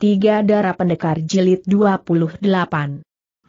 Tiga Darah Pendekar Jilid 28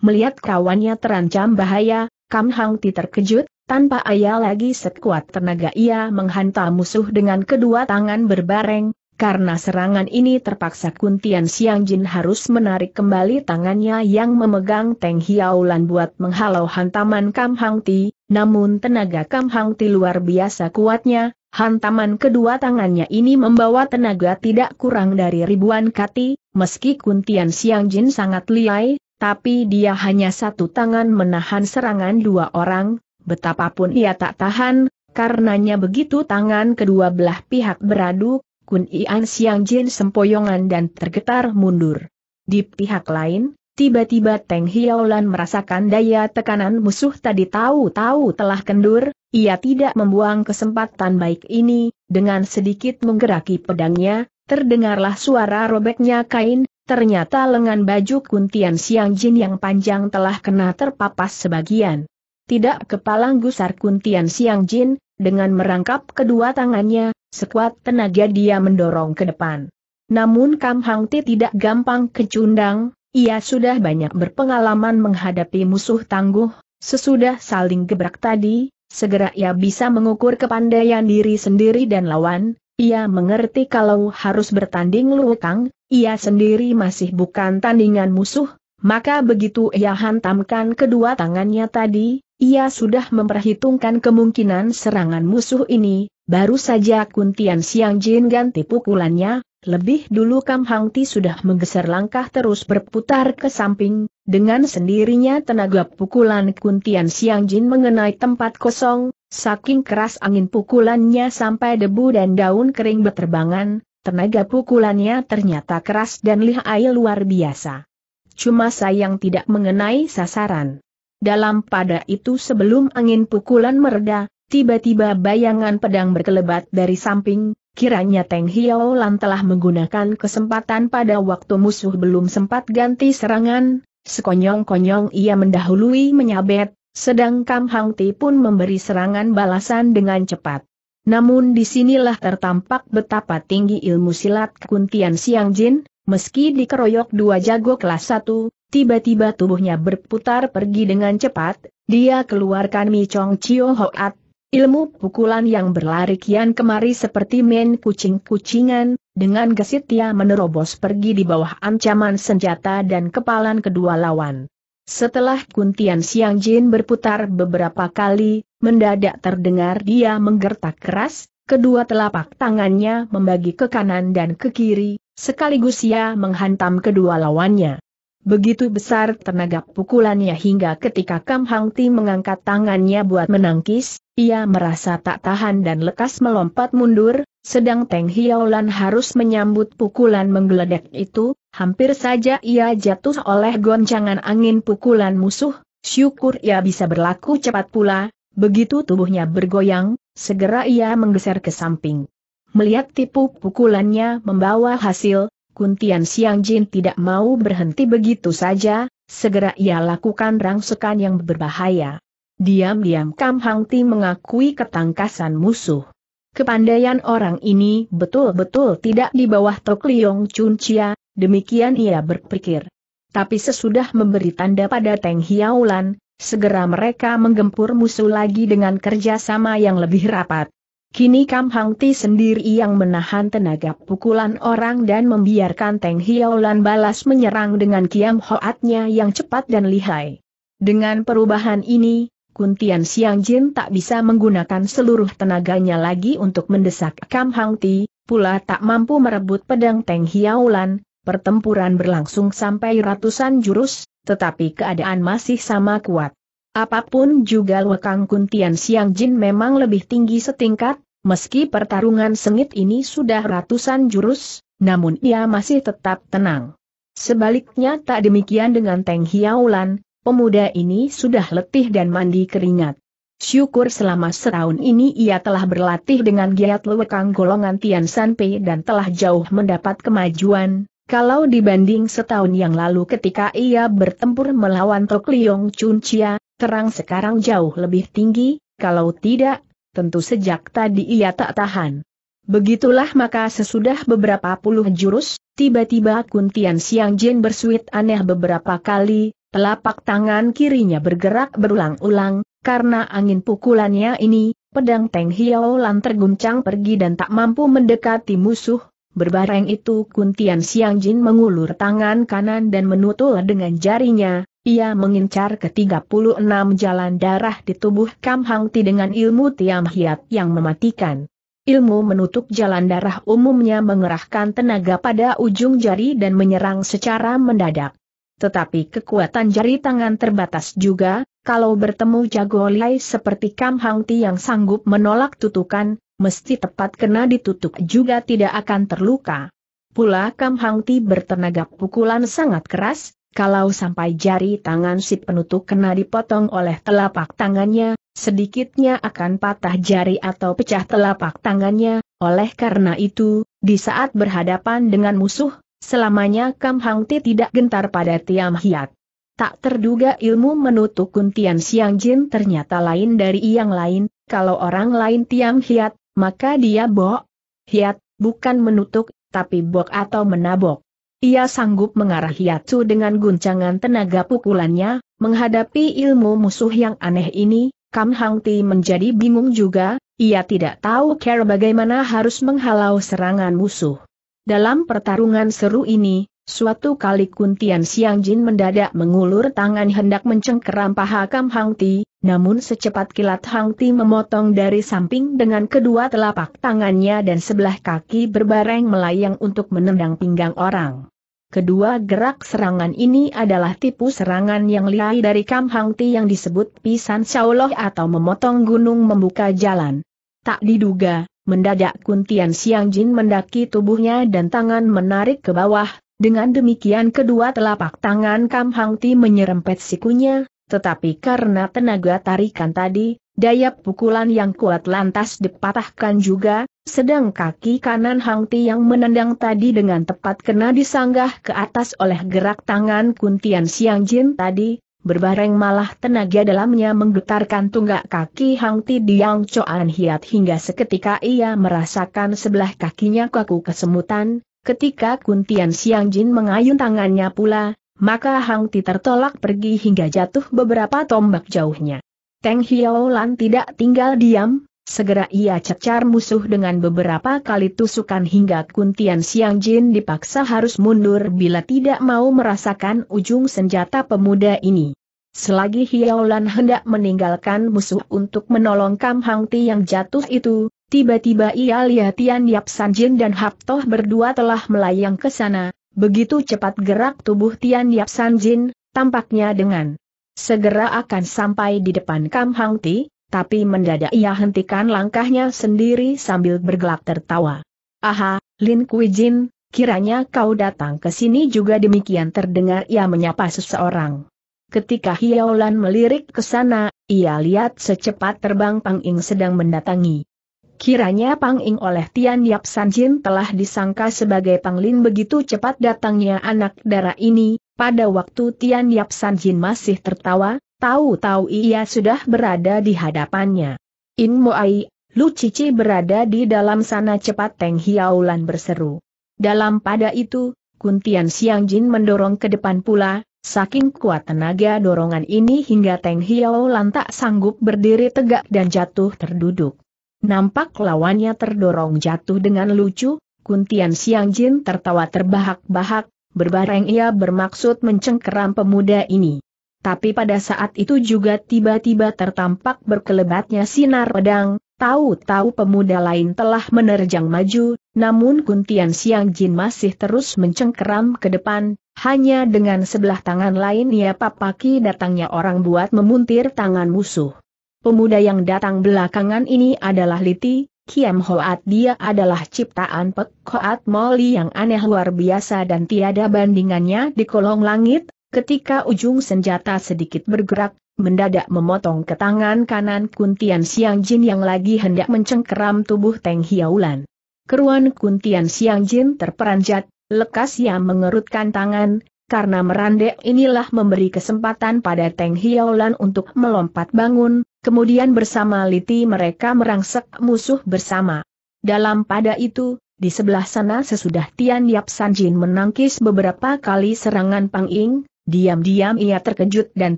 Melihat kawannya terancam bahaya, Kam Hang Ti terkejut, tanpa ayah lagi sekuat tenaga ia menghantam musuh dengan kedua tangan berbareng, karena serangan ini terpaksa Kuntian Siang Jin harus menarik kembali tangannya yang memegang Teng Hiaulan buat menghalau hantaman Kam Hang Ti, namun tenaga Kam Hang Ti luar biasa kuatnya, hantaman kedua tangannya ini membawa tenaga tidak kurang dari ribuan kati, meski Kuntian Siang Jin sangat liai, tapi dia hanya satu tangan menahan serangan dua orang, betapapun ia tak tahan, karenanya begitu tangan kedua belah pihak beradu, Kun Ian Siang Jin sempoyongan dan tergetar mundur. Di pihak lain, tiba-tiba Teng Hiaolan merasakan daya tekanan musuh tadi tahu-tahu telah kendur, ia tidak membuang kesempatan baik ini, dengan sedikit menggeraki pedangnya, terdengarlah suara robeknya kain, ternyata lengan baju Kuntian Siang Jin yang panjang telah kena terpapas sebagian. Tidak kepalang gusar Kuntian Siang Jin, dengan merangkap kedua tangannya, sekuat tenaga dia mendorong ke depan. Namun Kam Hang Ti tidak gampang kecundang, ia sudah banyak berpengalaman menghadapi musuh tangguh, sesudah saling gebrak tadi, segera ia bisa mengukur kepandaian diri sendiri dan lawan, ia mengerti kalau harus bertanding lukang, ia sendiri masih bukan tandingan musuh, maka begitu ia hantamkan kedua tangannya tadi, ia sudah memperhitungkan kemungkinan serangan musuh ini, baru saja Kuntian Siang Jin ganti pukulannya, lebih dulu Kam Hang Ti sudah menggeser langkah terus berputar ke samping, dengan sendirinya tenaga pukulan Kuntian Siang Jin mengenai tempat kosong, saking keras angin pukulannya sampai debu dan daun kering berterbangan, tenaga pukulannya ternyata keras dan lihai luar biasa. Cuma sayang tidak mengenai sasaran. Dalam pada itu sebelum angin pukulan mereda, tiba-tiba bayangan pedang berkelebat dari samping, kiranya Teng Hiao Lan telah menggunakan kesempatan pada waktu musuh belum sempat ganti serangan, sekonyong-konyong ia mendahului menyabet, sedang Kam Hang Ti pun memberi serangan balasan dengan cepat. Namun disinilah tertampak betapa tinggi ilmu silat kekuntian Siang Jin, meski dikeroyok dua jago kelas satu. Tiba-tiba tubuhnya berputar pergi dengan cepat, dia keluarkan Mi Chong Chio Hoat, ilmu pukulan yang berlari kian kemari seperti main kucing-kucingan, dengan gesit ia menerobos pergi di bawah ancaman senjata dan kepalan kedua lawan. Setelah Kuntian Siang Jin berputar beberapa kali, mendadak terdengar dia menggertak keras, kedua telapak tangannya membagi ke kanan dan ke kiri, sekaligus ia menghantam kedua lawannya. Begitu besar tenaga pukulannya hingga ketika Kam Hang Ti mengangkat tangannya buat menangkis, ia merasa tak tahan dan lekas melompat mundur, sedang Teng Hiaolan harus menyambut pukulan menggeledek itu, hampir saja ia jatuh oleh goncangan angin pukulan musuh, syukur ia bisa berlaku cepat pula, begitu tubuhnya bergoyang, segera ia menggeser ke samping. Melihat tipu pukulannya membawa hasil, Kuntian Siang Jin tidak mau berhenti begitu saja, segera ia lakukan rangsekan yang berbahaya. Diam-diam Kam Hang Ti mengakui ketangkasan musuh. Kepandaian orang ini betul-betul tidak di bawah Tok Liong Chun Chia, demikian ia berpikir. Tapi sesudah memberi tanda pada Teng Hiaulan, segera mereka menggempur musuh lagi dengan kerjasama yang lebih rapat. Kini Kam Hang Ti sendiri yang menahan tenaga pukulan orang dan membiarkan Teng Hiaulan balas menyerang dengan kiam hoatnya yang cepat dan lihai. Dengan perubahan ini, Kuntian Siang Jin tak bisa menggunakan seluruh tenaganya lagi untuk mendesak Kam Hang Ti, pula tak mampu merebut pedang Teng Hiaulan. pertempuran berlangsung sampai ratusan jurus, tetapi keadaan masih sama kuat. Apapun juga Lekang Kuntian Siang Jin memang lebih tinggi setingkat, meski pertarungan sengit ini sudah ratusan jurus, namun ia masih tetap tenang. Sebaliknya tak demikian dengan Teng Hiaulan, pemuda ini sudah letih dan mandi keringat. Syukur selama setahun ini ia telah berlatih dengan giat lewekang golongan Tian Sanpei dan telah jauh mendapat kemajuan, kalau dibanding setahun yang lalu ketika ia bertempur melawan Tok Liong Chun Chia, terang sekarang jauh lebih tinggi, kalau tidak, tentu sejak tadi ia tak tahan. Begitulah maka sesudah beberapa puluh jurus, tiba-tiba Kuntian Siang Jin bersuit aneh beberapa kali, telapak tangan kirinya bergerak berulang-ulang, karena angin pukulannya ini, pedang Teng Hiao Lan terguncang pergi dan tak mampu mendekati musuh, Berbareng itu Kuntian Siang Jin mengulur tangan kanan dan menutul dengan jarinya, ia mengincar ke-36 jalan darah di tubuh Kam Hang Ti dengan ilmu Tiam Hiat yang mematikan. Ilmu menutup jalan darah umumnya mengerahkan tenaga pada ujung jari dan menyerang secara mendadak. Tetapi kekuatan jari tangan terbatas juga, kalau bertemu jago liai seperti Kam Hang Ti yang sanggup menolak tutukan, mesti tepat kena ditutup juga tidak akan terluka. Pula Kam Hang Ti bertenaga pukulan sangat keras, kalau sampai jari tangan si penutup kena dipotong oleh telapak tangannya, sedikitnya akan patah jari atau pecah telapak tangannya, oleh karena itu, di saat berhadapan dengan musuh, selamanya Kam Hang Ti tidak gentar pada Tiam Hiat. Tak terduga ilmu menutup kuntian Siang Jin ternyata lain dari yang lain, kalau orang lain Tiam Hiat, maka dia bok. Hiat, bukan menutup, tapi bok atau menabok. Ia sanggup mengarah Yatsu dengan guncangan tenaga pukulannya, menghadapi ilmu musuh yang aneh ini, Kam Hang Ti menjadi bingung juga, ia tidak tahu cara bagaimana harus menghalau serangan musuh. Dalam pertarungan seru ini, suatu kali Kuntian Siang Jin mendadak mengulur tangan hendak mencengkeram paha Kam Hang Ti, namun secepat kilat Hang Ti memotong dari samping dengan kedua telapak tangannya dan sebelah kaki berbareng melayang untuk menendang pinggang orang. Kedua gerak serangan ini adalah tipu serangan yang lihai dari Kam Hang Ti yang disebut pisan Shaoloh atau memotong gunung membuka jalan. Tak diduga, mendadak Kuntian Siang Jin mendaki tubuhnya dan tangan menarik ke bawah, dengan demikian kedua telapak tangan Kam Hang Ti menyerempet sikunya, tetapi karena tenaga tarikan tadi, daya pukulan yang kuat lantas dipatahkan juga, sedang kaki kanan Hang Ti yang menendang tadi dengan tepat kena disanggah ke atas oleh gerak tangan Kuntian Siang Jin tadi, berbareng malah tenaga dalamnya menggetarkan tunggak kaki Hang Ti di Yang Coan Hiat hingga seketika ia merasakan sebelah kakinya kaku kesemutan, ketika Kuntian Siang Jin mengayun tangannya pula, maka Hang Ti tertolak pergi hingga jatuh beberapa tombak jauhnya. Teng Lan tidak tinggal diam, Segera ia cecar musuh dengan beberapa kali tusukan hingga Kuntian Siang Jin dipaksa harus mundur bila tidak mau merasakan ujung senjata pemuda ini. Selagi Hiaolan hendak meninggalkan musuh untuk menolong Kam Hang Ti yang jatuh itu, tiba-tiba ia lihat Tian Yap San Jin dan Hap Toh berdua telah melayang ke sana. Begitu cepat gerak tubuh Tian Yap San Jin, tampaknya dengan segera akan sampai di depan Kam Hang Ti, tapi mendadak ia hentikan langkahnya sendiri sambil bergelak tertawa. Aha, Lin Kuijin, kiranya kau datang ke sini juga demikian terdengar ia menyapa seseorang. Ketika Hiaolan melirik ke sana, ia lihat secepat terbang Pang Ing sedang mendatangi. Kiranya Pang Ing oleh Tian Yap Jin telah disangka sebagai Panglin begitu cepat datangnya anak darah ini, pada waktu Tian Yap Jin masih tertawa, Tahu-tahu ia sudah berada di hadapannya. In Moai, Lu Cici berada di dalam sana cepat Teng Hiaulan berseru. Dalam pada itu, Kuntian Siang Jin mendorong ke depan pula, saking kuat tenaga dorongan ini hingga Teng Hiaulan tak sanggup berdiri tegak dan jatuh terduduk. Nampak lawannya terdorong jatuh dengan lucu, Kuntian Siang Jin tertawa terbahak-bahak, berbareng ia bermaksud mencengkeram pemuda ini. Tapi pada saat itu juga tiba-tiba tertampak berkelebatnya sinar pedang, tahu-tahu pemuda lain telah menerjang maju, namun Kuntian Siang Jin masih terus mencengkeram ke depan, hanya dengan sebelah tangan lain ia papaki datangnya orang buat memuntir tangan musuh. Pemuda yang datang belakangan ini adalah Liti, Kiam Hoat dia adalah ciptaan Pek Hoat Moli yang aneh luar biasa dan tiada bandingannya di kolong langit, Ketika ujung senjata sedikit bergerak, mendadak memotong ke tangan kanan Kuntian Siang Jin yang lagi hendak mencengkeram tubuh Teng Hiaulan. Keruan Kuntian Siang Jin terperanjat, lekas ia mengerutkan tangan, karena merandek inilah memberi kesempatan pada Teng Hiaulan untuk melompat bangun, kemudian bersama Liti mereka merangsek musuh bersama. Dalam pada itu, di sebelah sana sesudah Tian Yap Sanjin menangkis beberapa kali serangan Pang Ing, Diam-diam ia terkejut dan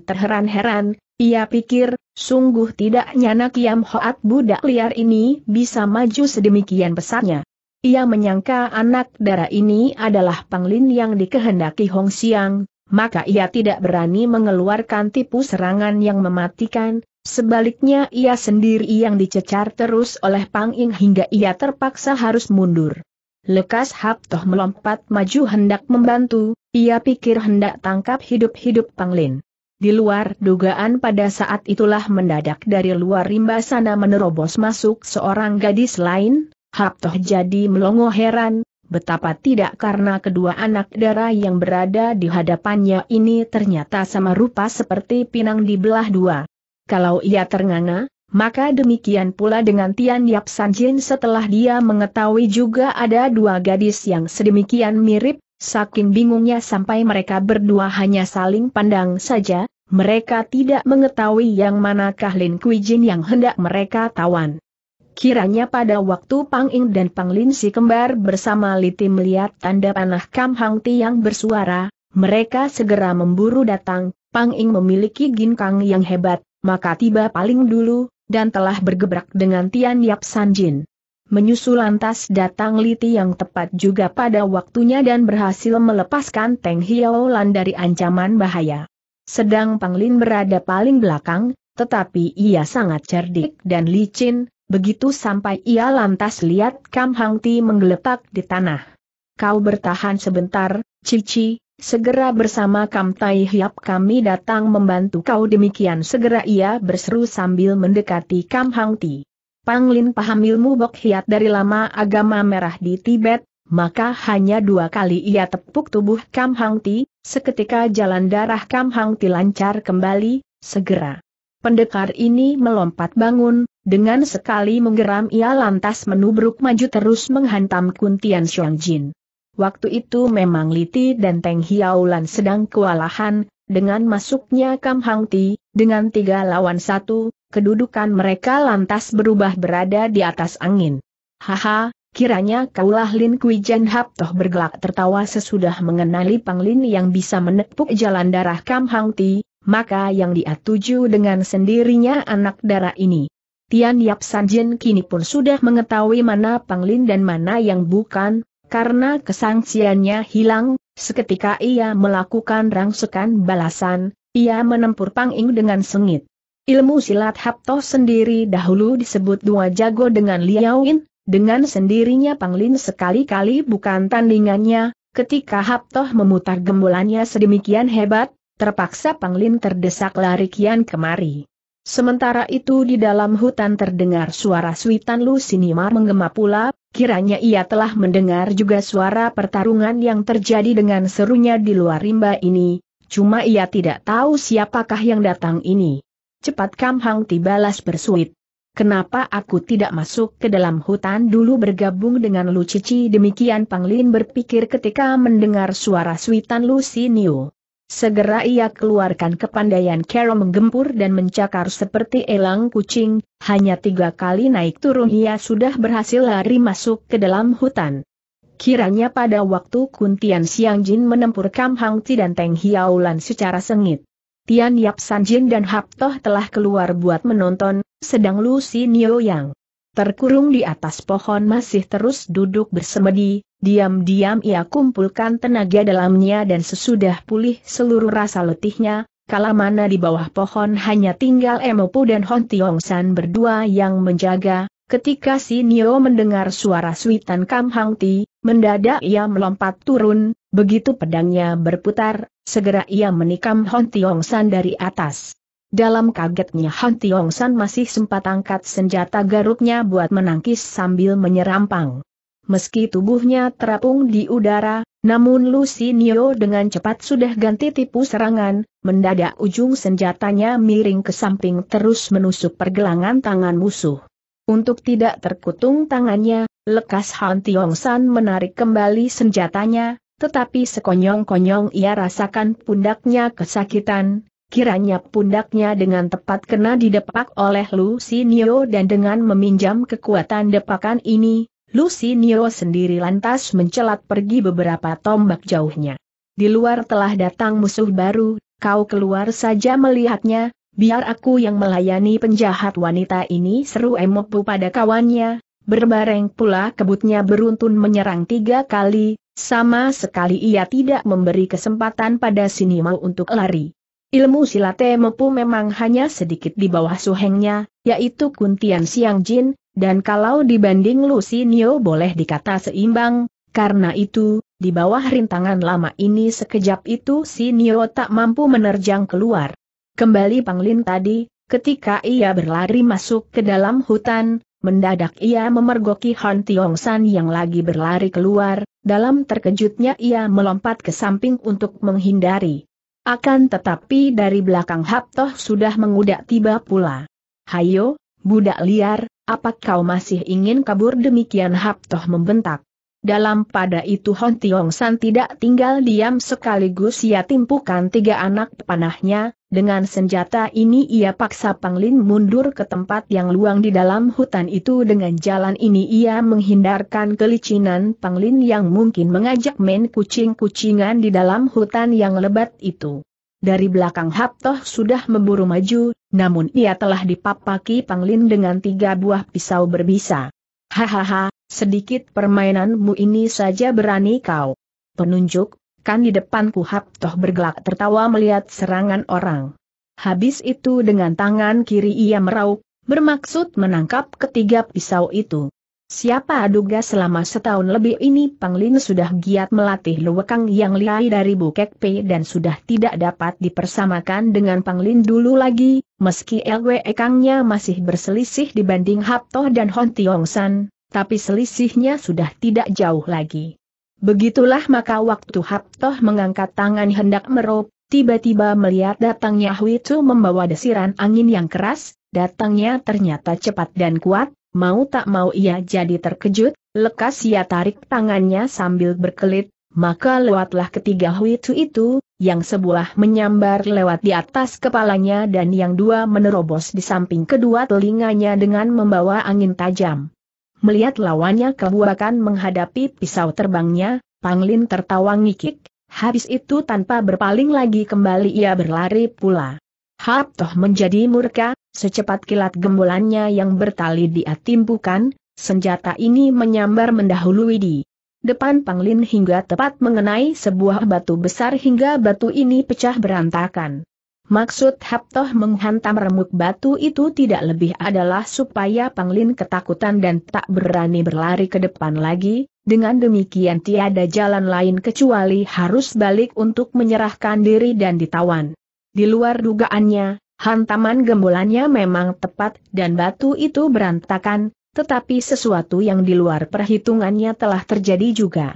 terheran-heran, ia pikir, sungguh tidak nyana Kiam Hoat budak liar ini bisa maju sedemikian besarnya. Ia menyangka anak darah ini adalah Panglin yang dikehendaki Hong Siang, maka ia tidak berani mengeluarkan tipu serangan yang mematikan, sebaliknya ia sendiri yang dicecar terus oleh Pang Ing hingga ia terpaksa harus mundur. Lekas Haptoh melompat maju hendak membantu, ia pikir hendak tangkap hidup-hidup Panglin. Di luar dugaan pada saat itulah mendadak dari luar rimba sana menerobos masuk seorang gadis lain, Haptoh jadi melongo heran, betapa tidak karena kedua anak darah yang berada di hadapannya ini ternyata sama rupa seperti pinang di belah dua. Kalau ia ternganga, maka demikian pula dengan Tian Yap San Jin setelah dia mengetahui juga ada dua gadis yang sedemikian mirip, saking bingungnya sampai mereka berdua hanya saling pandang saja, mereka tidak mengetahui yang manakah Lin Kui Jin yang hendak mereka tawan. Kiranya pada waktu Pang Ing dan Pang Lin si kembar bersama Liti melihat tanda panah Kam Hang Ti yang bersuara, mereka segera memburu datang, Pang Ing memiliki ginkang yang hebat, maka tiba paling dulu, dan telah bergebrak dengan Tian Yap Sanjin. Menyusul lantas datang Liti yang tepat juga pada waktunya dan berhasil melepaskan Teng Lan dari ancaman bahaya. Sedang Panglin berada paling belakang, tetapi ia sangat cerdik dan licin, begitu sampai ia lantas lihat Kam Hang menggeletak di tanah. Kau bertahan sebentar, Cici, Segera bersama Kam Tai Hiap kami datang membantu kau demikian segera ia berseru sambil mendekati Kam Hang Ti. Panglin paham ilmu Bok Hiat dari lama agama merah di Tibet, maka hanya dua kali ia tepuk tubuh Kam Hang Ti, seketika jalan darah Kam Hang Ti lancar kembali, segera. Pendekar ini melompat bangun, dengan sekali menggeram ia lantas menubruk maju terus menghantam Kuntian Xiong Jin. Waktu itu memang Liti dan Teng Hiaulan sedang kewalahan, dengan masuknya Kam Hang Ti, dengan tiga lawan satu, kedudukan mereka lantas berubah berada di atas angin. Haha, kiranya kaulah Lin Kui Jan Hap Toh bergelak tertawa sesudah mengenali Pang Lin yang bisa menepuk jalan darah Kam Hang Ti, maka yang dia tuju dengan sendirinya anak darah ini. Tian Yap San Sanjin kini pun sudah mengetahui mana Pang Lin dan mana yang bukan, karena kesangsiannya hilang, seketika ia melakukan rangsekan balasan, ia menempur panging dengan sengit. Ilmu silat Hapto sendiri dahulu disebut dua jago dengan Liaoin, dengan sendirinya Panglin sekali-kali bukan tandingannya, ketika Hapto memutar gembolannya sedemikian hebat, terpaksa Panglin terdesak lari kian kemari. Sementara itu di dalam hutan terdengar suara Switan Sinimar menggema pula, kiranya ia telah mendengar juga suara pertarungan yang terjadi dengan serunya di luar rimba ini, cuma ia tidak tahu siapakah yang datang ini. Cepat Kam Hang tibalas bersuit. Kenapa aku tidak masuk ke dalam hutan dulu bergabung dengan Lu Cici demikian Panglin berpikir ketika mendengar suara Switan Lusinio. Segera ia keluarkan kepandaian Carol menggempur dan mencakar seperti elang kucing, hanya tiga kali naik turun ia sudah berhasil lari masuk ke dalam hutan. Kiranya pada waktu Kuntian Siang Jin menempur Kam Hang Ti dan Teng Hiaulan secara sengit. Tian Yap San Jin dan Hap Toh telah keluar buat menonton, sedang Lu Si Nio Yang terkurung di atas pohon masih terus duduk bersemedi, Diam-diam ia kumpulkan tenaga dalamnya dan sesudah pulih seluruh rasa letihnya, kala mana di bawah pohon hanya tinggal Emopu dan Hon Tiong San berdua yang menjaga, ketika si Nio mendengar suara suitan Kam Hang Ti, mendadak ia melompat turun, begitu pedangnya berputar, segera ia menikam Hon Tiong San dari atas. Dalam kagetnya Han Tiong San masih sempat angkat senjata garuknya buat menangkis sambil menyerampang. Meski tubuhnya terapung di udara, namun Lucy Nio dengan cepat sudah ganti tipu serangan, mendadak ujung senjatanya miring ke samping terus menusuk pergelangan tangan musuh. Untuk tidak terkutung tangannya, lekas Han Tiong San menarik kembali senjatanya, tetapi sekonyong-konyong ia rasakan pundaknya kesakitan, Kiranya pundaknya dengan tepat kena didepak oleh Lucy Nio dan dengan meminjam kekuatan depakan ini, Lucy Nio sendiri lantas mencelat pergi beberapa tombak jauhnya. Di luar telah datang musuh baru, kau keluar saja melihatnya, biar aku yang melayani penjahat wanita ini seru Emopu pada kawannya, berbareng pula kebutnya beruntun menyerang tiga kali, sama sekali ia tidak memberi kesempatan pada Sinimau untuk lari. Ilmu silat Emopu memang hanya sedikit di bawah suhengnya, yaitu Kuntian Siang Jin, dan kalau dibanding Lucinio boleh dikata seimbang, karena itu, di bawah rintangan lama ini sekejap itu si Nio tak mampu menerjang keluar. Kembali Panglin tadi, ketika ia berlari masuk ke dalam hutan, mendadak ia memergoki Han Tiong San yang lagi berlari keluar, dalam terkejutnya ia melompat ke samping untuk menghindari. Akan tetapi dari belakang Hap sudah mengudak tiba pula. Hayo, Budak liar, apa kau masih ingin kabur demikian Haptoh membentak. Dalam pada itu Hon Tiong San tidak tinggal diam sekaligus ia timpukan tiga anak panahnya, dengan senjata ini ia paksa Panglin mundur ke tempat yang luang di dalam hutan itu dengan jalan ini ia menghindarkan kelicinan Panglin yang mungkin mengajak main kucing-kucingan di dalam hutan yang lebat itu. Dari belakang Haptoh sudah memburu maju, namun ia telah dipapaki Panglin dengan tiga buah pisau berbisa. Hahaha, sedikit permainanmu ini saja berani kau. Penunjuk, kan di depanku Haptoh bergelak tertawa melihat serangan orang. Habis itu dengan tangan kiri ia meraup, bermaksud menangkap ketiga pisau itu. Siapa aduga selama setahun lebih ini Pang Lin sudah giat melatih luwekang yang liai dari Bukek P dan sudah tidak dapat dipersamakan dengan Pang Lin dulu lagi, meski LWE Kangnya masih berselisih dibanding Hapto dan Hon Tiong San, tapi selisihnya sudah tidak jauh lagi. Begitulah maka waktu Hapto mengangkat tangan hendak merop, tiba-tiba melihat datangnya Hui membawa desiran angin yang keras, datangnya ternyata cepat dan kuat, Mau tak mau ia jadi terkejut, lekas ia tarik tangannya sambil berkelit, maka lewatlah ketiga huitu itu, yang sebuah menyambar lewat di atas kepalanya dan yang dua menerobos di samping kedua telinganya dengan membawa angin tajam. Melihat lawannya kebuakan menghadapi pisau terbangnya, Panglin tertawa ngikik, habis itu tanpa berpaling lagi kembali ia berlari pula. Hap Toh menjadi murka, Secepat kilat gembolannya yang bertali dia timpukan, senjata ini menyambar mendahului di depan Panglin hingga tepat mengenai sebuah batu besar hingga batu ini pecah berantakan. Maksud Haptoh menghantam remuk batu itu tidak lebih adalah supaya Panglin ketakutan dan tak berani berlari ke depan lagi, dengan demikian tiada jalan lain kecuali harus balik untuk menyerahkan diri dan ditawan. Di luar dugaannya, Hantaman gembolannya memang tepat dan batu itu berantakan, tetapi sesuatu yang di luar perhitungannya telah terjadi juga.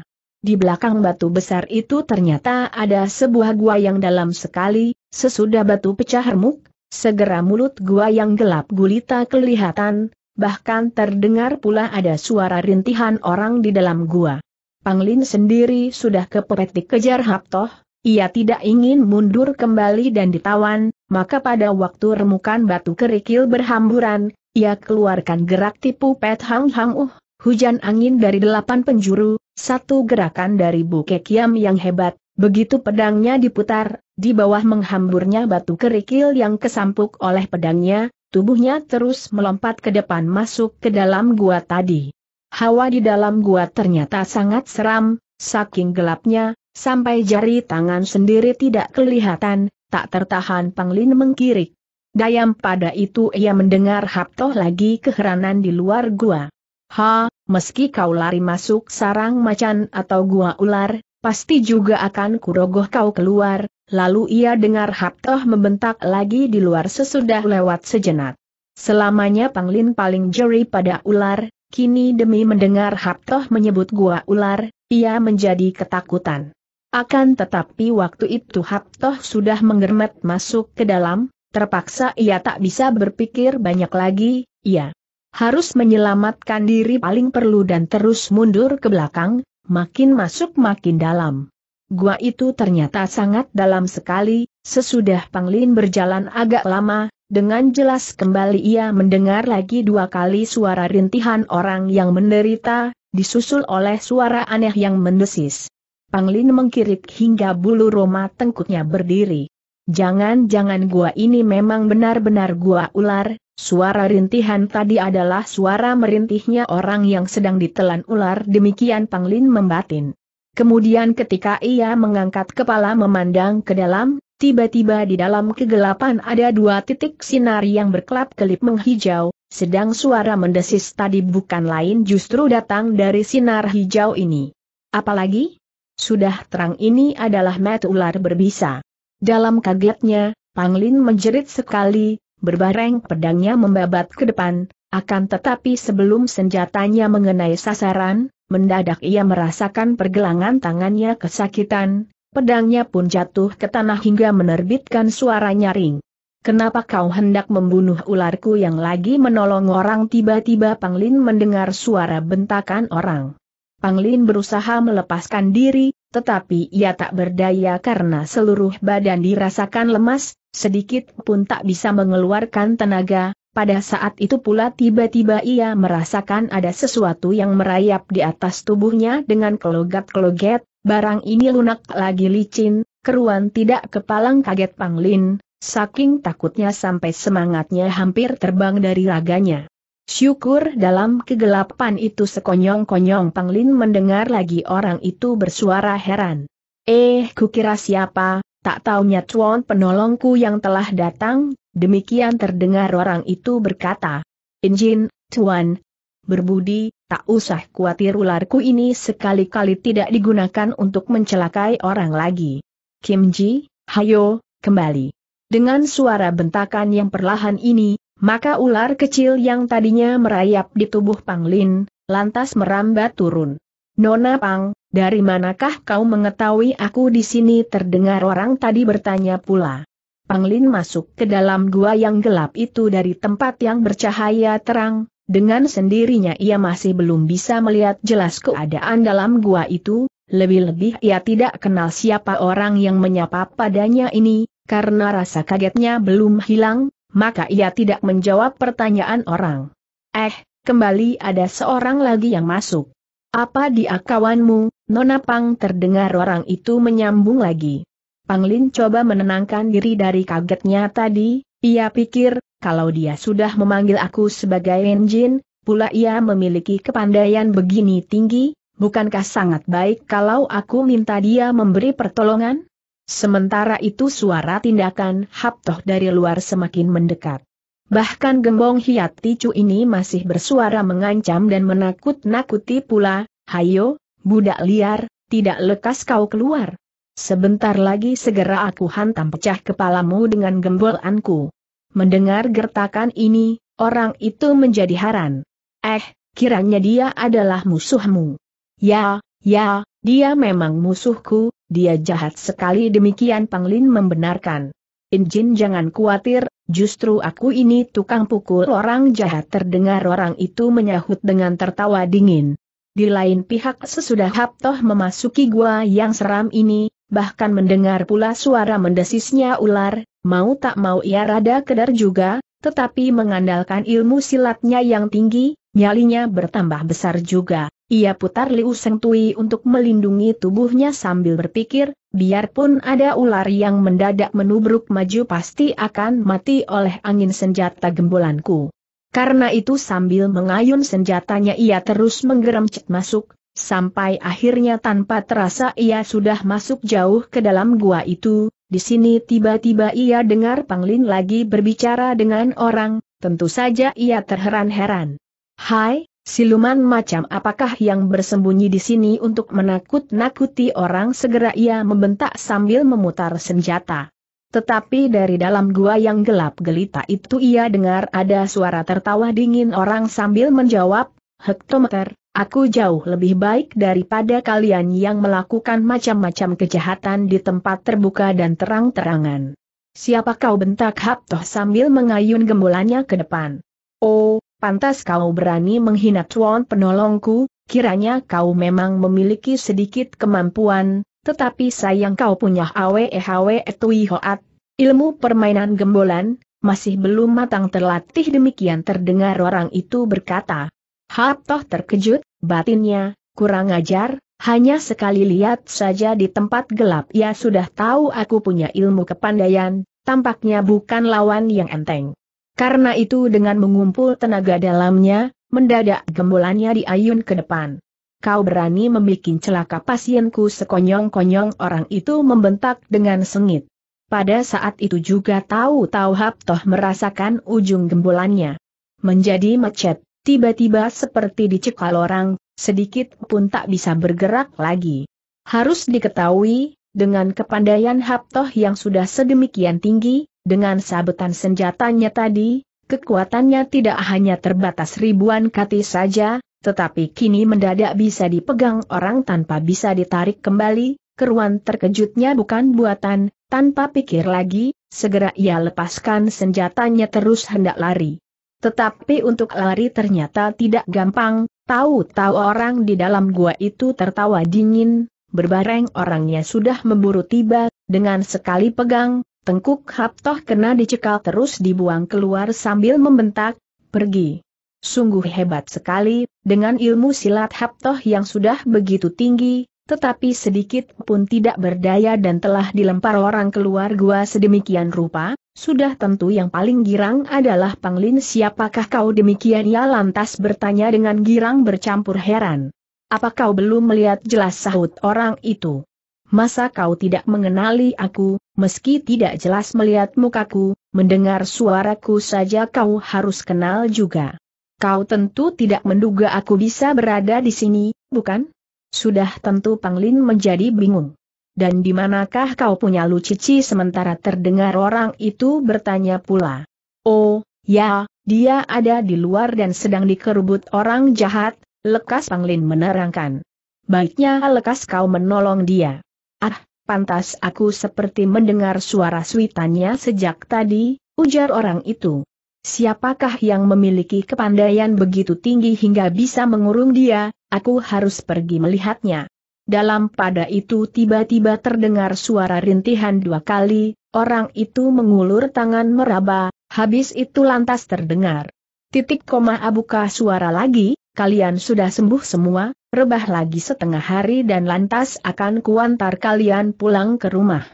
Di belakang batu besar itu ternyata ada sebuah gua yang dalam sekali, sesudah batu pecah remuk, segera mulut gua yang gelap gulita kelihatan, bahkan terdengar pula ada suara rintihan orang di dalam gua. Panglin sendiri sudah kepepet dikejar Haptoh, ia tidak ingin mundur kembali dan ditawan, maka pada waktu remukan batu kerikil berhamburan, ia keluarkan gerak tipu pet hang hang uh, hujan angin dari delapan penjuru, satu gerakan dari buke kiam yang hebat, begitu pedangnya diputar, di bawah menghamburnya batu kerikil yang kesampuk oleh pedangnya, tubuhnya terus melompat ke depan masuk ke dalam gua tadi. Hawa di dalam gua ternyata sangat seram, saking gelapnya, Sampai jari tangan sendiri tidak kelihatan, tak tertahan Panglin mengkirik. Dayam pada itu ia mendengar Haptoh lagi keheranan di luar gua. Ha, meski kau lari masuk sarang macan atau gua ular, pasti juga akan kurogoh kau keluar, lalu ia dengar Haptoh membentak lagi di luar sesudah lewat sejenak. Selamanya Panglin paling jeri pada ular, kini demi mendengar Haptoh menyebut gua ular, ia menjadi ketakutan. Akan tetapi waktu itu Haptoh sudah menggermet masuk ke dalam, terpaksa ia tak bisa berpikir banyak lagi, ia harus menyelamatkan diri paling perlu dan terus mundur ke belakang, makin masuk makin dalam. Gua itu ternyata sangat dalam sekali, sesudah Panglin berjalan agak lama, dengan jelas kembali ia mendengar lagi dua kali suara rintihan orang yang menderita, disusul oleh suara aneh yang mendesis. Panglin mengkirik hingga bulu roma tengkuknya berdiri. Jangan-jangan gua ini memang benar-benar gua ular, suara rintihan tadi adalah suara merintihnya orang yang sedang ditelan ular demikian Panglin membatin. Kemudian ketika ia mengangkat kepala memandang ke dalam, tiba-tiba di dalam kegelapan ada dua titik sinar yang berkelap-kelip menghijau, sedang suara mendesis tadi bukan lain justru datang dari sinar hijau ini. Apalagi? Sudah terang ini adalah mata ular berbisa. Dalam kagetnya, Panglin menjerit sekali, berbareng pedangnya membabat ke depan, akan tetapi sebelum senjatanya mengenai sasaran, mendadak ia merasakan pergelangan tangannya kesakitan, pedangnya pun jatuh ke tanah hingga menerbitkan suara nyaring. Kenapa kau hendak membunuh ularku yang lagi menolong orang tiba-tiba Panglin mendengar suara bentakan orang. Panglin berusaha melepaskan diri, tetapi ia tak berdaya karena seluruh badan dirasakan lemas, sedikit pun tak bisa mengeluarkan tenaga, pada saat itu pula tiba-tiba ia merasakan ada sesuatu yang merayap di atas tubuhnya dengan kelogat-keloget, barang ini lunak lagi licin, keruan tidak kepalang kaget Panglin, saking takutnya sampai semangatnya hampir terbang dari raganya. Syukur dalam kegelapan itu sekonyong-konyong Panglin mendengar lagi orang itu bersuara heran. Eh, kukira siapa, tak taunya cuan penolongku yang telah datang, demikian terdengar orang itu berkata. Injin, tuan, berbudi, tak usah khawatir ularku ini sekali-kali tidak digunakan untuk mencelakai orang lagi. Kim Ji, hayo, kembali. Dengan suara bentakan yang perlahan ini, maka ular kecil yang tadinya merayap di tubuh Panglin, lantas merambat turun. Nona Pang, dari manakah kau mengetahui aku di sini terdengar orang tadi bertanya pula. Panglin masuk ke dalam gua yang gelap itu dari tempat yang bercahaya terang, dengan sendirinya ia masih belum bisa melihat jelas keadaan dalam gua itu, lebih-lebih ia tidak kenal siapa orang yang menyapa padanya ini, karena rasa kagetnya belum hilang, maka ia tidak menjawab pertanyaan orang. Eh, kembali ada seorang lagi yang masuk. Apa dia kawanmu, Nona Pang terdengar orang itu menyambung lagi. Panglin coba menenangkan diri dari kagetnya tadi, ia pikir, kalau dia sudah memanggil aku sebagai Enjin, pula ia memiliki kepandaian begini tinggi, bukankah sangat baik kalau aku minta dia memberi pertolongan? Sementara itu suara tindakan Haptoh dari luar semakin mendekat. Bahkan gembong hiat ticu ini masih bersuara mengancam dan menakut-nakuti pula, Hayo, budak liar, tidak lekas kau keluar. Sebentar lagi segera aku hantam pecah kepalamu dengan gembolanku. Mendengar gertakan ini, orang itu menjadi haran. Eh, kiranya dia adalah musuhmu. Ya, ya, dia memang musuhku, dia jahat sekali demikian Panglin membenarkan. Injin jangan khawatir, justru aku ini tukang pukul orang jahat terdengar orang itu menyahut dengan tertawa dingin. Di lain pihak sesudah Haptoh memasuki gua yang seram ini, bahkan mendengar pula suara mendesisnya ular, mau tak mau ia rada kedar juga, tetapi mengandalkan ilmu silatnya yang tinggi, nyalinya bertambah besar juga. Ia putar Liu Seng Tui untuk melindungi tubuhnya sambil berpikir, biarpun ada ular yang mendadak menubruk maju pasti akan mati oleh angin senjata gembolanku. Karena itu sambil mengayun senjatanya ia terus menggeram cek masuk, sampai akhirnya tanpa terasa ia sudah masuk jauh ke dalam gua itu, di sini tiba-tiba ia dengar Panglin lagi berbicara dengan orang, tentu saja ia terheran-heran. Hai, Siluman macam apakah yang bersembunyi di sini untuk menakut-nakuti orang segera ia membentak sambil memutar senjata. Tetapi dari dalam gua yang gelap gelita itu ia dengar ada suara tertawa dingin orang sambil menjawab, Hektometer, aku jauh lebih baik daripada kalian yang melakukan macam-macam kejahatan di tempat terbuka dan terang-terangan. Siapa kau bentak Haptoh sambil mengayun gembolannya ke depan. Oh, Pantas kau berani menghina tuan penolongku, kiranya kau memang memiliki sedikit kemampuan, tetapi sayang kau punya awe-awe etui hoat, ilmu permainan gembolan, masih belum matang terlatih demikian terdengar orang itu berkata. Haptoh terkejut, batinnya, kurang ajar, hanya sekali lihat saja di tempat gelap ia sudah tahu aku punya ilmu kepandaian, tampaknya bukan lawan yang enteng. Karena itu dengan mengumpul tenaga dalamnya, mendadak gembolannya diayun ke depan. Kau berani membuat celaka pasienku sekonyong-konyong orang itu membentak dengan sengit. Pada saat itu juga tahu-tahu Haptoh merasakan ujung gembolannya. Menjadi macet, tiba-tiba seperti dicekal orang, sedikit pun tak bisa bergerak lagi. Harus diketahui, dengan kepandaian Haptoh yang sudah sedemikian tinggi, dengan sabetan senjatanya tadi, kekuatannya tidak hanya terbatas ribuan kati saja, tetapi kini mendadak bisa dipegang orang tanpa bisa ditarik kembali, keruan terkejutnya bukan buatan, tanpa pikir lagi, segera ia lepaskan senjatanya terus hendak lari. Tetapi untuk lari ternyata tidak gampang, tahu-tahu orang di dalam gua itu tertawa dingin, berbareng orangnya sudah memburu tiba, dengan sekali pegang, Tengkuk Haptoh kena dicekal terus dibuang keluar sambil membentak, pergi. Sungguh hebat sekali, dengan ilmu silat Haptoh yang sudah begitu tinggi, tetapi sedikit pun tidak berdaya dan telah dilempar orang keluar gua sedemikian rupa, sudah tentu yang paling girang adalah Panglin siapakah kau demikian ia lantas bertanya dengan girang bercampur heran. Apa kau belum melihat jelas sahut orang itu? masa kau tidak mengenali aku, meski tidak jelas melihat mukaku, mendengar suaraku saja kau harus kenal juga. Kau tentu tidak menduga aku bisa berada di sini, bukan? Sudah tentu Panglin menjadi bingung. Dan di manakah kau punya Lucici sementara terdengar orang itu bertanya pula. Oh, ya, dia ada di luar dan sedang dikerubut orang jahat, lekas Panglin menerangkan. Baiknya lekas kau menolong dia. Ah, pantas aku seperti mendengar suara suitannya sejak tadi, ujar orang itu. Siapakah yang memiliki kepandaian begitu tinggi hingga bisa mengurung dia, aku harus pergi melihatnya. Dalam pada itu tiba-tiba terdengar suara rintihan dua kali, orang itu mengulur tangan meraba, habis itu lantas terdengar. Titik koma abukah suara lagi, kalian sudah sembuh semua? rebah lagi setengah hari dan lantas akan kuantar kalian pulang ke rumah.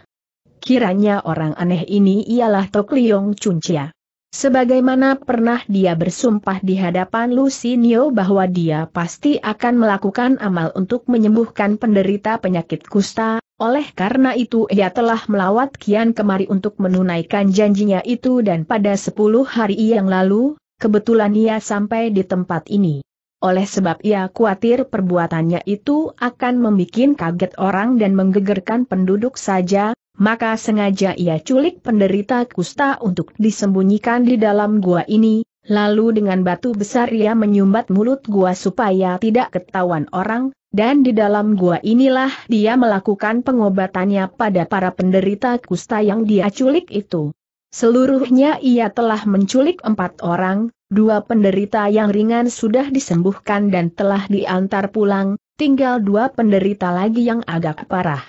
Kiranya orang aneh ini ialah Tok Liong Chuncia. Sebagaimana pernah dia bersumpah di hadapan Lucy Nio bahwa dia pasti akan melakukan amal untuk menyembuhkan penderita penyakit kusta, oleh karena itu ia telah melawat kian kemari untuk menunaikan janjinya itu dan pada sepuluh hari yang lalu, kebetulan ia sampai di tempat ini oleh sebab ia khawatir perbuatannya itu akan membuat kaget orang dan menggegerkan penduduk saja, maka sengaja ia culik penderita kusta untuk disembunyikan di dalam gua ini, lalu dengan batu besar ia menyumbat mulut gua supaya tidak ketahuan orang, dan di dalam gua inilah dia melakukan pengobatannya pada para penderita kusta yang dia culik itu. Seluruhnya ia telah menculik empat orang, dua penderita yang ringan sudah disembuhkan dan telah diantar pulang, tinggal dua penderita lagi yang agak parah.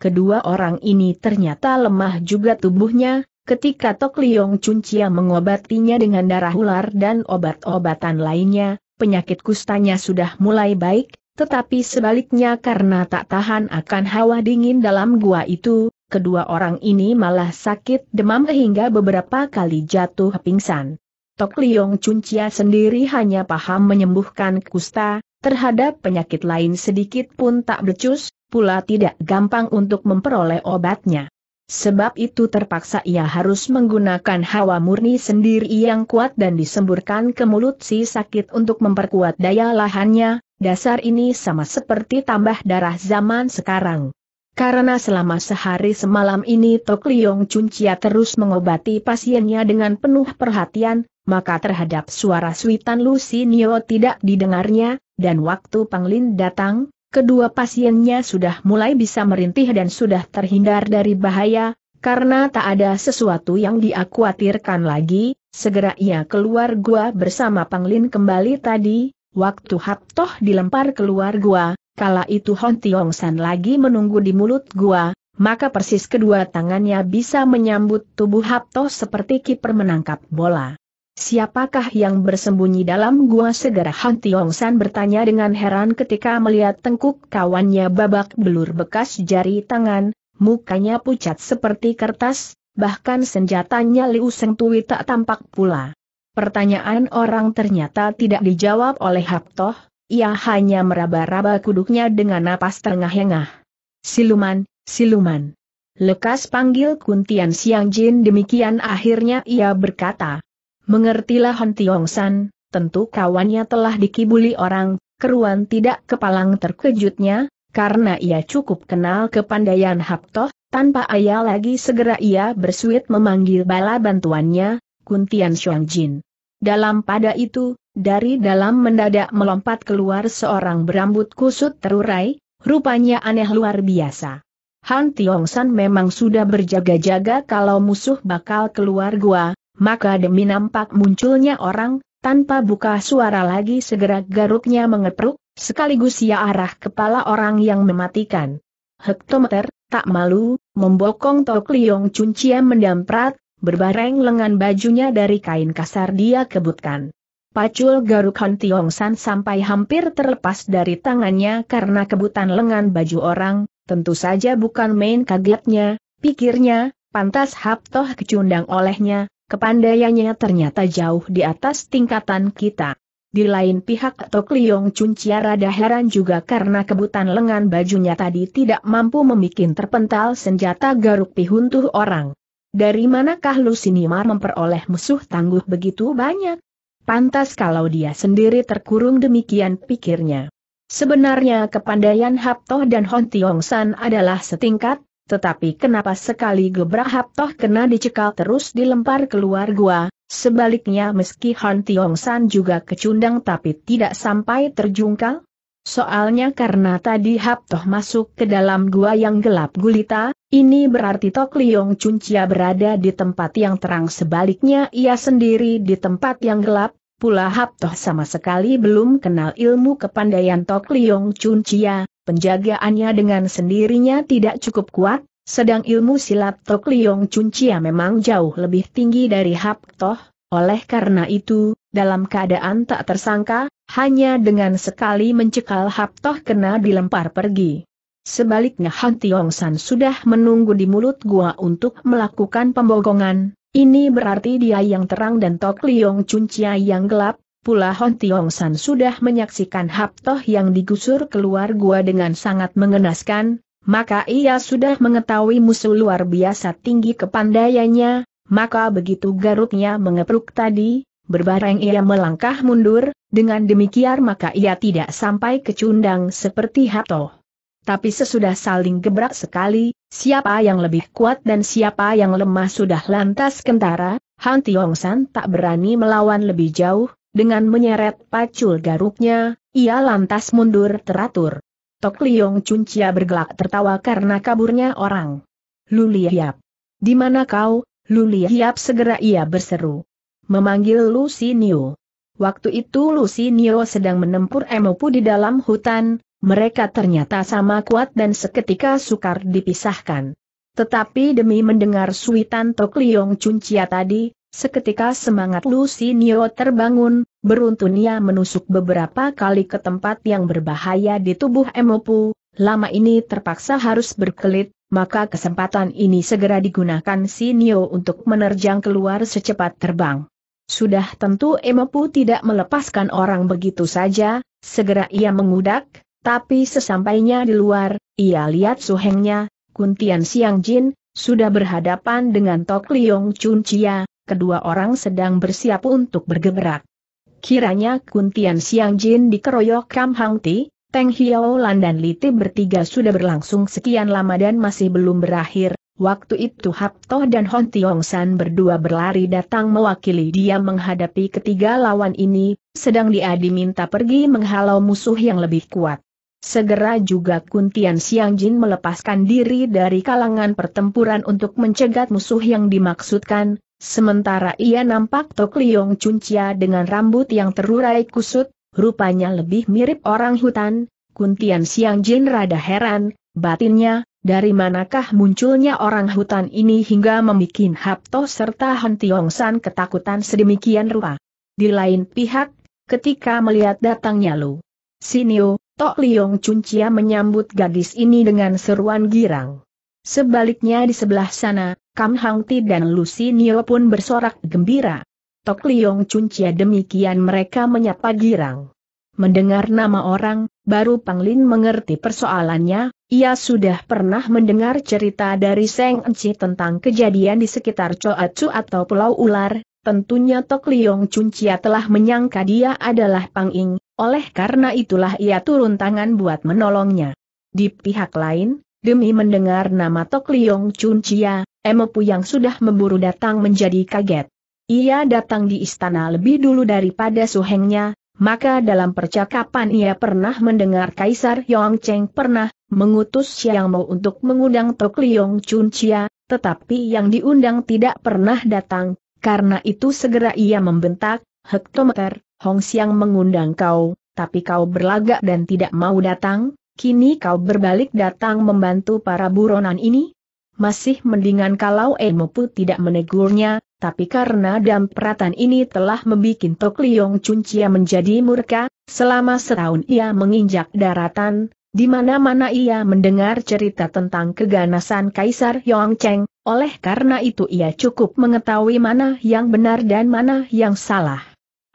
Kedua orang ini ternyata lemah juga tubuhnya, Ketika Tok Liong Cuncia mengobatinya dengan darah ular dan obat-obatan lainnya, penyakit kustanya sudah mulai baik, tetapi sebaliknya karena tak tahan akan hawa dingin dalam gua itu, kedua orang ini malah sakit demam hingga beberapa kali jatuh pingsan. Tok Liong Cuncia sendiri hanya paham menyembuhkan kusta, terhadap penyakit lain sedikit pun tak becus, pula tidak gampang untuk memperoleh obatnya. Sebab itu terpaksa ia harus menggunakan hawa murni sendiri yang kuat dan disemburkan ke mulut si sakit untuk memperkuat daya lahannya, dasar ini sama seperti tambah darah zaman sekarang. Karena selama sehari semalam ini Tok Liong Cuncia terus mengobati pasiennya dengan penuh perhatian, maka terhadap suara suitan Lucy Nio tidak didengarnya, dan waktu Panglin datang, kedua pasiennya sudah mulai bisa merintih dan sudah terhindar dari bahaya, karena tak ada sesuatu yang diakuatirkan lagi, segera ia keluar gua bersama Panglin kembali tadi, waktu Haptoh dilempar keluar gua, kala itu Hon Tiong San lagi menunggu di mulut gua, maka persis kedua tangannya bisa menyambut tubuh Hapto seperti kiper menangkap bola. Siapakah yang bersembunyi dalam gua segera Han Tiong San bertanya dengan heran ketika melihat tengkuk kawannya babak belur bekas jari tangan, mukanya pucat seperti kertas, bahkan senjatanya Liu Seng Tui tak tampak pula. Pertanyaan orang ternyata tidak dijawab oleh Haptoh, ia hanya meraba-raba kuduknya dengan napas terengah-engah. Siluman, siluman. Lekas panggil Kuntian Siang Jin demikian akhirnya ia berkata. Mengertilah Hon Tiong San, tentu kawannya telah dikibuli orang, keruan tidak kepalang terkejutnya, karena ia cukup kenal kepandaian Haptoh, tanpa ayah lagi segera ia bersuit memanggil bala bantuannya, Kuntian Siang Jin. Dalam pada itu, dari dalam mendadak melompat keluar seorang berambut kusut terurai, rupanya aneh luar biasa. Han Tiong San memang sudah berjaga-jaga kalau musuh bakal keluar gua, maka demi nampak munculnya orang, tanpa buka suara lagi segera garuknya mengepruk, sekaligus ia arah kepala orang yang mematikan. Hektometer, tak malu, membokong Tok Liong Chun mendamprat, berbareng lengan bajunya dari kain kasar dia kebutkan. Pacul Garuk Tiong San sampai hampir terlepas dari tangannya karena kebutan lengan baju orang, tentu saja bukan main kagetnya, pikirnya, pantas Haptoh kecundang olehnya, kepandaiannya ternyata jauh di atas tingkatan kita. Di lain pihak Tok Liong Chun rada heran juga karena kebutan lengan bajunya tadi tidak mampu membuat terpental senjata Garuk Pihuntuh orang. Dari manakah Lusinimar memperoleh musuh tangguh begitu banyak? Pantas kalau dia sendiri terkurung demikian pikirnya. Sebenarnya kepandaian Haptoh dan Hon Tiong San adalah setingkat, tetapi kenapa sekali gebrak Haptoh kena dicekal terus dilempar keluar gua, sebaliknya meski Hon Tiong San juga kecundang tapi tidak sampai terjungkal? Soalnya karena tadi Haptoh masuk ke dalam gua yang gelap gulita, ini berarti Tok Liong Cuncia berada di tempat yang terang sebaliknya ia sendiri di tempat yang gelap, pula Hap Toh sama sekali belum kenal ilmu kepandaian Tok Liong Cuncia, penjagaannya dengan sendirinya tidak cukup kuat, sedang ilmu silat Tok Liong Cuncia memang jauh lebih tinggi dari Hap Toh, oleh karena itu, dalam keadaan tak tersangka, hanya dengan sekali mencekal Hap Toh kena dilempar pergi. Sebaliknya Han Tiong San sudah menunggu di mulut gua untuk melakukan pembogongan, ini berarti dia yang terang dan Tok Liong Chia yang gelap, pula Han Tiong San sudah menyaksikan Hap Toh yang digusur keluar gua dengan sangat mengenaskan, maka ia sudah mengetahui musuh luar biasa tinggi kepandaiannya, maka begitu garuknya mengepruk tadi, berbareng ia melangkah mundur, dengan demikian maka ia tidak sampai kecundang seperti Hap Toh tapi sesudah saling gebrak sekali, siapa yang lebih kuat dan siapa yang lemah sudah lantas kentara, Han Tiong San tak berani melawan lebih jauh, dengan menyeret pacul garuknya, ia lantas mundur teratur. Tok Liong Cuncia bergelak tertawa karena kaburnya orang. Luli Hiap. Di mana kau, Luli Hiap segera ia berseru. Memanggil Lucy Nio. Waktu itu Lucy Nio sedang menempur Emopu di dalam hutan, mereka ternyata sama kuat dan seketika sukar dipisahkan. Tetapi demi mendengar suitan Tok Liong Chia tadi, seketika semangat Neo terbangun, beruntun ia menusuk beberapa kali ke tempat yang berbahaya di tubuh Emopu, lama ini terpaksa harus berkelit, maka kesempatan ini segera digunakan si Nio untuk menerjang keluar secepat terbang. Sudah tentu Emopu tidak melepaskan orang begitu saja, segera ia mengudak, tapi sesampainya di luar, ia lihat suhengnya, Kuntian Siang Jin, sudah berhadapan dengan Tok Liong Chun Chia, kedua orang sedang bersiap untuk bergerak. Kiranya Kuntian Siang Jin dikeroyok Kam Hang Ti, Teng Hiao Lan dan Li Ti bertiga sudah berlangsung sekian lama dan masih belum berakhir, waktu itu Hap Toh dan Hon Tiong San berdua berlari datang mewakili dia menghadapi ketiga lawan ini, sedang dia diminta pergi menghalau musuh yang lebih kuat. Segera juga Kuntian Siang Jin melepaskan diri dari kalangan pertempuran untuk mencegat musuh yang dimaksudkan, sementara ia nampak Tok Liong Chia dengan rambut yang terurai kusut, rupanya lebih mirip orang hutan, Kuntian Siang Jin rada heran, batinnya, dari manakah munculnya orang hutan ini hingga membuat Hapto serta Han Tiong San ketakutan sedemikian rupa. Di lain pihak, ketika melihat datangnya Lu Sinio, Tok Liong Cuncia menyambut gadis ini dengan seruan girang. Sebaliknya di sebelah sana, Kam Hang Ti dan Nio pun bersorak gembira. Tok Liong Cuncia demikian mereka menyapa girang. Mendengar nama orang, baru Pang Lin mengerti persoalannya, ia sudah pernah mendengar cerita dari Seng Enci tentang kejadian di sekitar Choa Chu atau Pulau Ular, tentunya Tok Liong Cuncia telah menyangka dia adalah Pang Ing, oleh karena itulah ia turun tangan buat menolongnya. Di pihak lain, demi mendengar nama Tok Liong Chun Chia, Emopu yang sudah memburu datang menjadi kaget. Ia datang di istana lebih dulu daripada suhengnya, maka dalam percakapan ia pernah mendengar Kaisar Yong Cheng pernah mengutus Xiang Mo untuk mengundang Tok Liong Chun Chia, tetapi yang diundang tidak pernah datang, karena itu segera ia membentak, hektometer, Hong Xiang mengundang kau, tapi kau berlagak dan tidak mau datang, kini kau berbalik datang membantu para buronan ini? Masih mendingan kalau Emopu tidak menegurnya, tapi karena dampratan ini telah membuat Tok Liong menjadi murka, selama setahun ia menginjak daratan, di mana-mana ia mendengar cerita tentang keganasan Kaisar Yong Cheng, oleh karena itu ia cukup mengetahui mana yang benar dan mana yang salah.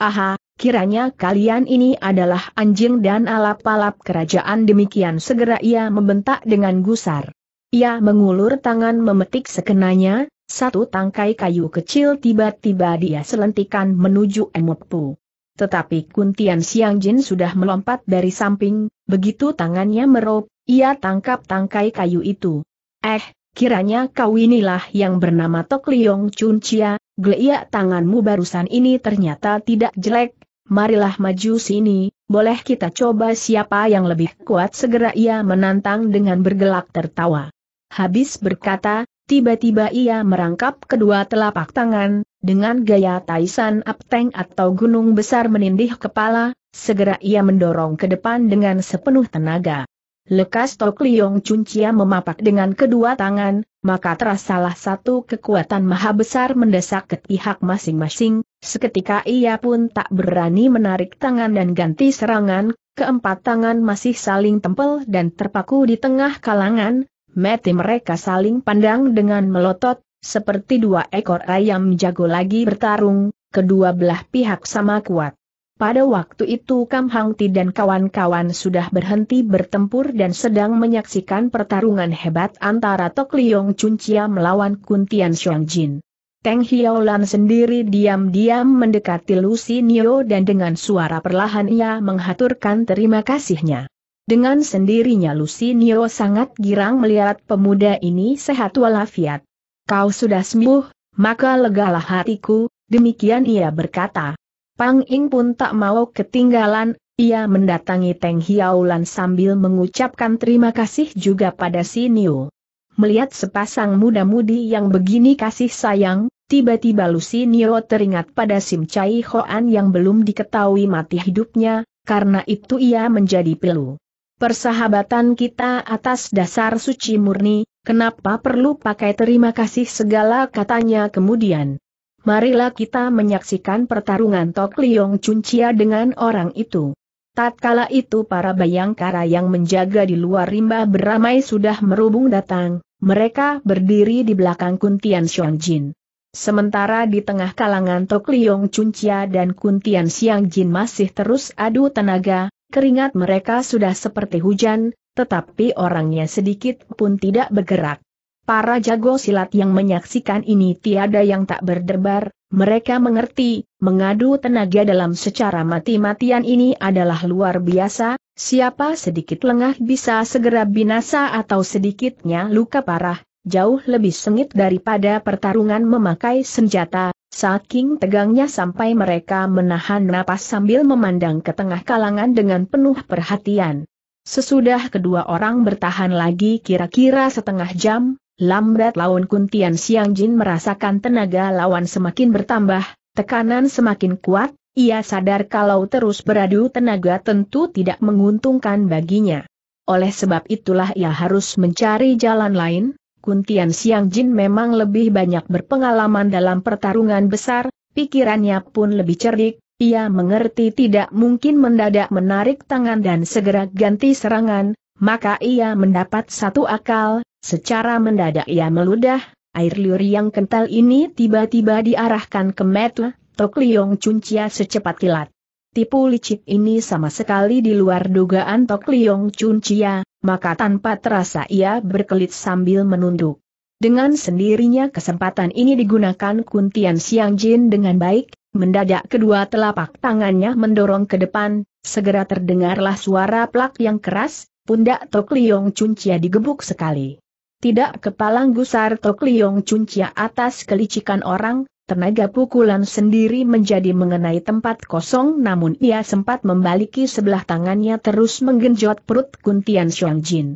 Aha, Kiranya kalian ini adalah anjing dan alap-alap kerajaan demikian segera ia membentak dengan gusar. Ia mengulur tangan memetik sekenanya, satu tangkai kayu kecil tiba-tiba dia selentikan menuju Emutpu. Tetapi Kuntian Siang Jin sudah melompat dari samping, begitu tangannya merob, ia tangkap tangkai kayu itu. Eh, kiranya kau inilah yang bernama Tok Liong Chun Chia, geliat tanganmu barusan ini ternyata tidak jelek, marilah maju sini, boleh kita coba siapa yang lebih kuat segera ia menantang dengan bergelak tertawa. Habis berkata, tiba-tiba ia merangkap kedua telapak tangan, dengan gaya Taisan Apteng atau gunung besar menindih kepala, segera ia mendorong ke depan dengan sepenuh tenaga. Lekas Tok Liong Cuncia memapak dengan kedua tangan, maka terasalah satu kekuatan maha besar mendesak ke pihak masing-masing, seketika ia pun tak berani menarik tangan dan ganti serangan, keempat tangan masih saling tempel dan terpaku di tengah kalangan, mati mereka saling pandang dengan melotot, seperti dua ekor ayam jago lagi bertarung, kedua belah pihak sama kuat. Pada waktu itu Kam Hang Ti dan kawan-kawan sudah berhenti bertempur dan sedang menyaksikan pertarungan hebat antara Tok Liong Chun Chia melawan Kuntian Tian Xiong Jin. Teng Hiaolan sendiri diam-diam mendekati Lucy Nio dan dengan suara perlahan ia menghaturkan terima kasihnya. Dengan sendirinya Lucy Nio sangat girang melihat pemuda ini sehat walafiat. Kau sudah sembuh, maka legalah hatiku, demikian ia berkata. Pang Ing pun tak mau ketinggalan, ia mendatangi Teng Hiaulan sambil mengucapkan terima kasih juga pada si Niu. Melihat sepasang muda-mudi yang begini kasih sayang, tiba-tiba Lusi Niu teringat pada Sim Chai Hoan yang belum diketahui mati hidupnya, karena itu ia menjadi pilu. Persahabatan kita atas dasar suci murni, kenapa perlu pakai terima kasih segala katanya kemudian marilah kita menyaksikan pertarungan Tok Liong Cuncia dengan orang itu. Tatkala itu para bayangkara yang menjaga di luar rimba beramai sudah merubung datang, mereka berdiri di belakang Kuntian Jin. Sementara di tengah kalangan Tok Liong Cuncia dan Kuntian Xiong Jin masih terus adu tenaga, keringat mereka sudah seperti hujan, tetapi orangnya sedikit pun tidak bergerak. Para jago silat yang menyaksikan ini tiada yang tak berdebar, mereka mengerti, mengadu tenaga dalam secara mati-matian ini adalah luar biasa, siapa sedikit lengah bisa segera binasa atau sedikitnya luka parah, jauh lebih sengit daripada pertarungan memakai senjata, saking tegangnya sampai mereka menahan napas sambil memandang ke tengah kalangan dengan penuh perhatian. Sesudah kedua orang bertahan lagi kira-kira setengah jam, Lambat laun Kuntian Siang Jin merasakan tenaga lawan semakin bertambah, tekanan semakin kuat, ia sadar kalau terus beradu tenaga tentu tidak menguntungkan baginya. Oleh sebab itulah ia harus mencari jalan lain, Kuntian Siang Jin memang lebih banyak berpengalaman dalam pertarungan besar, pikirannya pun lebih cerdik, ia mengerti tidak mungkin mendadak menarik tangan dan segera ganti serangan, maka ia mendapat satu akal, Secara mendadak ia meludah, air liur yang kental ini tiba-tiba diarahkan ke Metu, Tok Liong Cuncia secepat kilat. Tipu licik ini sama sekali di luar dugaan Tok Liong Cuncia, maka tanpa terasa ia berkelit sambil menunduk. Dengan sendirinya kesempatan ini digunakan Kuntian Siang Jin dengan baik, mendadak kedua telapak tangannya mendorong ke depan, segera terdengarlah suara plak yang keras, pundak Tok Liong Cuncia digebuk sekali. Tidak kepalang gusar Tok Liong Cuncia atas kelicikan orang, tenaga pukulan sendiri menjadi mengenai tempat kosong namun ia sempat membaliki sebelah tangannya terus menggenjot perut Kuntian Xiang Jin.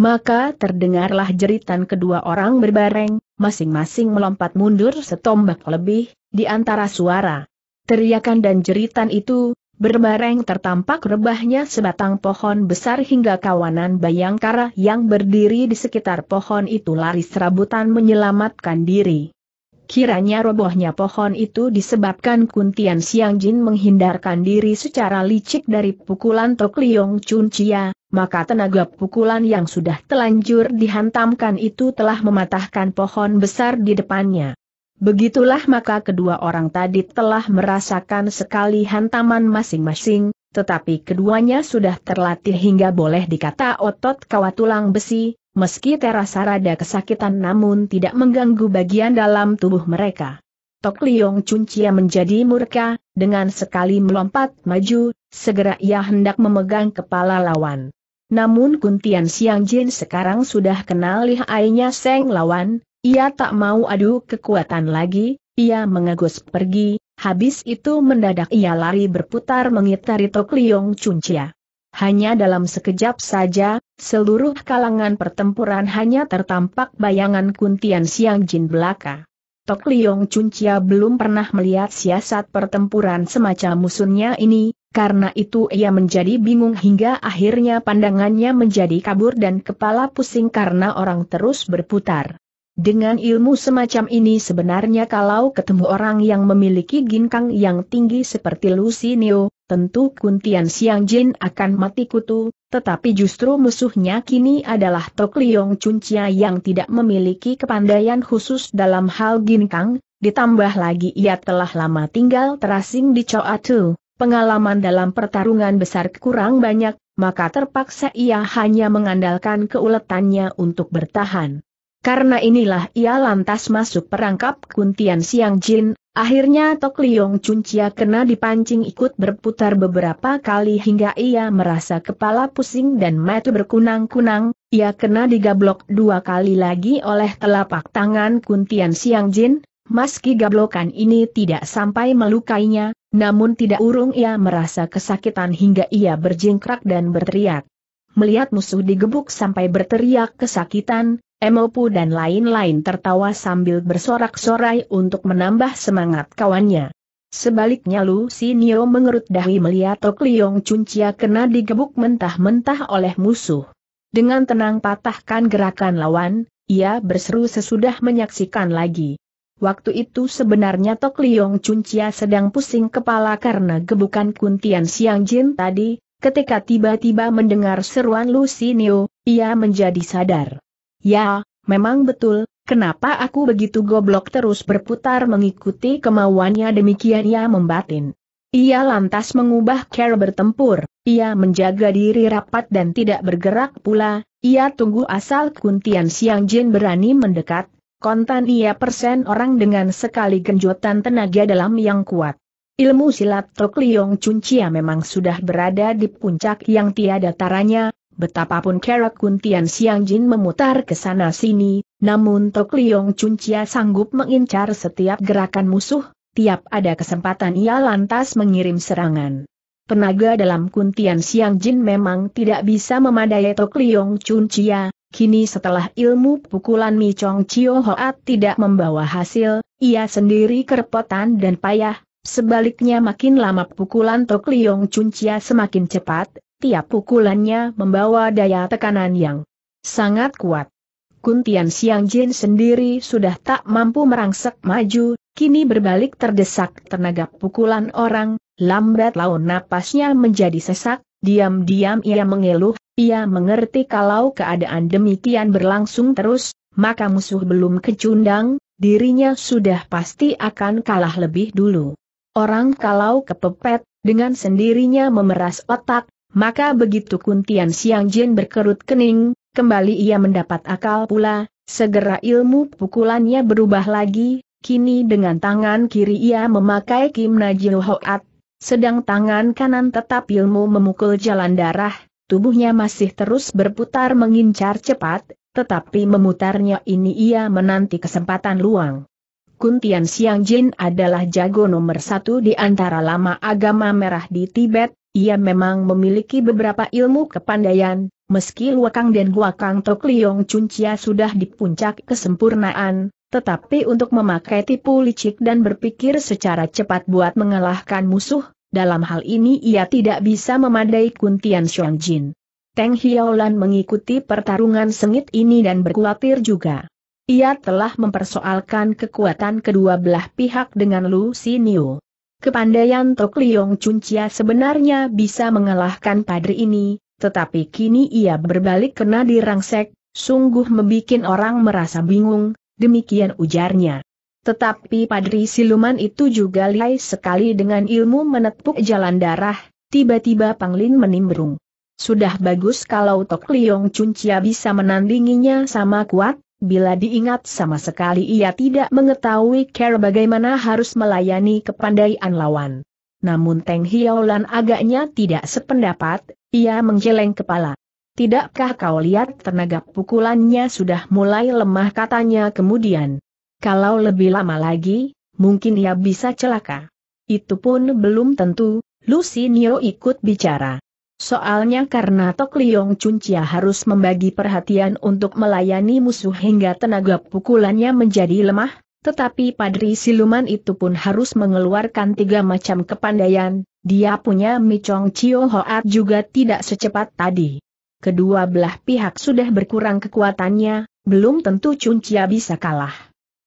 Maka terdengarlah jeritan kedua orang berbareng, masing-masing melompat mundur setombak lebih, di antara suara. Teriakan dan jeritan itu, Berbareng tertampak rebahnya sebatang pohon besar hingga kawanan bayangkara yang berdiri di sekitar pohon itu lari serabutan menyelamatkan diri. Kiranya robohnya pohon itu disebabkan Kuntian Siang Jin menghindarkan diri secara licik dari pukulan Tok Liong Chun Chia, maka tenaga pukulan yang sudah telanjur dihantamkan itu telah mematahkan pohon besar di depannya. Begitulah maka kedua orang tadi telah merasakan sekali hantaman masing-masing, tetapi keduanya sudah terlatih hingga boleh dikata otot kawat tulang besi, meski terasa rada kesakitan namun tidak mengganggu bagian dalam tubuh mereka. Tok Liong Cuncia menjadi murka, dengan sekali melompat maju, segera ia hendak memegang kepala lawan. Namun Kuntian Siang Jin sekarang sudah kenal lihainya Seng Lawan, ia tak mau adu kekuatan lagi, ia mengagus pergi, habis itu mendadak ia lari berputar mengitari Tok Liong Chuncia. Hanya dalam sekejap saja, seluruh kalangan pertempuran hanya tertampak bayangan kuntian siang jin belaka. Tok Liong Chuncia belum pernah melihat siasat pertempuran semacam musuhnya ini, karena itu ia menjadi bingung hingga akhirnya pandangannya menjadi kabur dan kepala pusing karena orang terus berputar. Dengan ilmu semacam ini sebenarnya kalau ketemu orang yang memiliki ginkang yang tinggi seperti Lucy Neo, tentu Kuntian Siang Jin akan mati kutu, tetapi justru musuhnya kini adalah Tok Liong Cuncia yang tidak memiliki kepandaian khusus dalam hal ginkang, ditambah lagi ia telah lama tinggal terasing di Tu. pengalaman dalam pertarungan besar kurang banyak, maka terpaksa ia hanya mengandalkan keuletannya untuk bertahan. Karena inilah ia lantas masuk perangkap Kuntian Siang Jin, akhirnya Tok Liong Cuncia kena dipancing ikut berputar beberapa kali hingga ia merasa kepala pusing dan mata berkunang-kunang, ia kena digablok dua kali lagi oleh telapak tangan Kuntian Siang Jin, Meski gablokan ini tidak sampai melukainya, namun tidak urung ia merasa kesakitan hingga ia berjingkrak dan berteriak. Melihat musuh digebuk sampai berteriak kesakitan, Emopu dan lain-lain tertawa sambil bersorak-sorai untuk menambah semangat kawannya. Sebaliknya Lu Sinio mengerut dahi melihat Tok Liong Chia kena digebuk mentah-mentah oleh musuh. Dengan tenang patahkan gerakan lawan, ia berseru sesudah menyaksikan lagi. Waktu itu sebenarnya Tok Liong Chia sedang pusing kepala karena gebukan kuntian Siang Jin tadi, ketika tiba-tiba mendengar seruan Lu Sinio, ia menjadi sadar. Ya, memang betul, kenapa aku begitu goblok terus berputar mengikuti kemauannya demikian ia membatin. Ia lantas mengubah cara bertempur, ia menjaga diri rapat dan tidak bergerak pula, ia tunggu asal Kuntian Siang Jin berani mendekat, kontan ia persen orang dengan sekali genjotan tenaga dalam yang kuat. Ilmu silat Tok Liong Chun Chia memang sudah berada di puncak yang tiada taranya, Betapapun kerak Kuntian Siang Jin memutar ke sana sini, namun Tok Liong Chia sanggup mengincar setiap gerakan musuh, tiap ada kesempatan ia lantas mengirim serangan. Tenaga dalam Kuntian Siang Jin memang tidak bisa memadai Tok Liong Chia, kini setelah ilmu pukulan Mi Chong Chio Hoat tidak membawa hasil, ia sendiri kerepotan dan payah, sebaliknya makin lama pukulan Tok Liong Chia semakin cepat, tiap pukulannya membawa daya tekanan yang sangat kuat. Kuntian Siang Jin sendiri sudah tak mampu merangsek maju, kini berbalik terdesak tenaga pukulan orang, lambat laun napasnya menjadi sesak, diam-diam ia mengeluh, ia mengerti kalau keadaan demikian berlangsung terus, maka musuh belum kecundang, dirinya sudah pasti akan kalah lebih dulu. Orang kalau kepepet, dengan sendirinya memeras otak, maka begitu Kuntian Siang Jin berkerut kening, kembali ia mendapat akal pula, segera ilmu pukulannya berubah lagi, kini dengan tangan kiri ia memakai Kim Najil Hoat, sedang tangan kanan tetap ilmu memukul jalan darah, tubuhnya masih terus berputar mengincar cepat, tetapi memutarnya ini ia menanti kesempatan luang. Kuntian Siang Jin adalah jago nomor satu di antara lama agama merah di Tibet, ia memang memiliki beberapa ilmu kepandaian, meski Luakang dan Guakang Tok Liong Cuncia sudah di puncak kesempurnaan, tetapi untuk memakai tipu licik dan berpikir secara cepat buat mengalahkan musuh, dalam hal ini ia tidak bisa memadai Kuntian Jin. Teng Hiaolan mengikuti pertarungan sengit ini dan berkhawatir juga. Ia telah mempersoalkan kekuatan kedua belah pihak dengan Lu Xinyu. Kepandaian Tok Liong Chuncia sebenarnya bisa mengalahkan padri ini, tetapi kini ia berbalik kena dirangsek, sungguh membuat orang merasa bingung, demikian ujarnya. Tetapi padri siluman itu juga lihai sekali dengan ilmu menepuk jalan darah, tiba-tiba Panglin menimbrung. Sudah bagus kalau Tok Liong Chuncia bisa menandinginya sama kuat, Bila diingat sama sekali ia tidak mengetahui care bagaimana harus melayani kepandaian lawan. Namun Teng Hiaolan agaknya tidak sependapat, ia menggeleng kepala. Tidakkah kau lihat tenaga pukulannya sudah mulai lemah katanya kemudian. Kalau lebih lama lagi, mungkin ia bisa celaka. Itu pun belum tentu, Lucy Lucinio ikut bicara. Soalnya karena Tok Liong Cuncia harus membagi perhatian untuk melayani musuh hingga tenaga pukulannya menjadi lemah, tetapi Padri Siluman itu pun harus mengeluarkan tiga macam kepandaian, dia punya Micong Chio Hoat juga tidak secepat tadi. Kedua belah pihak sudah berkurang kekuatannya, belum tentu Cuncia bisa kalah.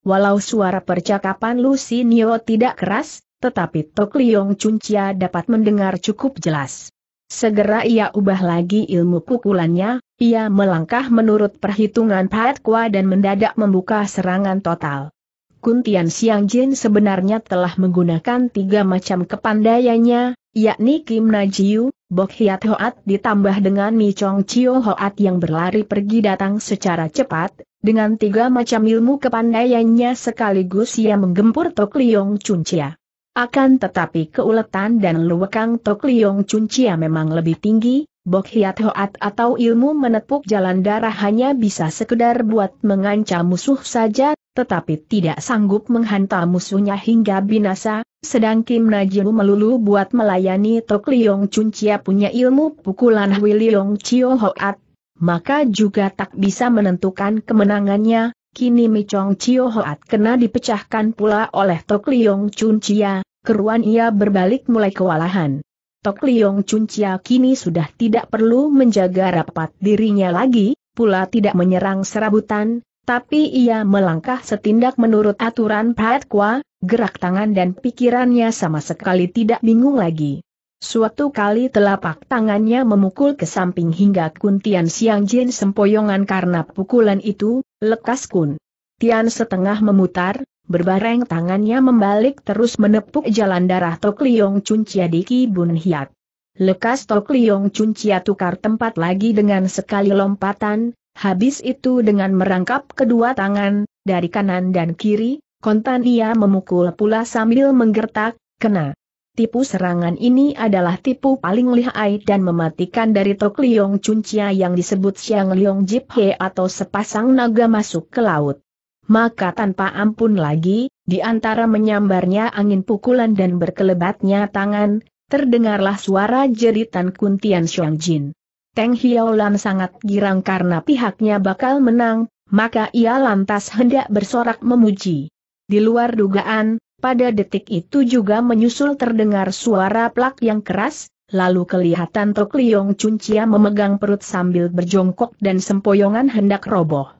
Walau suara percakapan Lucy Nio tidak keras, tetapi Tok Liong Cuncia dapat mendengar cukup jelas. Segera ia ubah lagi ilmu pukulannya, ia melangkah menurut perhitungan Pat Kwa dan mendadak membuka serangan total. Kuntian Siang Jin sebenarnya telah menggunakan tiga macam kepandaiannya, yakni Kim Najiu, Bok Hiat Hoat ditambah dengan Mi Chong Chio Hoat yang berlari pergi datang secara cepat, dengan tiga macam ilmu kepandaiannya sekaligus ia menggempur Tok Liong Chun Chia. Akan tetapi keuletan dan luwekang Tok Liong Chia memang lebih tinggi, Bok Hiat Hoat atau ilmu menepuk jalan darah hanya bisa sekedar buat mengancam musuh saja, tetapi tidak sanggup menghantam musuhnya hingga binasa, sedang Kim Najiru melulu buat melayani Tok Liong Chia punya ilmu pukulan Hui Liong Chio Hoat, maka juga tak bisa menentukan kemenangannya, kini Chong Chio Hoat kena dipecahkan pula oleh Tok Liong Chun Chia, keruan ia berbalik mulai kewalahan. Tok Liong Cuncia kini sudah tidak perlu menjaga rapat dirinya lagi, pula tidak menyerang serabutan, tapi ia melangkah setindak menurut aturan Kwa, gerak tangan dan pikirannya sama sekali tidak bingung lagi. Suatu kali telapak tangannya memukul ke samping hingga Kuntian Siang Jin sempoyongan karena pukulan itu, lekas Kun. Tian setengah memutar, berbareng tangannya membalik terus menepuk jalan darah Tok Liong Chia di Kibun Hiat. Lekas Tok Liong Chia tukar tempat lagi dengan sekali lompatan, habis itu dengan merangkap kedua tangan, dari kanan dan kiri, kontan ia memukul pula sambil menggertak, kena. Tipu serangan ini adalah tipu paling lihai dan mematikan dari Tok Liong Chia yang disebut Siang Liong Jip He atau sepasang naga masuk ke laut maka tanpa ampun lagi, di antara menyambarnya angin pukulan dan berkelebatnya tangan, terdengarlah suara jeritan Kuntian Shuang Jin. Teng Lan sangat girang karena pihaknya bakal menang, maka ia lantas hendak bersorak memuji. Di luar dugaan, pada detik itu juga menyusul terdengar suara plak yang keras, lalu kelihatan Tok Liong Chia memegang perut sambil berjongkok dan sempoyongan hendak roboh.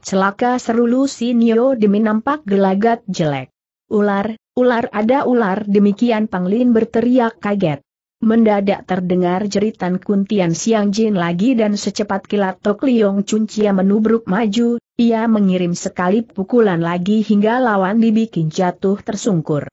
Celaka seru Nio demi nampak gelagat jelek. Ular, ular ada ular demikian Panglin berteriak kaget. Mendadak terdengar jeritan kuntian siang jin lagi dan secepat kilat Tok Liong Cuncia menubruk maju, ia mengirim sekali pukulan lagi hingga lawan dibikin jatuh tersungkur.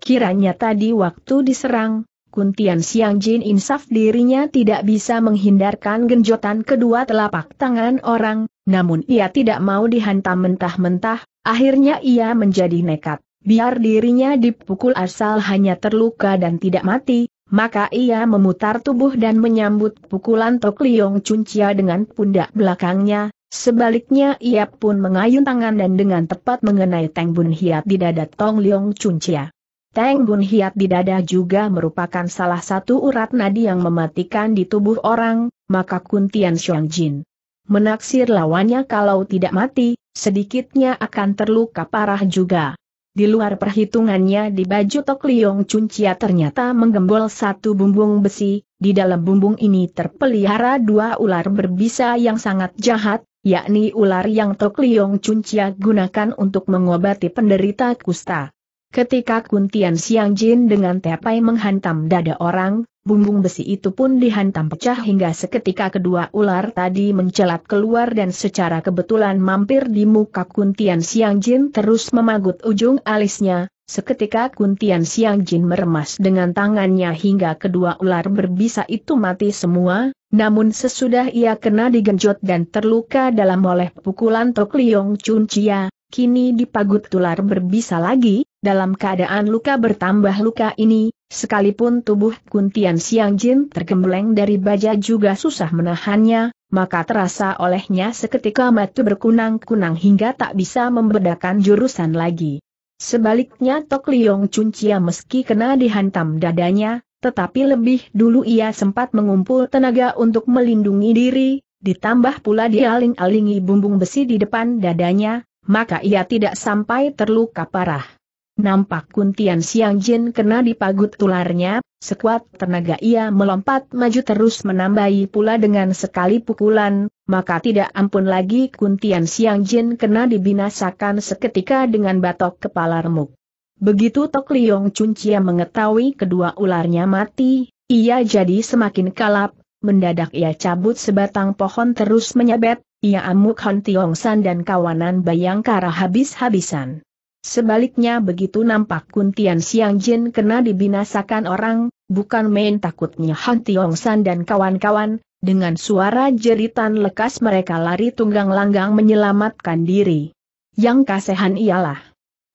Kiranya tadi waktu diserang, kuntian siang jin insaf dirinya tidak bisa menghindarkan genjotan kedua telapak tangan orang, namun ia tidak mau dihantam mentah-mentah, akhirnya ia menjadi nekat. Biar dirinya dipukul asal hanya terluka dan tidak mati, maka ia memutar tubuh dan menyambut pukulan Tok Liong Cuncia dengan pundak belakangnya, Sebaliknya ia pun mengayun tangan dan dengan tepat mengenai Teng Bun Hiat di dada Tong Liong Cuncia. Teng Bun Hiat di dada juga merupakan salah satu urat nadi yang mematikan di tubuh orang, maka Kuntian Xiong Jin Menaksir lawannya kalau tidak mati, sedikitnya akan terluka parah juga. Di luar perhitungannya di baju Tok Liong Cuncia ternyata menggembol satu bumbung besi, di dalam bumbung ini terpelihara dua ular berbisa yang sangat jahat, yakni ular yang Tok Liong Cuncia gunakan untuk mengobati penderita kusta. Ketika Kuntian Siang Jin dengan tepai menghantam dada orang, bumbung besi itu pun dihantam pecah hingga seketika kedua ular tadi mencelat keluar dan secara kebetulan mampir di muka Kuntian Siang Jin terus memagut ujung alisnya, seketika Kuntian Siang Jin meremas dengan tangannya hingga kedua ular berbisa itu mati semua, namun sesudah ia kena digenjot dan terluka dalam oleh pukulan Tok Liong Chun Chia, kini dipagut ular berbisa lagi, dalam keadaan luka bertambah luka ini, sekalipun tubuh Kuntian Siang Jin tergembleng dari baja juga susah menahannya, maka terasa olehnya seketika mata berkunang-kunang hingga tak bisa membedakan jurusan lagi. Sebaliknya Tok Liong Chia meski kena dihantam dadanya, tetapi lebih dulu ia sempat mengumpul tenaga untuk melindungi diri, ditambah pula dialing-alingi bumbung besi di depan dadanya, maka ia tidak sampai terluka parah. Nampak kuntian siang jin kena dipagut tularnya, sekuat tenaga ia melompat maju terus menambahi pula dengan sekali pukulan, maka tidak ampun lagi kuntian siang jin kena dibinasakan seketika dengan batok kepala remuk. Begitu Tok Liong Cuncia mengetahui kedua ularnya mati, ia jadi semakin kalap, mendadak ia cabut sebatang pohon terus menyabet, ia amuk Hon Tiong San dan kawanan Bayangkara habis-habisan. Sebaliknya begitu nampak Kuntian Siang Jin kena dibinasakan orang, bukan main takutnya Han Tiong San dan kawan-kawan, dengan suara jeritan lekas mereka lari tunggang langgang menyelamatkan diri. Yang kasihan ialah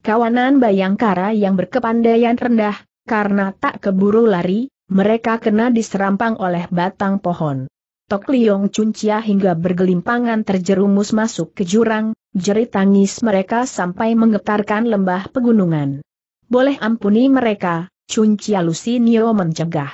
kawanan Bayangkara yang berkepandaian rendah, karena tak keburu lari, mereka kena diserampang oleh batang pohon. Tok Liong Cuncia hingga bergelimpangan terjerumus masuk ke jurang, Jerit tangis mereka sampai menggetarkan lembah pegunungan. Boleh ampuni mereka, Cuncia Nio mencegah.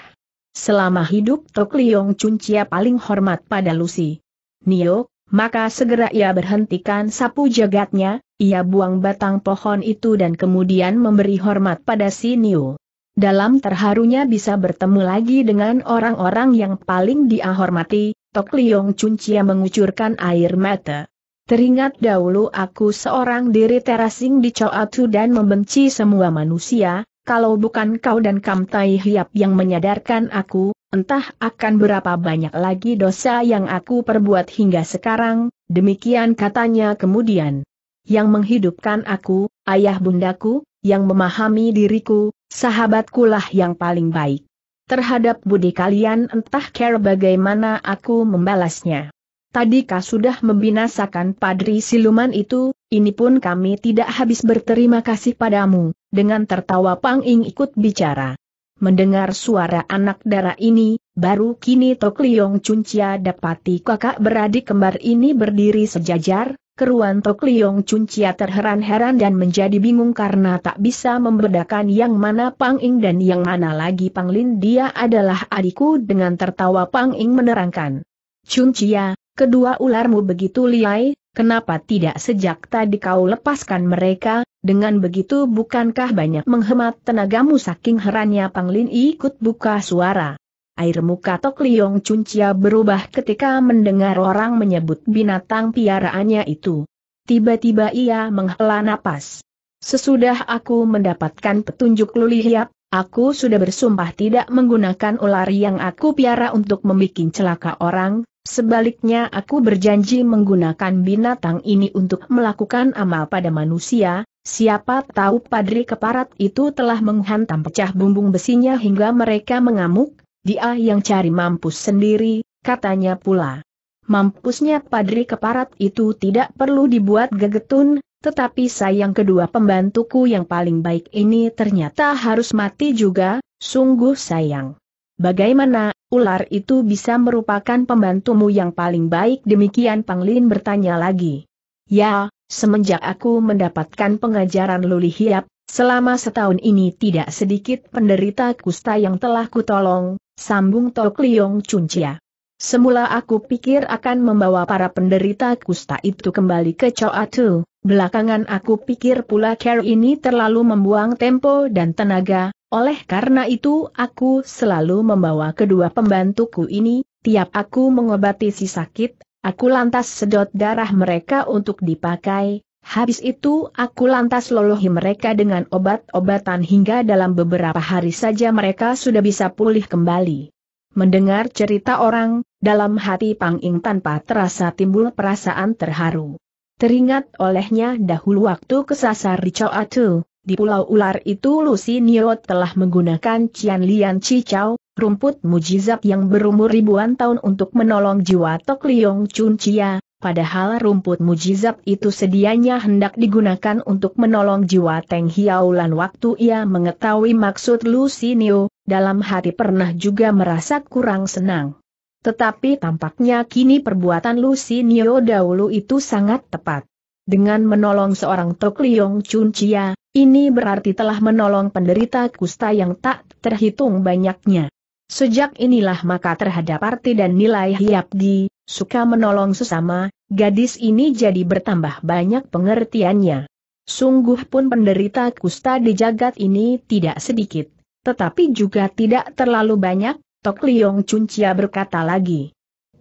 Selama hidup Tok Liong Cuncia paling hormat pada Lucy Nio, maka segera ia berhentikan sapu jagatnya, ia buang batang pohon itu dan kemudian memberi hormat pada si Nio. Dalam terharunya bisa bertemu lagi dengan orang-orang yang paling dia hormati, Tok Liong Cuncia mengucurkan air mata. Teringat dahulu aku seorang diri terasing di Coatu dan membenci semua manusia, kalau bukan kau dan Kam Tai Hiap yang menyadarkan aku, entah akan berapa banyak lagi dosa yang aku perbuat hingga sekarang, demikian katanya kemudian. Yang menghidupkan aku, ayah bundaku, yang memahami diriku, sahabatku lah yang paling baik. Terhadap budi kalian entah care bagaimana aku membalasnya. Tadika sudah membinasakan padri siluman itu, ini pun kami tidak habis berterima kasih padamu, dengan tertawa Pang Ing ikut bicara. Mendengar suara anak darah ini, baru kini Tok Liong Cuncia dapati kakak beradik kembar ini berdiri sejajar, keruan Tok Liong Cuncia terheran-heran dan menjadi bingung karena tak bisa membedakan yang mana Pang Ing dan yang mana lagi Pang Lin dia adalah adikku dengan tertawa Pang Ing menerangkan. Cuncia, Kedua ularmu begitu liai, kenapa tidak sejak tadi kau lepaskan mereka, dengan begitu bukankah banyak menghemat tenagamu saking herannya Panglin ikut buka suara. Air muka Tok Liong Cuncia berubah ketika mendengar orang menyebut binatang piaraannya itu. Tiba-tiba ia menghela napas. Sesudah aku mendapatkan petunjuk Lulihiap, aku sudah bersumpah tidak menggunakan ular yang aku piara untuk membuat celaka orang, Sebaliknya aku berjanji menggunakan binatang ini untuk melakukan amal pada manusia, siapa tahu padri keparat itu telah menghantam pecah bumbung besinya hingga mereka mengamuk, dia yang cari mampus sendiri, katanya pula. Mampusnya padri keparat itu tidak perlu dibuat gegetun, tetapi sayang kedua pembantuku yang paling baik ini ternyata harus mati juga, sungguh sayang. Bagaimana, ular itu bisa merupakan pembantumu yang paling baik demikian Panglin bertanya lagi. Ya, semenjak aku mendapatkan pengajaran Luli Hiap, selama setahun ini tidak sedikit penderita kusta yang telah kutolong, sambung Tok Liong Cuncia. Semula aku pikir akan membawa para penderita kusta itu kembali ke Choa Tuh. Belakangan aku pikir pula care ini terlalu membuang tempo dan tenaga, oleh karena itu aku selalu membawa kedua pembantuku ini, tiap aku mengobati si sakit, aku lantas sedot darah mereka untuk dipakai, habis itu aku lantas lolohi mereka dengan obat-obatan hingga dalam beberapa hari saja mereka sudah bisa pulih kembali. Mendengar cerita orang, dalam hati Pang Ing tanpa terasa timbul perasaan terharu. Teringat olehnya dahulu waktu kesasar di Atu, di pulau ular itu Lucy Niot telah menggunakan Cian Lian Cicau, rumput mujizat yang berumur ribuan tahun untuk menolong jiwa Tok Liong Chun Chia, padahal rumput mujizat itu sedianya hendak digunakan untuk menolong jiwa Teng Hiaulan waktu ia mengetahui maksud Lucy Niot, dalam hati pernah juga merasa kurang senang. Tetapi tampaknya kini perbuatan Lucy Nio dahulu itu sangat tepat. Dengan menolong seorang Tok Liong Chun Chia, ini berarti telah menolong penderita kusta yang tak terhitung banyaknya. Sejak inilah maka terhadap arti dan nilai Hyapdi, suka menolong sesama, gadis ini jadi bertambah banyak pengertiannya. Sungguh pun penderita kusta di jagat ini tidak sedikit, tetapi juga tidak terlalu banyak, Tok Liong Cuncia berkata lagi.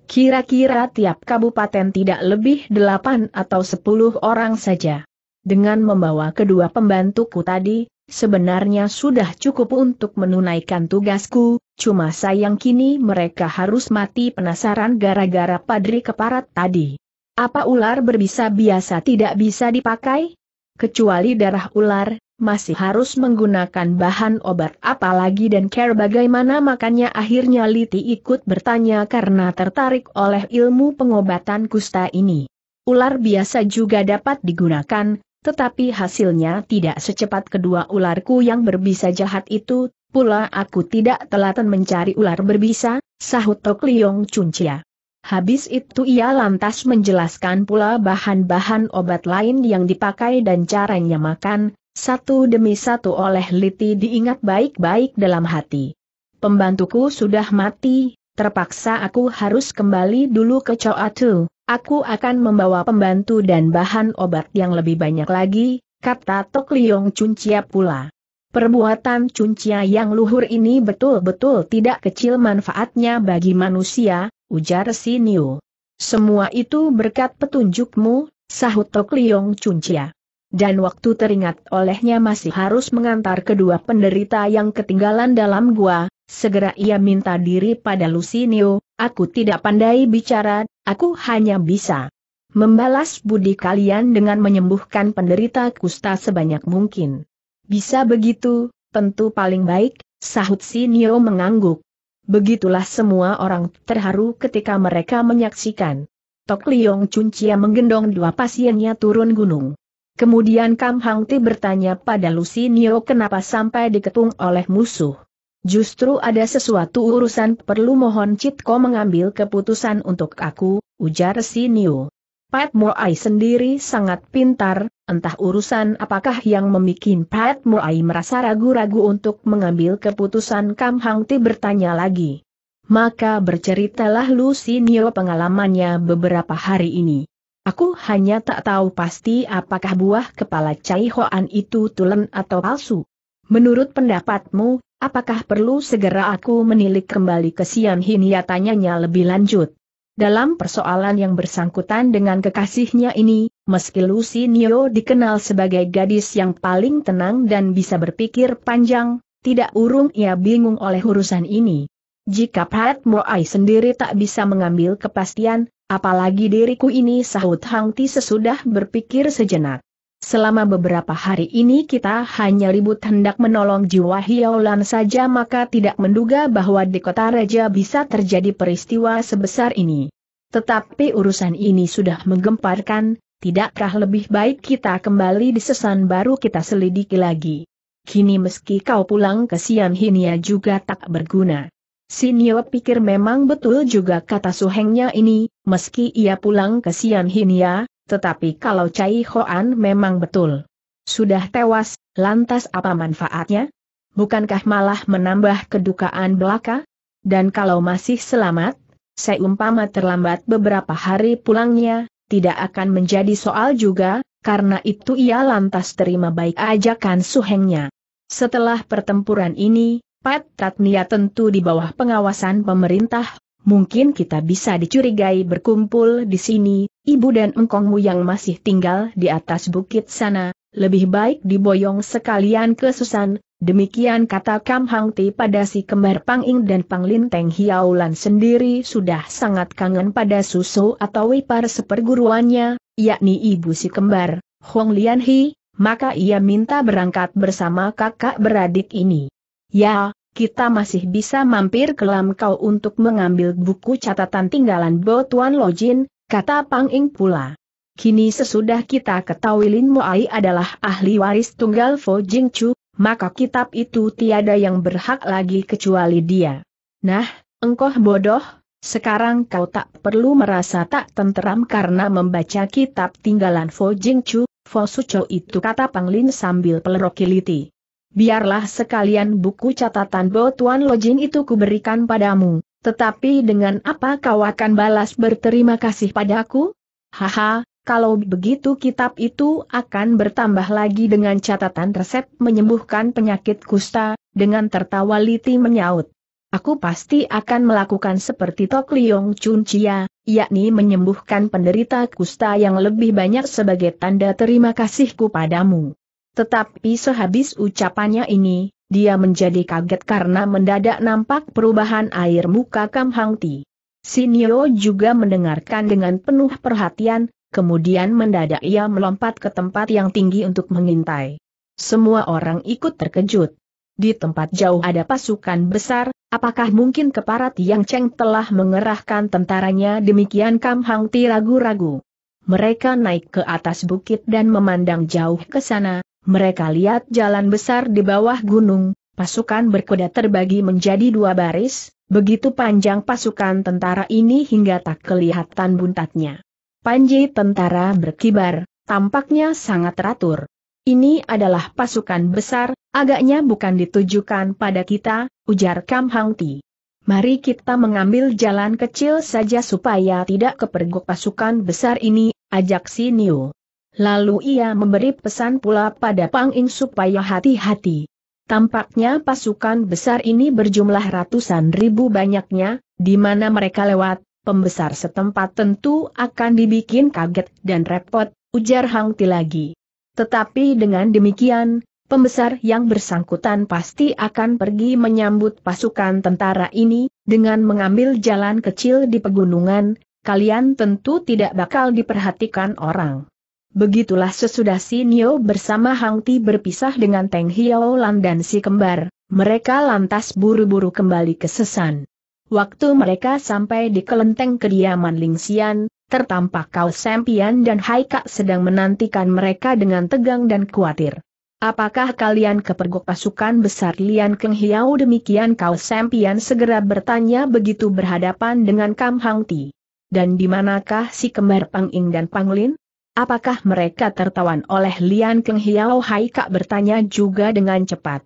Kira-kira tiap kabupaten tidak lebih delapan atau sepuluh orang saja. Dengan membawa kedua pembantuku tadi, sebenarnya sudah cukup untuk menunaikan tugasku, cuma sayang kini mereka harus mati penasaran gara-gara padri keparat tadi. Apa ular berbisa biasa tidak bisa dipakai? Kecuali darah ular, masih harus menggunakan bahan obat apalagi dan care bagaimana makannya akhirnya Liti ikut bertanya karena tertarik oleh ilmu pengobatan kusta ini. Ular biasa juga dapat digunakan, tetapi hasilnya tidak secepat kedua ularku yang berbisa jahat itu, pula aku tidak telaten mencari ular berbisa, sahut Tok Liong Cuncia. Habis itu ia lantas menjelaskan pula bahan-bahan obat lain yang dipakai dan caranya makan, satu demi satu oleh Liti diingat baik-baik dalam hati. Pembantuku sudah mati, terpaksa aku harus kembali dulu ke Coatu, aku akan membawa pembantu dan bahan obat yang lebih banyak lagi, kata Tok Liong Cuncia pula. Perbuatan Cuncia yang luhur ini betul-betul tidak kecil manfaatnya bagi manusia, ujar Sinio. Semua itu berkat petunjukmu, sahut Tok Liong Cuncia dan waktu teringat olehnya masih harus mengantar kedua penderita yang ketinggalan dalam gua, segera ia minta diri pada Lusinio, aku tidak pandai bicara, aku hanya bisa membalas budi kalian dengan menyembuhkan penderita kusta sebanyak mungkin. Bisa begitu, tentu paling baik, sahut Sinio mengangguk. Begitulah semua orang terharu ketika mereka menyaksikan. Tok Liong Cuncia menggendong dua pasiennya turun gunung. Kemudian Kam Hang Ti bertanya pada Nio kenapa sampai diketung oleh musuh. Justru ada sesuatu urusan perlu mohon Citko mengambil keputusan untuk aku, ujar Nio. Pat Moai sendiri sangat pintar, entah urusan apakah yang memikin Pat Moai merasa ragu-ragu untuk mengambil keputusan Kam Hang Ti bertanya lagi. Maka berceritalah Nio pengalamannya beberapa hari ini. Aku hanya tak tahu pasti apakah buah kepala Cai Hoan itu tulen atau palsu. Menurut pendapatmu, apakah perlu segera aku menilik kembali ke Sian Hinia tanyanya lebih lanjut? Dalam persoalan yang bersangkutan dengan kekasihnya ini, meski Lucy Nio dikenal sebagai gadis yang paling tenang dan bisa berpikir panjang, tidak urung ia bingung oleh urusan ini. Jika Pat Moai sendiri tak bisa mengambil kepastian, Apalagi diriku ini sahut Hang sesudah berpikir sejenak. Selama beberapa hari ini kita hanya ribut hendak menolong jiwa Hiaulan saja maka tidak menduga bahwa di kota raja bisa terjadi peristiwa sebesar ini. Tetapi urusan ini sudah menggemparkan, tidakkah lebih baik kita kembali di sesan baru kita selidiki lagi. Kini meski kau pulang ke Siam Hinia juga tak berguna. Sinyo pikir memang betul juga kata suhengnya ini, meski ia pulang ke Sian Hinia, ya, tetapi kalau Cai Hoan memang betul. Sudah tewas, lantas apa manfaatnya? Bukankah malah menambah kedukaan belaka? Dan kalau masih selamat, saya umpama terlambat beberapa hari pulangnya, tidak akan menjadi soal juga, karena itu ia lantas terima baik ajakan suhengnya. Setelah pertempuran ini, cepat Tatnia tentu di bawah pengawasan pemerintah, mungkin kita bisa dicurigai berkumpul di sini, ibu dan engkongmu yang masih tinggal di atas bukit sana, lebih baik diboyong sekalian ke Susan, demikian kata Kam Hang Ti pada si kembar Pang Ing dan Pang Lin Teng Hiaulan sendiri sudah sangat kangen pada susu atau wipar seperguruannya, yakni ibu si kembar, Hong Lian Hi, maka ia minta berangkat bersama kakak beradik ini. Ya, kita masih bisa mampir ke lam kau untuk mengambil buku catatan tinggalan Bo Tuan Lojin, kata Pang Ing pula. Kini sesudah kita ketahui Lin Muai adalah ahli waris tunggal Fo Jing Chu, maka kitab itu tiada yang berhak lagi kecuali dia. Nah, engkau bodoh, sekarang kau tak perlu merasa tak tenteram karena membaca kitab tinggalan Fo Jing Chu, Fo Sucho itu kata Pang Lin sambil pelerokiliti biarlah sekalian buku catatan Bo Tuan Lojin itu kuberikan padamu, tetapi dengan apa kau akan balas berterima kasih padaku? Haha, kalau begitu kitab itu akan bertambah lagi dengan catatan resep menyembuhkan penyakit kusta, dengan tertawa Liti menyaut. Aku pasti akan melakukan seperti Tok Liong Chun Chia, yakni menyembuhkan penderita kusta yang lebih banyak sebagai tanda terima kasihku padamu. Tetapi sehabis ucapannya ini, dia menjadi kaget karena mendadak nampak perubahan air muka Kam Hang Ti. Sinio juga mendengarkan dengan penuh perhatian, kemudian mendadak ia melompat ke tempat yang tinggi untuk mengintai. Semua orang ikut terkejut. Di tempat jauh ada pasukan besar, apakah mungkin keparat yang Cheng telah mengerahkan tentaranya demikian Kam Hang Ti ragu-ragu. Mereka naik ke atas bukit dan memandang jauh ke sana, mereka lihat jalan besar di bawah gunung, pasukan berkuda terbagi menjadi dua baris, begitu panjang pasukan tentara ini hingga tak kelihatan buntatnya. Panji tentara berkibar, tampaknya sangat teratur. Ini adalah pasukan besar, agaknya bukan ditujukan pada kita, ujar Kam Hang Ti. Mari kita mengambil jalan kecil saja supaya tidak kepergok pasukan besar ini, ajak si Niu. Lalu ia memberi pesan pula pada Pang Ing supaya hati-hati. Tampaknya pasukan besar ini berjumlah ratusan ribu banyaknya, di mana mereka lewat, pembesar setempat tentu akan dibikin kaget dan repot, ujar Hang Ti lagi. Tetapi dengan demikian, pembesar yang bersangkutan pasti akan pergi menyambut pasukan tentara ini, dengan mengambil jalan kecil di pegunungan, kalian tentu tidak bakal diperhatikan orang. Begitulah sesudah si Nio bersama Hang Ti berpisah dengan Teng Lan dan si kembar, mereka lantas buru-buru kembali ke Sesan. Waktu mereka sampai di kelenteng kediaman Ling Xian, tertampak Kau Sempian dan Hai Kak sedang menantikan mereka dengan tegang dan khawatir. Apakah kalian kepergok pasukan besar Lian Keng Hiao demikian Kau Sempian segera bertanya begitu berhadapan dengan Kam Hang Ti. Dan di manakah si kembar Pang Ing dan Pang Lin? Apakah mereka tertawan oleh Lian Keng Hiao Hai Kak bertanya juga dengan cepat.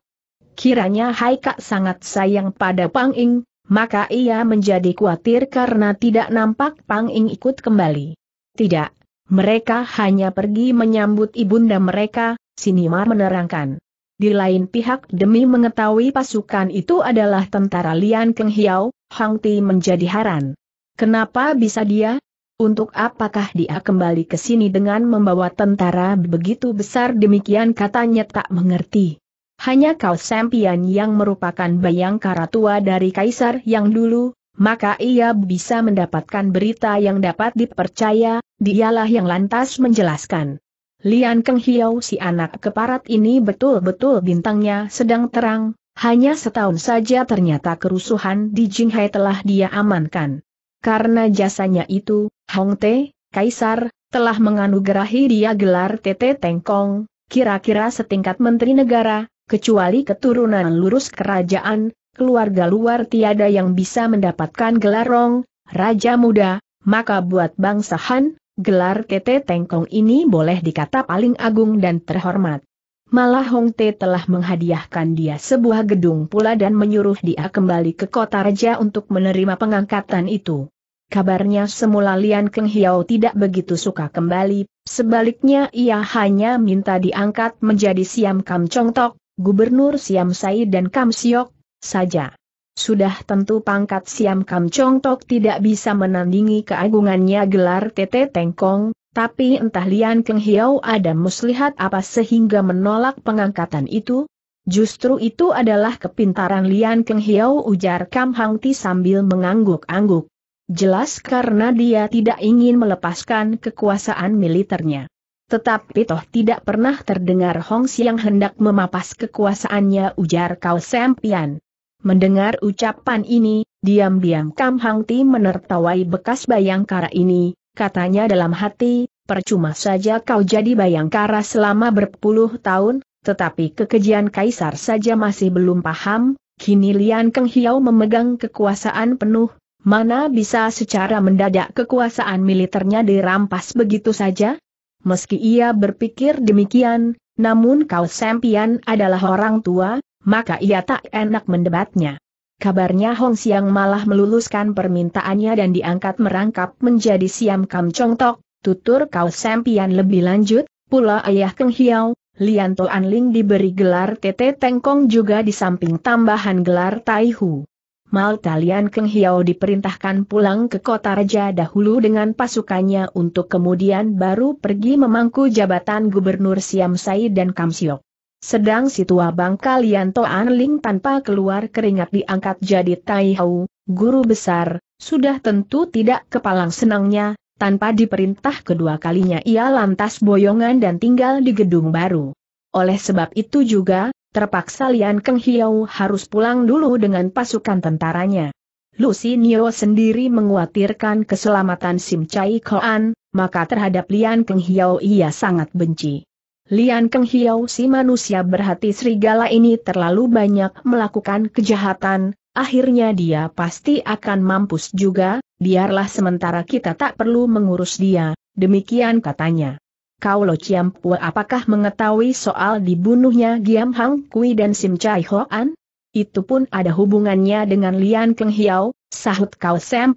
Kiranya Hai Kak sangat sayang pada Pang Ing, maka ia menjadi khawatir karena tidak nampak Pang Ing ikut kembali. Tidak, mereka hanya pergi menyambut ibunda mereka, Sinimar menerangkan. Di lain pihak demi mengetahui pasukan itu adalah tentara Lian Keng Hiao, Hang Ti menjadi heran. Kenapa bisa dia, untuk apakah dia kembali ke sini dengan membawa tentara begitu besar demikian katanya tak mengerti. Hanya kau Sempian yang merupakan bayangkara tua dari kaisar yang dulu, maka ia bisa mendapatkan berita yang dapat dipercaya, dialah yang lantas menjelaskan. Lian Keng Hiau si anak keparat ini betul-betul bintangnya sedang terang, hanya setahun saja ternyata kerusuhan di Jinghai telah dia amankan. Karena jasanya itu, Hong Te, Kaisar, telah menganugerahi dia gelar Tete Tengkong, kira-kira setingkat Menteri Negara, kecuali keturunan lurus kerajaan, keluarga luar tiada yang bisa mendapatkan gelar Rong, Raja Muda, maka buat bangsa Han, gelar Tete Tengkong ini boleh dikata paling agung dan terhormat. Malah Hong Te telah menghadiahkan dia sebuah gedung pula dan menyuruh dia kembali ke kota raja untuk menerima pengangkatan itu kabarnya semula Lian Keng Hiao tidak begitu suka kembali, sebaliknya ia hanya minta diangkat menjadi Siam Kam Chong Tok, Gubernur Siam Sai dan Kam Siok, saja. Sudah tentu pangkat Siam Kam Chong Tok tidak bisa menandingi keagungannya gelar TT Tengkong, tapi entah Lian Keng Hiao ada muslihat apa sehingga menolak pengangkatan itu, Justru itu adalah kepintaran Lian Keng Hiao ujar Kam Hang sambil mengangguk-angguk. Jelas karena dia tidak ingin melepaskan kekuasaan militernya. Tetapi toh tidak pernah terdengar Hong Siang hendak memapas kekuasaannya ujar Kau Sempian. Mendengar ucapan ini, diam-diam Kam Hang Ti menertawai bekas bayangkara ini, katanya dalam hati, percuma saja kau jadi bayangkara selama berpuluh tahun, tetapi kekejian kaisar saja masih belum paham, kini Lian Keng Hiau memegang kekuasaan penuh, Mana bisa secara mendadak kekuasaan militernya dirampas begitu saja? Meski ia berpikir demikian, namun kau Sempian adalah orang tua, maka ia tak enak mendebatnya. Kabarnya Hong Siang malah meluluskan permintaannya dan diangkat merangkap menjadi Siam Kam Chong Tok, tutur kau Sempian lebih lanjut, pula ayah Keng Hiao, Lian Toan Ling diberi gelar Tete Tengkong juga di samping tambahan gelar Tai Hu. Mal Talian Keng Hiao diperintahkan pulang ke kota raja dahulu dengan pasukannya untuk kemudian baru pergi memangku jabatan gubernur Siam Sai dan Kam Siok. Sedang si tua bangka Lian Toan Ling tanpa keluar keringat diangkat jadi Tai Hau, guru besar, sudah tentu tidak kepalang senangnya, tanpa diperintah kedua kalinya ia lantas boyongan dan tinggal di gedung baru. Oleh sebab itu juga, terpaksa Lian Keng Hiau harus pulang dulu dengan pasukan tentaranya. Nio sendiri menguatirkan keselamatan Sim Chai Koan, maka terhadap Lian Keng Hiau ia sangat benci. Lian Keng Hiau si manusia berhati serigala ini terlalu banyak melakukan kejahatan, akhirnya dia pasti akan mampus juga, biarlah sementara kita tak perlu mengurus dia, demikian katanya. Kau Lo Chiam Pua apakah mengetahui soal dibunuhnya Giam Hang Kui dan Sim Chai Hoan? Itu pun ada hubungannya dengan Lian Keng Hiao, sahut Kau Sam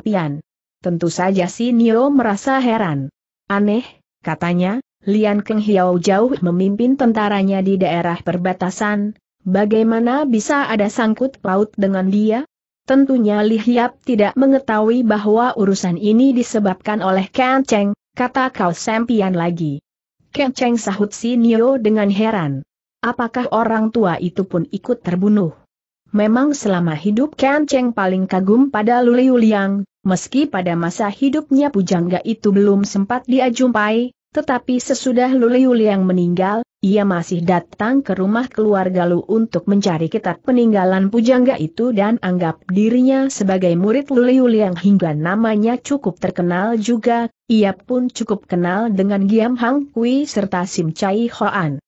Tentu saja si Nio merasa heran. Aneh, katanya, Lian Keng Hiao jauh memimpin tentaranya di daerah perbatasan, bagaimana bisa ada sangkut paut dengan dia? Tentunya Li Hiap tidak mengetahui bahwa urusan ini disebabkan oleh Kan Cheng, kata Kau Sam lagi. Keceng sahut si Nio dengan heran. Apakah orang tua itu pun ikut terbunuh? Memang selama hidup Kenceng paling kagum pada Luliuliang, meski pada masa hidupnya pujangga itu belum sempat dia jumpai, tetapi sesudah Luliu yang meninggal, ia masih datang ke rumah keluarga Lu untuk mencari kitab peninggalan pujangga itu dan anggap dirinya sebagai murid Luliu yang hingga namanya cukup terkenal juga, ia pun cukup kenal dengan Giam Hang Kui serta Sim Chai Hoan.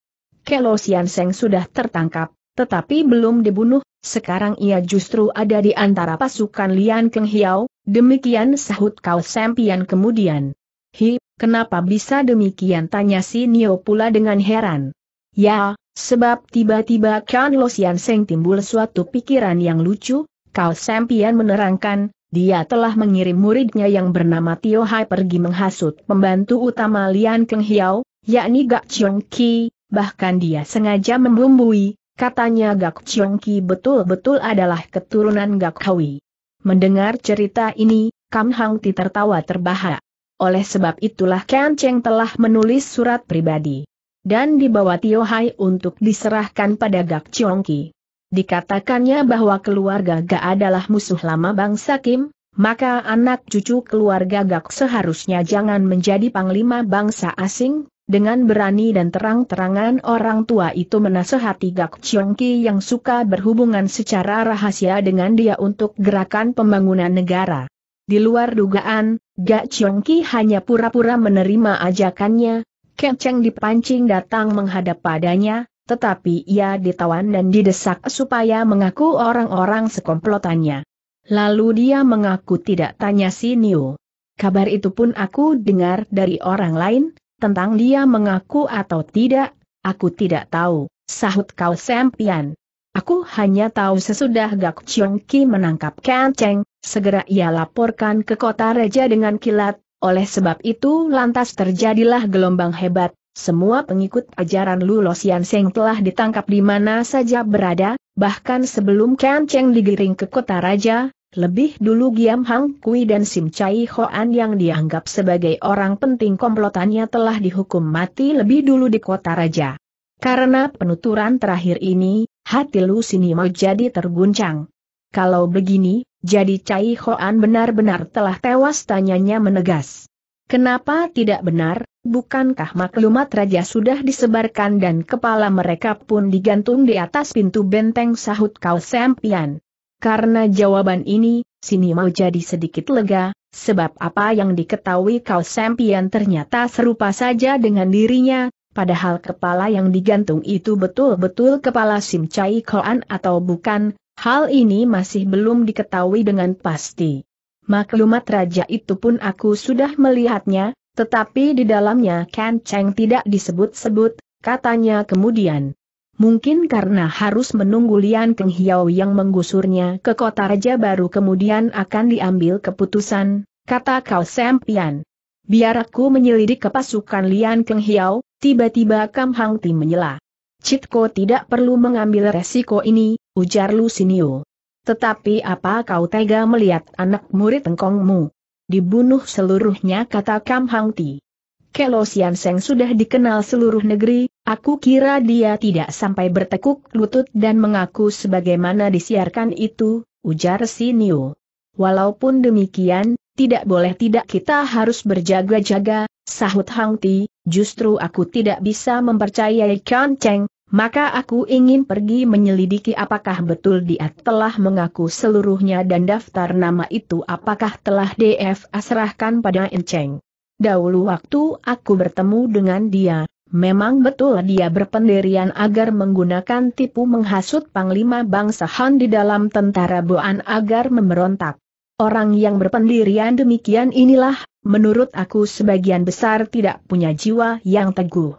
Kelo Sian Seng sudah tertangkap, tetapi belum dibunuh, sekarang ia justru ada di antara pasukan Lian Keng Hiao, demikian sahut Kau Sempian kemudian. Hi, Kenapa bisa demikian tanya si Nio pula dengan heran. Ya, sebab tiba-tiba Kan Lo Sian Seng timbul suatu pikiran yang lucu, Kau Sempian menerangkan, dia telah mengirim muridnya yang bernama Tio Hai pergi menghasut pembantu utama Lian Keng Hiao, yakni Gak Chiong Ki, bahkan dia sengaja membumbui, katanya Gak Chiong Ki betul-betul adalah keturunan Gak Hawi. Mendengar cerita ini, Kam Hang Ti tertawa terbahak. Oleh sebab itulah Ken Cheng telah menulis surat pribadi. Dan dibawa Tio Hai untuk diserahkan pada Gak Chiong Ki. Dikatakannya bahwa keluarga Gak adalah musuh lama bangsa Kim, maka anak cucu keluarga Gak seharusnya jangan menjadi panglima bangsa asing, dengan berani dan terang-terangan orang tua itu menasehati Gak Chiong Ki yang suka berhubungan secara rahasia dengan dia untuk gerakan pembangunan negara. Di luar dugaan, Gak Ki hanya pura-pura menerima ajakannya, Keceng dipancing datang menghadap padanya, tetapi ia ditawan dan didesak supaya mengaku orang-orang sekomplotannya. Lalu dia mengaku tidak tanya si Niu. Kabar itu pun aku dengar dari orang lain, tentang dia mengaku atau tidak, aku tidak tahu, sahut kau Sempian. Aku hanya tahu sesudah Gak Ki menangkap Keceng, segera ia laporkan ke kota raja dengan kilat, oleh sebab itu lantas terjadilah gelombang hebat, semua pengikut ajaran Lulosian Seng telah ditangkap di mana saja berada, bahkan sebelum Kan Cheng digiring ke kota Raja, lebih dulu Giam Hang Kui dan Sim Chai Hoan yang dianggap sebagai orang penting komplotannya telah dihukum mati lebih dulu di kota Raja. Karena penuturan terakhir ini, hati Lu Sinimo jadi terguncang. Kalau begini, jadi Cai Hoan benar-benar telah tewas tanyanya menegas. Kenapa tidak benar, bukankah maklumat raja sudah disebarkan dan kepala mereka pun digantung di atas pintu benteng sahut kau sempian? Karena jawaban ini, sini mau jadi sedikit lega, sebab apa yang diketahui kau sempian ternyata serupa saja dengan dirinya, padahal kepala yang digantung itu betul-betul kepala Sim Chai Koan atau bukan, Hal ini masih belum diketahui dengan pasti. Maklumat raja itu pun aku sudah melihatnya, tetapi di dalamnya Kan Cheng tidak disebut-sebut, katanya kemudian. Mungkin karena harus menunggu Lian Keng Hiao yang menggusurnya ke kota raja baru kemudian akan diambil keputusan, kata Kau Sempian. Biar aku menyelidik ke pasukan Lian Keng Hiao, tiba-tiba Kam Hang Ti menyela. Citko tidak perlu mengambil resiko ini, ujar Lusinio. Tetapi apa kau tega melihat anak murid tengkongmu Dibunuh seluruhnya kata Kam Hang Ti. Kelo Sian Seng sudah dikenal seluruh negeri, aku kira dia tidak sampai bertekuk lutut dan mengaku sebagaimana disiarkan itu, ujar Sinio. Walaupun demikian, tidak boleh tidak kita harus berjaga-jaga, sahut Hang Ti, justru aku tidak bisa mempercayai Kan Cheng, maka aku ingin pergi menyelidiki apakah betul dia telah mengaku seluruhnya dan daftar nama itu apakah telah DF serahkan pada Enceng. Dahulu waktu aku bertemu dengan dia, Memang betul dia berpendirian agar menggunakan tipu menghasut Panglima Bangsa Han di dalam tentara Boan agar memberontak. Orang yang berpendirian demikian inilah, menurut aku sebagian besar tidak punya jiwa yang teguh.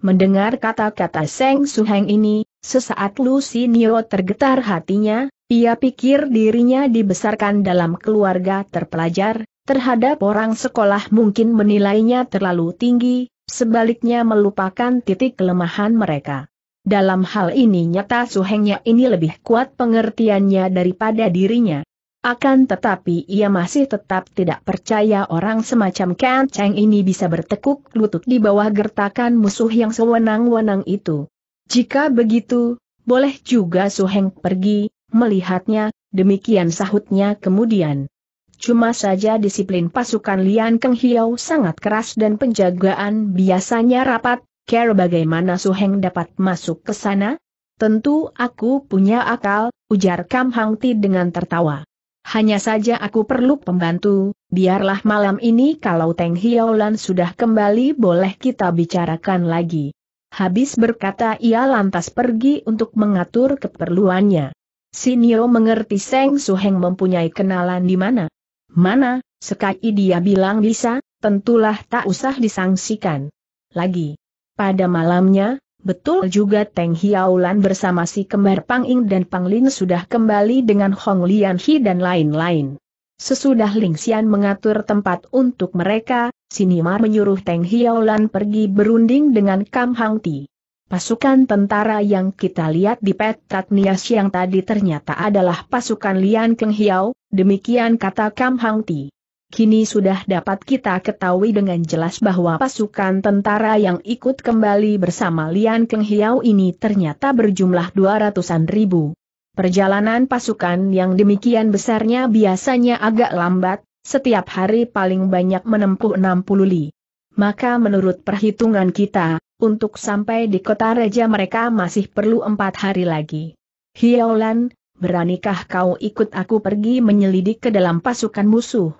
Mendengar kata-kata Seng Su Heng ini, sesaat Nio tergetar hatinya, ia pikir dirinya dibesarkan dalam keluarga terpelajar, terhadap orang sekolah mungkin menilainya terlalu tinggi, sebaliknya melupakan titik kelemahan mereka. Dalam hal ini nyata Su Hengnya ini lebih kuat pengertiannya daripada dirinya. Akan tetapi ia masih tetap tidak percaya orang semacam Kan Cheng ini bisa bertekuk lutut di bawah gertakan musuh yang sewenang-wenang itu. Jika begitu, boleh juga Su Heng pergi, melihatnya, demikian sahutnya kemudian. Cuma saja disiplin pasukan Lian Keng Hiau sangat keras dan penjagaan biasanya rapat, care bagaimana Su Heng dapat masuk ke sana? Tentu aku punya akal, ujar Kam Hang Ti dengan tertawa. Hanya saja aku perlu pembantu, biarlah malam ini kalau Teng Hiaulan sudah kembali boleh kita bicarakan lagi. Habis berkata ia lantas pergi untuk mengatur keperluannya. Sinio mengerti Seng Suheng mempunyai kenalan di mana. Mana, sekali dia bilang bisa, tentulah tak usah disangsikan. Lagi. Pada malamnya, Betul juga Teng Hiaulan bersama si kembar Pang Ing dan Pang Ling sudah kembali dengan Hong Lian Hi dan lain-lain. Sesudah Ling Xian mengatur tempat untuk mereka, Sinimar menyuruh Teng Hiaulan pergi berunding dengan Kam Hang Ti. Pasukan tentara yang kita lihat di Petrat Nias yang tadi ternyata adalah pasukan Lian Keng Hiao, demikian kata Kam Hang Ti. Kini sudah dapat kita ketahui dengan jelas bahwa pasukan tentara yang ikut kembali bersama Lian Keng Hiao ini ternyata berjumlah 200-an ribu. Perjalanan pasukan yang demikian besarnya biasanya agak lambat, setiap hari paling banyak menempuh 60 li. Maka menurut perhitungan kita, untuk sampai di kota raja mereka masih perlu empat hari lagi. Hiaolan, beranikah kau ikut aku pergi menyelidik ke dalam pasukan musuh?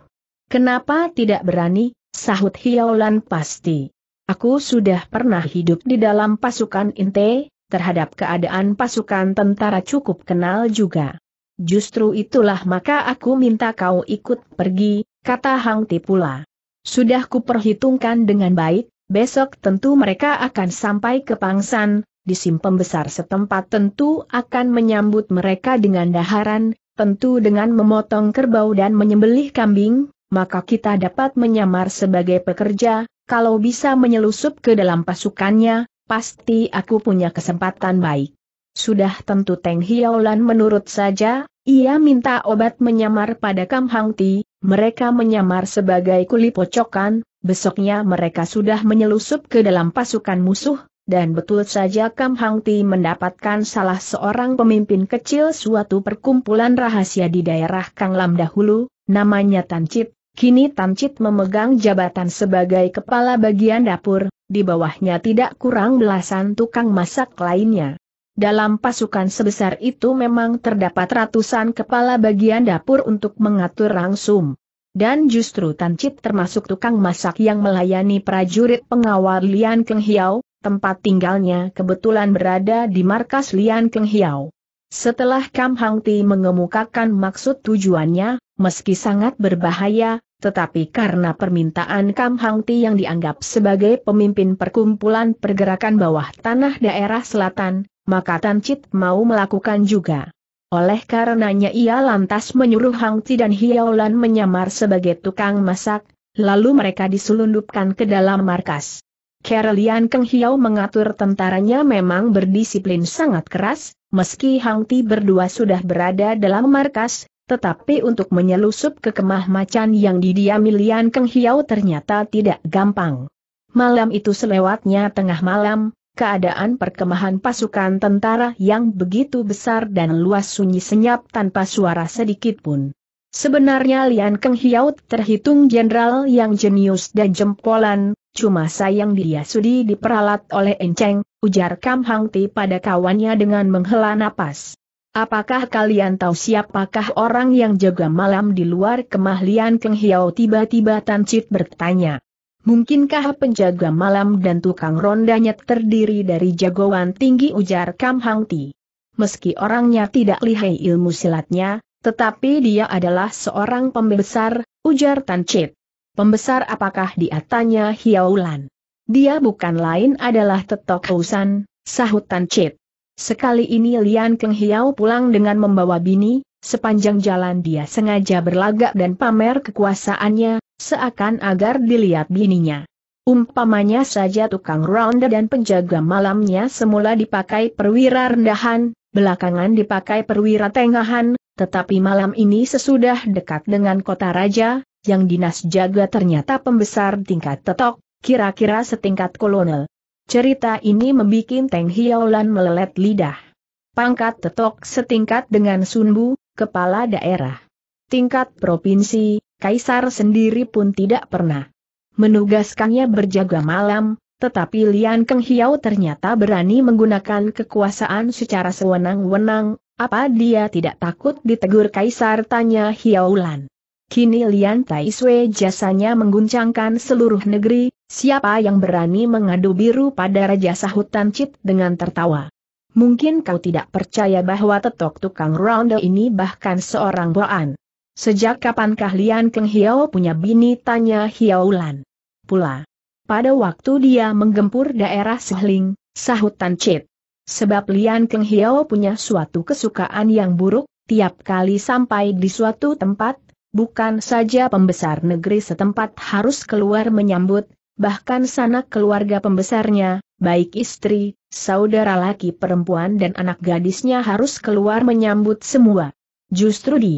Kenapa tidak berani? Sahut Hiaulan pasti. Aku sudah pernah hidup di dalam pasukan Inte, terhadap keadaan pasukan tentara cukup kenal juga. Justru itulah maka aku minta kau ikut pergi, kata Hang Tipula. Sudah kuperhitungkan dengan baik, besok tentu mereka akan sampai ke Pangsan, Disim besar setempat tentu akan menyambut mereka dengan daharan, tentu dengan memotong kerbau dan menyembelih kambing, maka kita dapat menyamar sebagai pekerja, kalau bisa menyelusup ke dalam pasukannya, pasti aku punya kesempatan baik. Sudah tentu Teng Hiaolan menurut saja, ia minta obat menyamar pada Kam Hang Ti, mereka menyamar sebagai kuli pocokan, besoknya mereka sudah menyelusup ke dalam pasukan musuh, dan betul saja Kam Hang Ti mendapatkan salah seorang pemimpin kecil suatu perkumpulan rahasia di daerah Kang Lam dahulu, namanya Tan Chit, Kini Tamcit memegang jabatan sebagai kepala bagian dapur, di bawahnya tidak kurang belasan tukang masak lainnya. Dalam pasukan sebesar itu memang terdapat ratusan kepala bagian dapur untuk mengatur rangsum. Dan justru Tancit termasuk tukang masak yang melayani prajurit pengawal Lian Keng Hiao, tempat tinggalnya kebetulan berada di markas Lian Keng Hiao. Setelah Kam Hang Ti mengemukakan maksud tujuannya, meski sangat berbahaya, tetapi karena permintaan Kam Hang Ti yang dianggap sebagai pemimpin perkumpulan pergerakan bawah tanah daerah selatan, maka Tan Chit mau melakukan juga. Oleh karenanya ia lantas menyuruh Hang Ti dan Hiaolan menyamar sebagai tukang masak, lalu mereka diselundupkan ke dalam markas. Kerelian Keng Hiao mengatur tentaranya memang berdisiplin sangat keras, meski Hang Ti berdua sudah berada dalam markas, tetapi untuk menyelusup ke kemah macan yang didiami Lian Keng Hiau ternyata tidak gampang. Malam itu selewatnya tengah malam, keadaan perkemahan pasukan tentara yang begitu besar dan luas sunyi senyap tanpa suara sedikit pun. Sebenarnya Lian Keng Hiau terhitung jenderal yang jenius dan jempolan, cuma sayang dia sudi diperalat oleh Enceng, ujar Kam Hang Ti pada kawannya dengan menghela napas. Apakah kalian tahu siapakah orang yang jaga malam di luar kemahlian Keng Hiao? Tiba-tiba Tan Chit bertanya. Mungkinkah penjaga malam dan tukang rondanya terdiri dari jagoan tinggi ujar Kam Hang Ti? Meski orangnya tidak lihai ilmu silatnya, tetapi dia adalah seorang pembesar, ujar Tan Chit. Pembesar apakah dia tanya Hiaulan? Dia bukan lain adalah Tetok husan. sahut Tan Chit. Sekali ini Lian Keng Hiao pulang dengan membawa bini, sepanjang jalan dia sengaja berlagak dan pamer kekuasaannya, seakan agar dilihat bininya. Umpamanya saja tukang ronda dan penjaga malamnya semula dipakai perwira rendahan, belakangan dipakai perwira tengahan, tetapi malam ini sesudah dekat dengan kota raja, yang dinas jaga ternyata pembesar tingkat tetok, kira-kira setingkat kolonel. Cerita ini membuat Teng Hiaulan melelet lidah. Pangkat tetok setingkat dengan Sunbu, kepala daerah. Tingkat provinsi, Kaisar sendiri pun tidak pernah menugaskannya berjaga malam, tetapi Lian Keng Hiau ternyata berani menggunakan kekuasaan secara sewenang-wenang, apa dia tidak takut ditegur Kaisar tanya Hiaulan. Kini Lian Tai Sui jasanya mengguncangkan seluruh negeri, siapa yang berani mengadu biru pada Raja Sahutan Cit dengan tertawa. Mungkin kau tidak percaya bahwa tetok tukang ronde ini bahkan seorang boan. Sejak kapankah Lian Keng Hiao punya bini tanya Hiao Lan. Pula. Pada waktu dia menggempur daerah Sihling, Sahutan Cit. Sebab Lian Keng Hiao punya suatu kesukaan yang buruk, tiap kali sampai di suatu tempat, Bukan saja pembesar negeri setempat harus keluar menyambut, bahkan sanak keluarga pembesarnya, baik istri, saudara laki perempuan dan anak gadisnya harus keluar menyambut semua. Justru di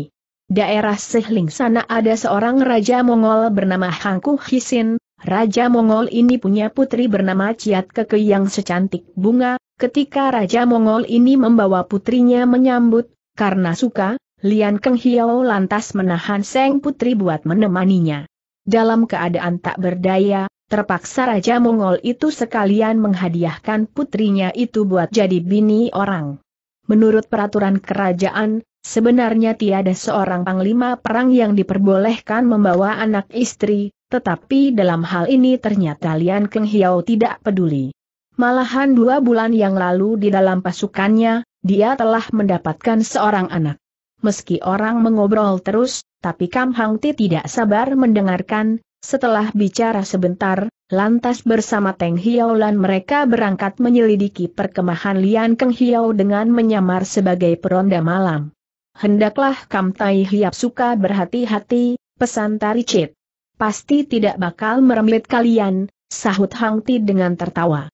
daerah Sehling sana ada seorang Raja Mongol bernama Hangku Hisin, Raja Mongol ini punya putri bernama Ciat Keke yang secantik bunga, ketika Raja Mongol ini membawa putrinya menyambut, karena suka, Lian Keng Hiao lantas menahan Seng Putri buat menemaninya. Dalam keadaan tak berdaya, terpaksa Raja Mongol itu sekalian menghadiahkan putrinya itu buat jadi bini orang. Menurut peraturan kerajaan, sebenarnya tiada seorang panglima perang yang diperbolehkan membawa anak istri, tetapi dalam hal ini ternyata Lian Keng Hiao tidak peduli. Malahan dua bulan yang lalu di dalam pasukannya, dia telah mendapatkan seorang anak meski orang mengobrol terus, tapi Kam Hang Ti tidak sabar mendengarkan, setelah bicara sebentar, lantas bersama Teng Hiaulan mereka berangkat menyelidiki perkemahan Lian Keng Hiau dengan menyamar sebagai peronda malam. Hendaklah Kam Tai Hiap suka berhati-hati, pesan Taricit. Pasti tidak bakal meremlet kalian, sahut Hang Ti dengan tertawa.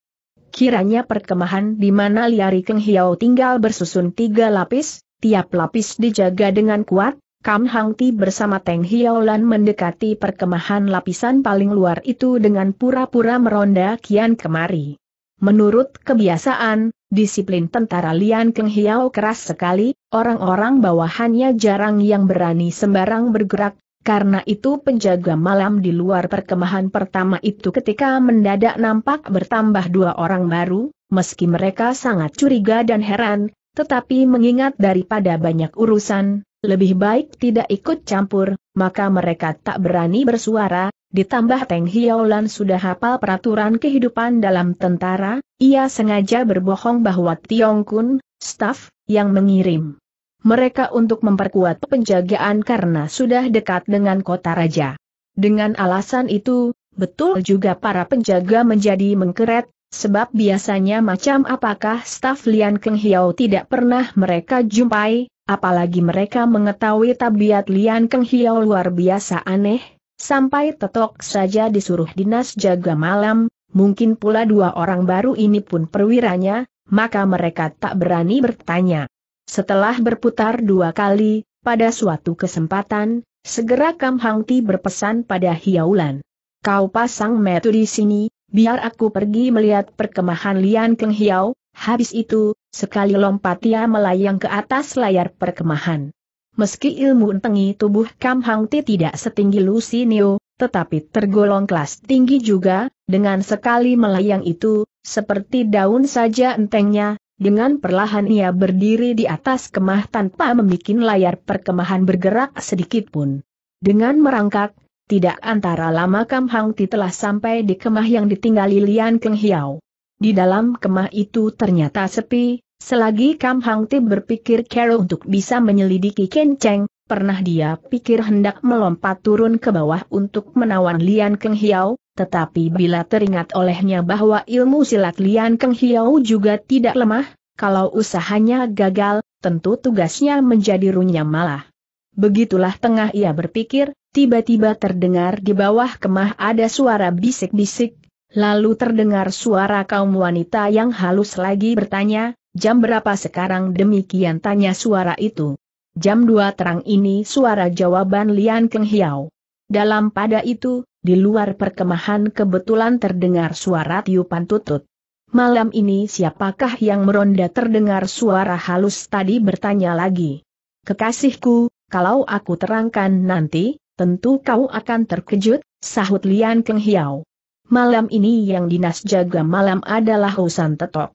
Kiranya perkemahan di mana Liari Keng Hiau tinggal bersusun tiga lapis, tiap lapis dijaga dengan kuat, Kam Hang Ti bersama Teng Hiaolan mendekati perkemahan lapisan paling luar itu dengan pura-pura meronda kian kemari. Menurut kebiasaan, disiplin tentara Lian Keng Hiao keras sekali, orang-orang bawahannya jarang yang berani sembarang bergerak, karena itu penjaga malam di luar perkemahan pertama itu ketika mendadak nampak bertambah dua orang baru, meski mereka sangat curiga dan heran, tetapi mengingat daripada banyak urusan, lebih baik tidak ikut campur, maka mereka tak berani bersuara, ditambah Teng Hiaulan sudah hafal peraturan kehidupan dalam tentara, ia sengaja berbohong bahwa Tiong Kun, staf, yang mengirim. Mereka untuk memperkuat penjagaan karena sudah dekat dengan kota raja. Dengan alasan itu, betul juga para penjaga menjadi mengkeret, Sebab biasanya macam apakah staf Lian Keng Hiao tidak pernah mereka jumpai, apalagi mereka mengetahui tabiat Lian Keng Hiao luar biasa aneh, sampai tetok saja disuruh dinas jaga malam, mungkin pula dua orang baru ini pun perwiranya, maka mereka tak berani bertanya. Setelah berputar dua kali, pada suatu kesempatan, segera Kam Hang Ti berpesan pada Hiaulan. Kau pasang metu di sini, Biar aku pergi melihat perkemahan Lian Keng Hiao, habis itu, sekali lompat ia melayang ke atas layar perkemahan. Meski ilmu entengi tubuh Kam Hang Ti tidak setinggi Lucy Neo, tetapi tergolong kelas tinggi juga, dengan sekali melayang itu, seperti daun saja entengnya, dengan perlahan ia berdiri di atas kemah tanpa membuat layar perkemahan bergerak sedikit pun. Dengan merangkak, tidak antara lama Kam Hang Ti telah sampai di kemah yang ditinggali Lian Keng Hiao. Di dalam kemah itu ternyata sepi, selagi Kam Hang Ti berpikir Carol untuk bisa menyelidiki Ken Cheng, pernah dia pikir hendak melompat turun ke bawah untuk menawan Lian Keng Hiao, tetapi bila teringat olehnya bahwa ilmu silat Lian Keng Hiao juga tidak lemah, kalau usahanya gagal, tentu tugasnya menjadi runyam malah. Begitulah tengah ia berpikir, Tiba-tiba terdengar di bawah kemah ada suara bisik-bisik, lalu terdengar suara kaum wanita yang halus lagi bertanya, jam berapa sekarang demikian tanya suara itu. Jam 2 terang ini suara jawaban Lian Keng Hiao. Dalam pada itu, di luar perkemahan kebetulan terdengar suara tiupan tutut. Malam ini siapakah yang meronda terdengar suara halus tadi bertanya lagi. Kekasihku, kalau aku terangkan nanti, Tentu kau akan terkejut, sahut Lian Keng Hiau. Malam ini yang dinas jaga malam adalah Husan Tetok.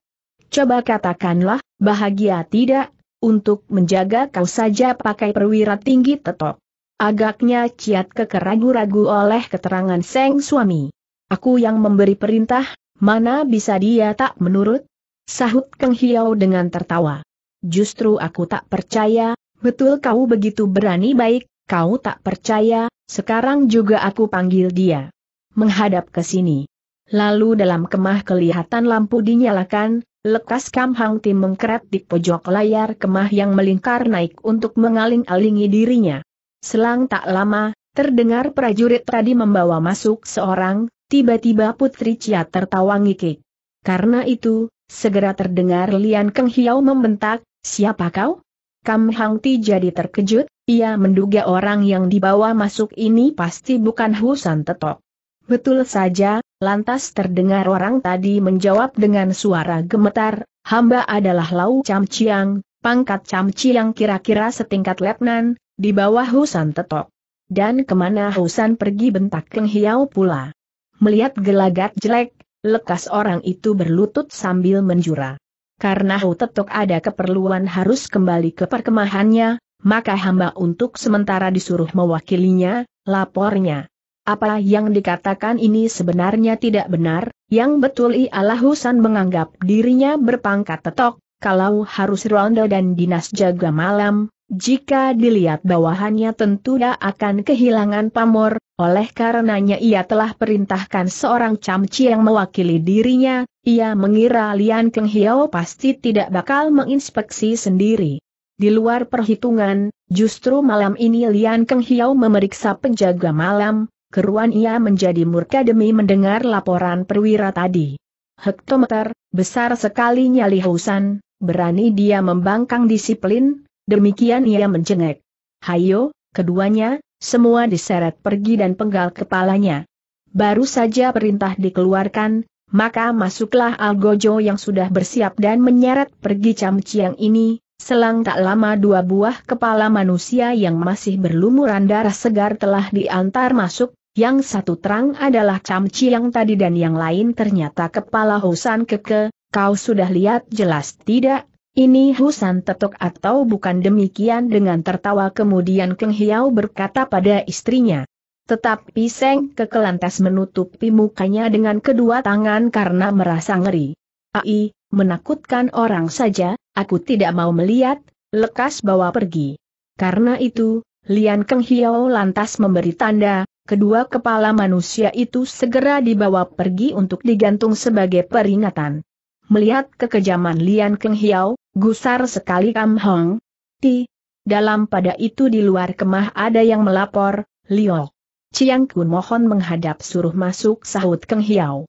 Coba katakanlah, bahagia tidak, untuk menjaga kau saja pakai perwira tinggi Tetok. Agaknya ciat kekeragu-ragu oleh keterangan Seng suami. Aku yang memberi perintah, mana bisa dia tak menurut? Sahut Keng Hiau dengan tertawa. Justru aku tak percaya, betul kau begitu berani baik, Kau tak percaya, sekarang juga aku panggil dia. Menghadap ke sini. Lalu dalam kemah kelihatan lampu dinyalakan, lekas Kam Hang Tim mengkeret di pojok layar kemah yang melingkar naik untuk mengaling-alingi dirinya. Selang tak lama, terdengar prajurit tadi membawa masuk seorang, tiba-tiba Putri Cia tertawa ngikik. Karena itu, segera terdengar Lian Keng Hiau membentak, siapa kau? Kam Hang Ti jadi terkejut, ia menduga orang yang dibawa masuk ini pasti bukan Husan Tetok. Betul saja, lantas terdengar orang tadi menjawab dengan suara gemetar, hamba adalah Lau Camciang, Chiang, pangkat Camciang Chiang kira-kira setingkat letnan, di bawah Husan Tetok. Dan kemana Husan pergi bentak Keng Hiau pula. Melihat gelagat jelek, lekas orang itu berlutut sambil menjura. Karena Hu Tetok ada keperluan harus kembali ke perkemahannya, maka hamba untuk sementara disuruh mewakilinya, lapornya. Apa yang dikatakan ini sebenarnya tidak benar, yang betul ialah Husan menganggap dirinya berpangkat tetok, kalau harus ronda dan dinas jaga malam, jika dilihat bawahannya tentu tidak akan kehilangan pamor, oleh karenanya ia telah perintahkan seorang camci yang mewakili dirinya, ia mengira Lian Keng Hiao pasti tidak bakal menginspeksi sendiri. Di luar perhitungan, justru malam ini Lian Keng Hiao memeriksa penjaga malam, keruan ia menjadi murka demi mendengar laporan perwira tadi. Hektometer, besar sekali nyali Hausan, berani dia membangkang disiplin, demikian ia menjengek. Hayo, keduanya, semua diseret pergi dan penggal kepalanya. Baru saja perintah dikeluarkan, maka masuklah Algojo yang sudah bersiap dan menyeret pergi Cam ini, Selang tak lama dua buah kepala manusia yang masih berlumuran darah segar telah diantar masuk, yang satu terang adalah Camci yang tadi dan yang lain ternyata kepala Husan Keke, kau sudah lihat jelas tidak? Ini Husan Tetok atau bukan demikian dengan tertawa kemudian Keng Hiau berkata pada istrinya. Tetapi Seng Keke lantas menutupi mukanya dengan kedua tangan karena merasa ngeri. Ai, menakutkan orang saja, Aku tidak mau melihat, lekas bawa pergi. Karena itu, Lian Keng Hiao lantas memberi tanda, kedua kepala manusia itu segera dibawa pergi untuk digantung sebagai peringatan. Melihat kekejaman Lian Keng Hiao, gusar sekali Kam Hong. Ti, dalam pada itu di luar kemah ada yang melapor, Liok. Chiang Kun mohon menghadap suruh masuk sahut Keng Hiao.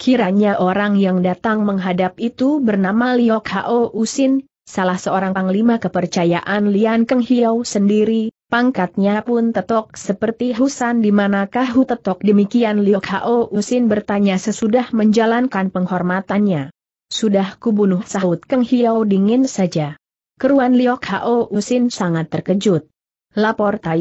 Kiranya orang yang datang menghadap itu bernama Liok Hao Usin, salah seorang panglima kepercayaan Lian Keng Hiau sendiri, pangkatnya pun tetok seperti Husan di manakah Hu tetok demikian Liok Hao Usin bertanya sesudah menjalankan penghormatannya. Sudah kubunuh sahut Keng Hiau dingin saja. Keruan Liok Hao Usin sangat terkejut. Lapor Tai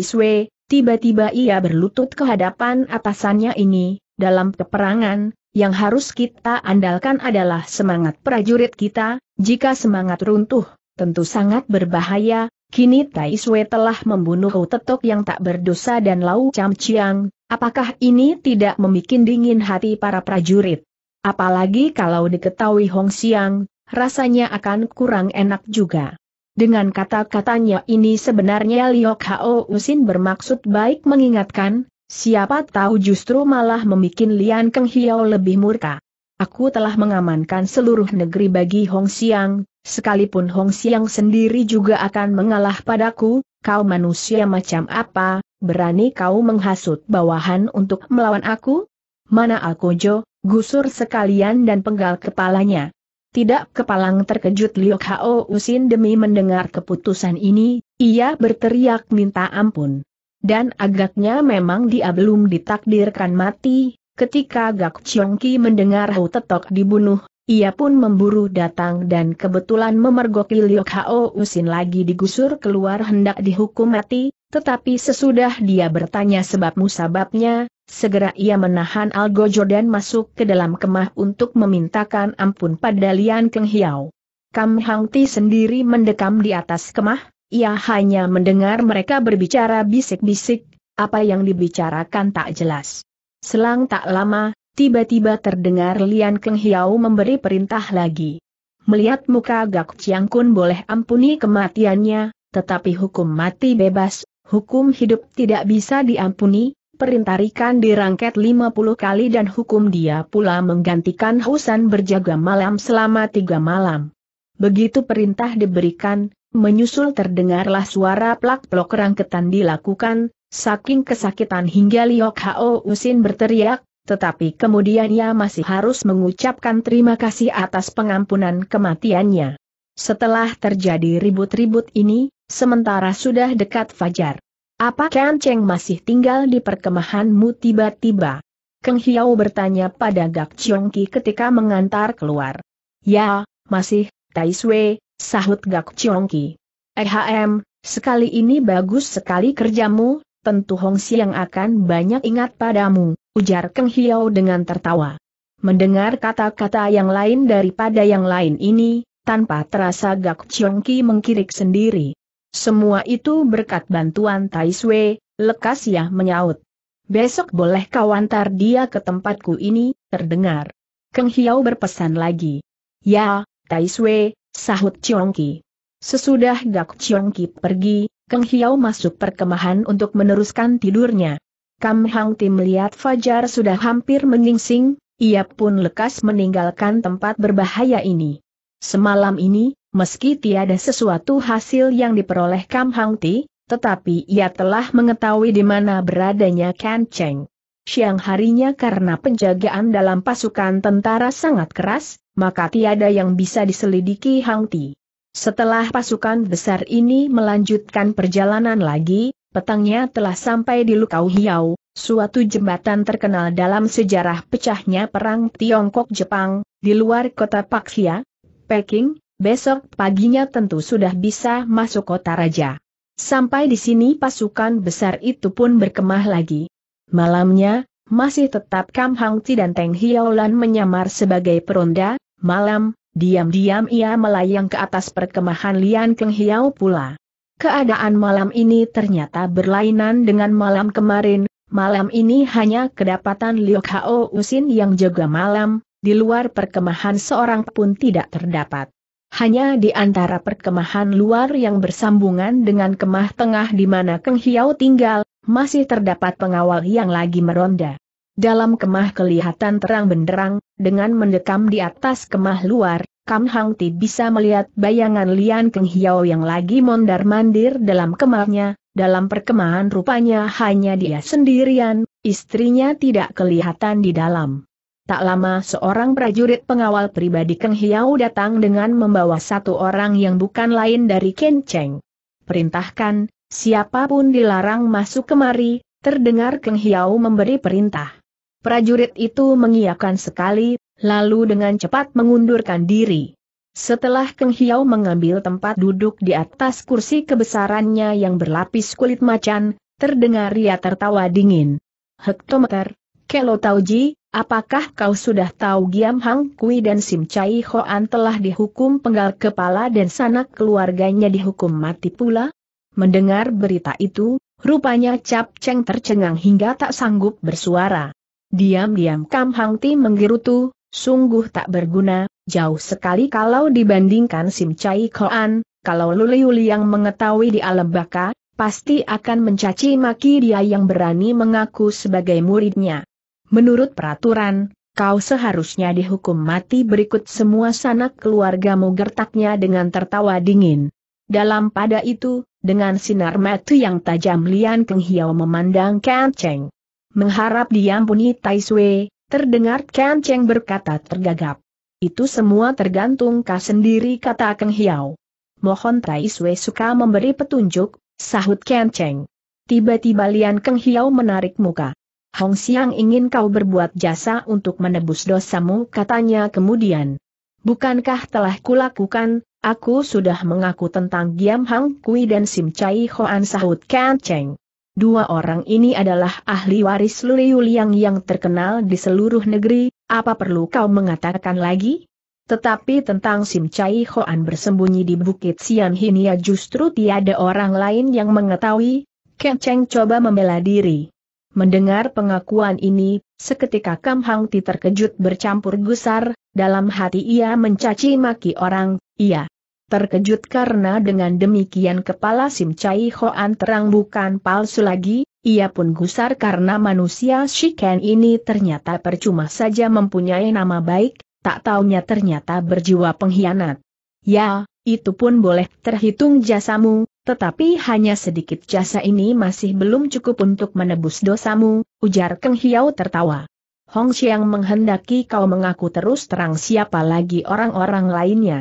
tiba-tiba ia berlutut ke hadapan atasannya ini, dalam peperangan, yang harus kita andalkan adalah semangat prajurit kita, jika semangat runtuh, tentu sangat berbahaya, kini Tai Sui telah membunuh Tetok yang tak berdosa dan Lau Cam Chiang, apakah ini tidak membuat dingin hati para prajurit? Apalagi kalau diketahui Hong Xiang, rasanya akan kurang enak juga. Dengan kata-katanya ini sebenarnya Liok Hao Usin bermaksud baik mengingatkan, Siapa tahu justru malah membuat Lian Keng Hiao lebih murka. Aku telah mengamankan seluruh negeri bagi Hong Xiang, sekalipun Hong Xiang sendiri juga akan mengalah padaku, kau manusia macam apa, berani kau menghasut bawahan untuk melawan aku? Mana Alkojo, gusur sekalian dan penggal kepalanya. Tidak kepalang terkejut Liu Hao Usin demi mendengar keputusan ini, ia berteriak minta ampun. Dan agaknya memang dia belum ditakdirkan mati, ketika Gak Chiong Ki mendengar Hou Tetok dibunuh, ia pun memburu datang dan kebetulan memergoki Liu Hao Usin lagi digusur keluar hendak dihukum mati, tetapi sesudah dia bertanya sebab musababnya, segera ia menahan Algojo dan masuk ke dalam kemah untuk memintakan ampun pada Lian Keng Hiao. Kam Hang Ti sendiri mendekam di atas kemah, ia hanya mendengar mereka berbicara bisik-bisik, apa yang dibicarakan tak jelas. Selang tak lama, tiba-tiba terdengar Lian Keng Hiau memberi perintah lagi. Melihat muka Gak Chiang Kun boleh ampuni kematiannya, tetapi hukum mati bebas, hukum hidup tidak bisa diampuni, perintarikan dirangket 50 kali dan hukum dia pula menggantikan Husan berjaga malam selama tiga malam. Begitu perintah diberikan, Menyusul terdengarlah suara plak-plok rangketan dilakukan, saking kesakitan hingga Liok Hao Usin berteriak, tetapi kemudian ia masih harus mengucapkan terima kasih atas pengampunan kematiannya. Setelah terjadi ribut-ribut ini, sementara sudah dekat fajar. Apa Kan Cheng masih tinggal di perkemahanmu tiba-tiba? Keng Hiao bertanya pada Gak Chiong Ki ketika mengantar keluar. Ya, masih, Tai Sui, Sahut Gak Chongki. EHM, sekali ini bagus sekali kerjamu, tentu Hong Siang akan banyak ingat padamu, ujar Keng Hiao dengan tertawa. Mendengar kata-kata yang lain daripada yang lain ini, tanpa terasa Gak Chongki mengkirik sendiri. Semua itu berkat bantuan Tai Sui, lekas ya menyaut. Besok boleh kau antar dia ke tempatku ini, terdengar. Keng Hiao berpesan lagi. Ya, Tai Sui, sahut Ki. Sesudah Gak Ki pergi, Kang Hiao masuk perkemahan untuk meneruskan tidurnya. Kam Hang Tim melihat Fajar sudah hampir menyingsing, ia pun lekas meninggalkan tempat berbahaya ini. Semalam ini, meski tiada sesuatu hasil yang diperoleh Kam Hang Ti, tetapi ia telah mengetahui di mana beradanya Kan Cheng. Siang harinya karena penjagaan dalam pasukan tentara sangat keras, maka tiada yang bisa diselidiki Hang Ti. Setelah pasukan besar ini melanjutkan perjalanan lagi, petangnya telah sampai di Lukau Hiau, suatu jembatan terkenal dalam sejarah pecahnya Perang Tiongkok-Jepang, di luar kota Paksia, Peking, besok paginya tentu sudah bisa masuk kota raja. Sampai di sini pasukan besar itu pun berkemah lagi. Malamnya, masih tetap Kam Hang Ti dan Teng Hiolan menyamar sebagai peronda, malam, diam-diam ia melayang ke atas perkemahan Lian Keng Hiao pula. Keadaan malam ini ternyata berlainan dengan malam kemarin, malam ini hanya kedapatan Liu Kao Usin yang jaga malam, di luar perkemahan seorang pun tidak terdapat. Hanya di antara perkemahan luar yang bersambungan dengan kemah tengah di mana Keng Hiau tinggal, masih terdapat pengawal yang lagi meronda. Dalam kemah kelihatan terang benderang, dengan mendekam di atas kemah luar, Kam Hang Ti bisa melihat bayangan Lian Keng Hiau yang lagi mondar-mandir dalam kemahnya, dalam perkemahan rupanya hanya dia sendirian, istrinya tidak kelihatan di dalam. Tak lama seorang prajurit pengawal pribadi Keng Hiau datang dengan membawa satu orang yang bukan lain dari Ken Cheng. Perintahkan, siapapun dilarang masuk kemari, terdengar Keng Hiau memberi perintah. Prajurit itu mengiyakan sekali, lalu dengan cepat mengundurkan diri. Setelah Keng Hiau mengambil tempat duduk di atas kursi kebesarannya yang berlapis kulit macan, terdengar ia tertawa dingin. Hektometer, Kelo Tauji, Apakah kau sudah tahu Giam Hang Kui dan Sim Chai Hoan telah dihukum penggal kepala dan sanak keluarganya dihukum mati pula? Mendengar berita itu, rupanya Cap Cheng tercengang hingga tak sanggup bersuara. Diam-diam Kam Hang Ti menggerutu, sungguh tak berguna, jauh sekali kalau dibandingkan Sim Chai Hoan, kalau Luliuli yang mengetahui di alam baka, pasti akan mencaci maki dia yang berani mengaku sebagai muridnya. Menurut peraturan, kau seharusnya dihukum mati berikut semua sanak keluargamu gertaknya dengan tertawa dingin. Dalam pada itu, dengan sinar mata yang tajam Lian Keng Hiao memandang Kan Cheng. Mengharap diampuni Tai Sui, terdengar Kan Cheng berkata tergagap. Itu semua tergantung kau sendiri kata Keng Hiao. Mohon Tai Sui suka memberi petunjuk, sahut Kan Cheng. Tiba-tiba Lian Keng Hiao menarik muka. Hong Xiang ingin kau berbuat jasa untuk menebus dosamu katanya kemudian. Bukankah telah kulakukan, aku sudah mengaku tentang Giam Hang Kui dan Sim Chai Hoan sahut Kan Cheng. Dua orang ini adalah ahli waris Luliu Liang yang terkenal di seluruh negeri, apa perlu kau mengatakan lagi? Tetapi tentang Sim Chai Hoan bersembunyi di Bukit Sian Hinia justru tiada orang lain yang mengetahui, Ken Cheng coba membela diri. Mendengar pengakuan ini, seketika Kam Hang Ti terkejut bercampur gusar, dalam hati ia mencaci maki orang, ia terkejut karena dengan demikian kepala Sim Chai Hoan terang bukan palsu lagi, ia pun gusar karena manusia Shiken ini ternyata percuma saja mempunyai nama baik, tak taunya ternyata berjiwa pengkhianat. Ya, itu pun boleh terhitung jasamu, tetapi hanya sedikit jasa ini masih belum cukup untuk menebus dosamu, ujar Keng Hiao tertawa. Hong Xiang menghendaki kau mengaku terus terang siapa lagi orang-orang lainnya.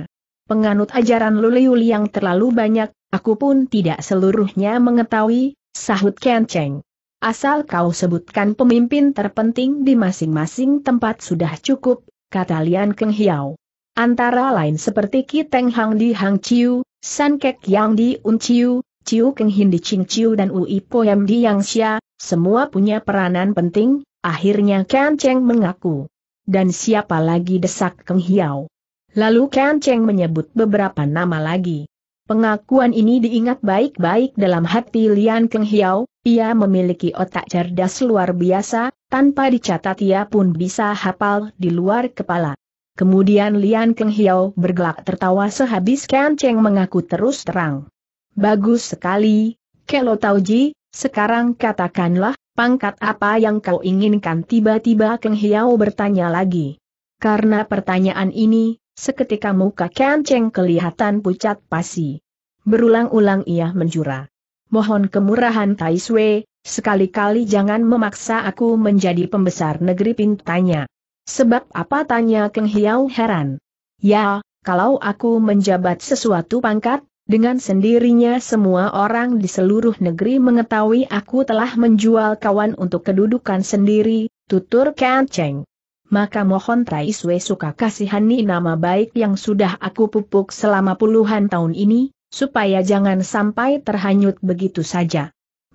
Penganut ajaran Luliu yang terlalu banyak, aku pun tidak seluruhnya mengetahui, sahut Ken Cheng. Asal kau sebutkan pemimpin terpenting di masing-masing tempat sudah cukup, kata Lian Keng Hiao. Antara lain seperti Ki Teng Hang di Hang Chiu, San Kek Yang di Chiu, Ciu Keng Hin di Ching Ciu dan Ui Yam di Yang Xia, semua punya peranan penting, akhirnya Kan Cheng mengaku. Dan siapa lagi desak Keng Hiao? Lalu Kan Cheng menyebut beberapa nama lagi. Pengakuan ini diingat baik-baik dalam hati Lian Keng Hiao, ia memiliki otak cerdas luar biasa, tanpa dicatat ia pun bisa hafal di luar kepala. Kemudian Lian Keng Hiao bergelak tertawa sehabis Kian Cheng mengaku terus terang. Bagus sekali, Kelo Tauji, sekarang katakanlah, pangkat apa yang kau inginkan tiba-tiba Keng Hiao bertanya lagi. Karena pertanyaan ini, seketika muka Kian Cheng kelihatan pucat pasi. Berulang-ulang ia menjura. Mohon kemurahan Tai Sui, sekali-kali jangan memaksa aku menjadi pembesar negeri pintanya. Sebab apa tanya Keng Hiau heran. Ya, kalau aku menjabat sesuatu pangkat, dengan sendirinya semua orang di seluruh negeri mengetahui aku telah menjual kawan untuk kedudukan sendiri, tutur Kan Cheng. Maka mohon Trai suka kasihani nama baik yang sudah aku pupuk selama puluhan tahun ini, supaya jangan sampai terhanyut begitu saja.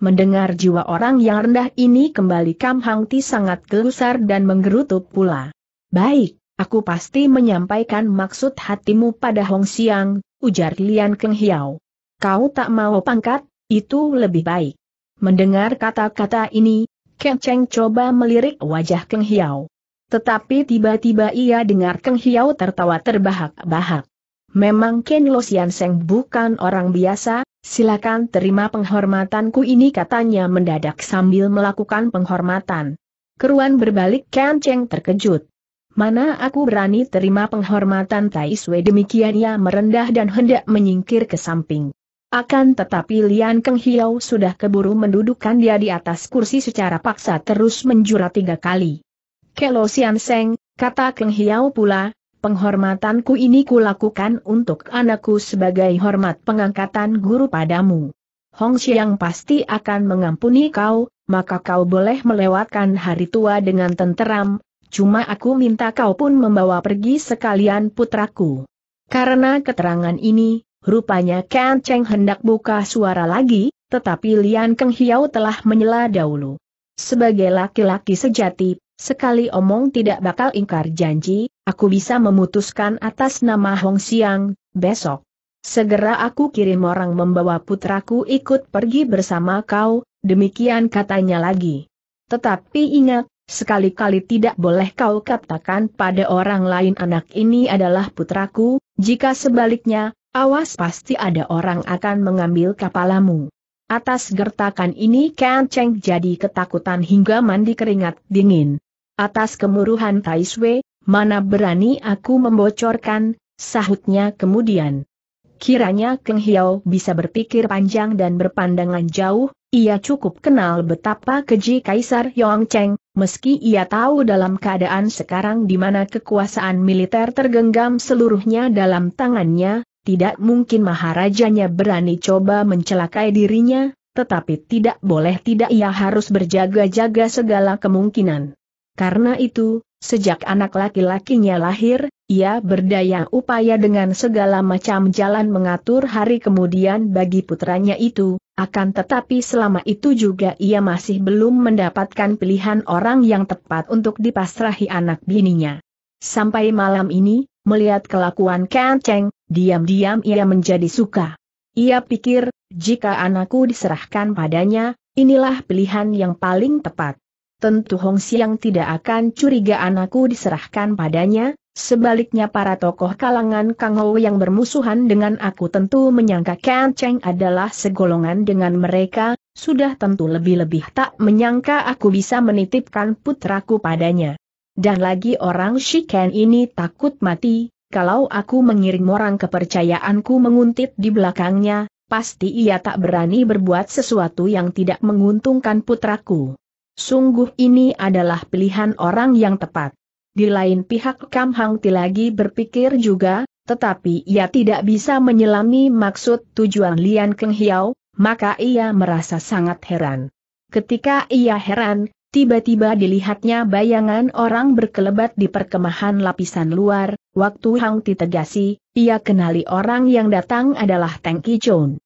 Mendengar jiwa orang yang rendah ini kembali Kam Hang Ti sangat gelusar dan menggerutu pula. Baik, aku pasti menyampaikan maksud hatimu pada Hong Siang, ujar Lian Keng Hiao. Kau tak mau pangkat, itu lebih baik. Mendengar kata-kata ini, Ken Cheng coba melirik wajah Keng Hiao. Tetapi tiba-tiba ia dengar Keng Hiao tertawa terbahak-bahak. Memang Ken Lo Sian Seng bukan orang biasa, Silakan terima penghormatanku ini katanya mendadak sambil melakukan penghormatan. Keruan berbalik kian Cheng terkejut. Mana aku berani terima penghormatan Tai Sui demikian ia merendah dan hendak menyingkir ke samping. Akan tetapi Lian Keng Hiau sudah keburu mendudukkan dia di atas kursi secara paksa terus menjura tiga kali. Kelo Sian Seng, kata Keng Hiau pula, penghormatanku ini kulakukan untuk anakku sebagai hormat pengangkatan guru padamu. Hong Xiang pasti akan mengampuni kau, maka kau boleh melewatkan hari tua dengan tenteram, cuma aku minta kau pun membawa pergi sekalian putraku. Karena keterangan ini, rupanya Kan Cheng hendak buka suara lagi, tetapi Lian Keng Hiao telah menyela dahulu. Sebagai laki-laki sejati, sekali omong tidak bakal ingkar janji, Aku bisa memutuskan atas nama Hong Siang, besok. Segera aku kirim orang membawa putraku ikut pergi bersama kau, demikian katanya lagi. Tetapi ingat, sekali-kali tidak boleh kau katakan pada orang lain anak ini adalah putraku, jika sebaliknya, awas pasti ada orang akan mengambil kepalamu. Atas gertakan ini Kan Cheng jadi ketakutan hingga mandi keringat dingin. Atas kemuruhan Tai Sui, Mana berani aku membocorkan, sahutnya kemudian. Kiranya Keng Hiao bisa berpikir panjang dan berpandangan jauh, ia cukup kenal betapa keji Kaisar Yong Cheng, meski ia tahu dalam keadaan sekarang di mana kekuasaan militer tergenggam seluruhnya dalam tangannya, tidak mungkin maharajanya berani coba mencelakai dirinya, tetapi tidak boleh tidak ia harus berjaga-jaga segala kemungkinan. Karena itu, sejak anak laki-lakinya lahir, ia berdaya upaya dengan segala macam jalan mengatur hari kemudian bagi putranya itu, akan tetapi selama itu juga ia masih belum mendapatkan pilihan orang yang tepat untuk dipasrahi anak bininya. Sampai malam ini, melihat kelakuan Kanceng, diam-diam ia menjadi suka. Ia pikir, jika anakku diserahkan padanya, inilah pilihan yang paling tepat tentu Hong Siang tidak akan curiga anakku diserahkan padanya, sebaliknya para tokoh kalangan Kang Ho yang bermusuhan dengan aku tentu menyangka Kang Cheng adalah segolongan dengan mereka, sudah tentu lebih-lebih tak menyangka aku bisa menitipkan putraku padanya. Dan lagi orang Shiken ini takut mati, kalau aku mengirim orang kepercayaanku menguntit di belakangnya, pasti ia tak berani berbuat sesuatu yang tidak menguntungkan putraku. Sungguh ini adalah pilihan orang yang tepat. Di lain pihak Kam Hang Ti lagi berpikir juga, tetapi ia tidak bisa menyelami maksud tujuan Lian Keng Hiao, maka ia merasa sangat heran. Ketika ia heran, tiba-tiba dilihatnya bayangan orang berkelebat di perkemahan lapisan luar, waktu Hang Ti tegasi, ia kenali orang yang datang adalah Ki Kichon.